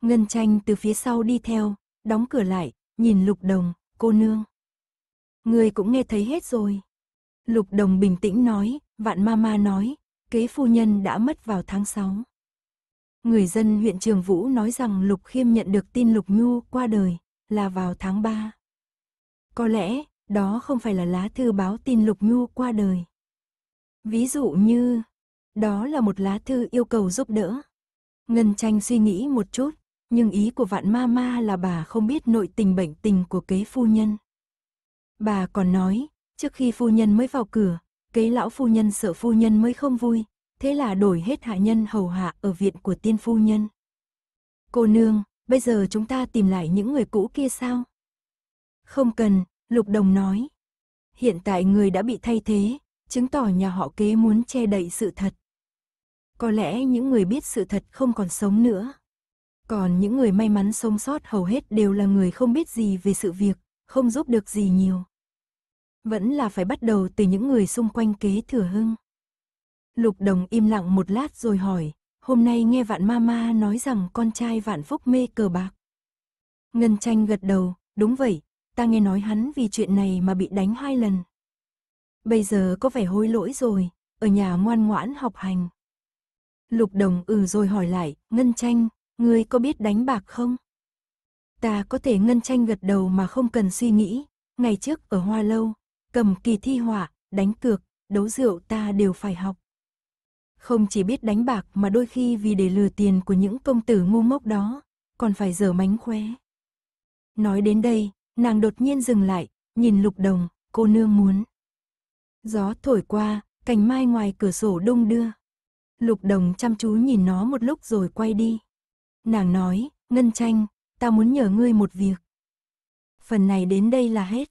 Ngân tranh từ phía sau đi theo, đóng cửa lại, nhìn lục đồng, cô nương. Người cũng nghe thấy hết rồi. Lục Đồng bình tĩnh nói, vạn mama nói, kế phu nhân đã mất vào tháng 6. Người dân huyện Trường Vũ nói rằng Lục Khiêm nhận được tin Lục Nhu qua đời, là vào tháng 3. Có lẽ, đó không phải là lá thư báo tin Lục Nhu qua đời. Ví dụ như, đó là một lá thư yêu cầu giúp đỡ. Ngân tranh suy nghĩ một chút, nhưng ý của vạn ma ma là bà không biết nội tình bệnh tình của kế phu nhân. Bà còn nói, Trước khi phu nhân mới vào cửa, cấy lão phu nhân sợ phu nhân mới không vui, thế là đổi hết hạ nhân hầu hạ ở viện của tiên phu nhân. Cô nương, bây giờ chúng ta tìm lại những người cũ kia sao? Không cần, Lục Đồng nói. Hiện tại người đã bị thay thế, chứng tỏ nhà họ kế muốn che đậy sự thật. Có lẽ những người biết sự thật không còn sống nữa. Còn những người may mắn sống sót hầu hết đều là người không biết gì về sự việc, không giúp được gì nhiều. Vẫn là phải bắt đầu từ những người xung quanh kế thừa hưng. Lục Đồng im lặng một lát rồi hỏi, hôm nay nghe vạn mama nói rằng con trai vạn phúc mê cờ bạc. Ngân tranh gật đầu, đúng vậy, ta nghe nói hắn vì chuyện này mà bị đánh hai lần. Bây giờ có vẻ hối lỗi rồi, ở nhà ngoan ngoãn học hành. Lục Đồng ừ rồi hỏi lại, Ngân Tranh, ngươi có biết đánh bạc không? Ta có thể Ngân Tranh gật đầu mà không cần suy nghĩ, ngày trước ở Hoa Lâu, cầm kỳ thi họa, đánh cược, đấu rượu ta đều phải học. Không chỉ biết đánh bạc mà đôi khi vì để lừa tiền của những công tử ngu mốc đó, còn phải dở mánh khóe. Nói đến đây, nàng đột nhiên dừng lại, nhìn lục đồng, cô nương muốn. Gió thổi qua, cành mai ngoài cửa sổ đông đưa. Lục đồng chăm chú nhìn nó một lúc rồi quay đi. Nàng nói, Ngân Tranh, ta muốn nhờ ngươi một việc. Phần này đến đây là hết.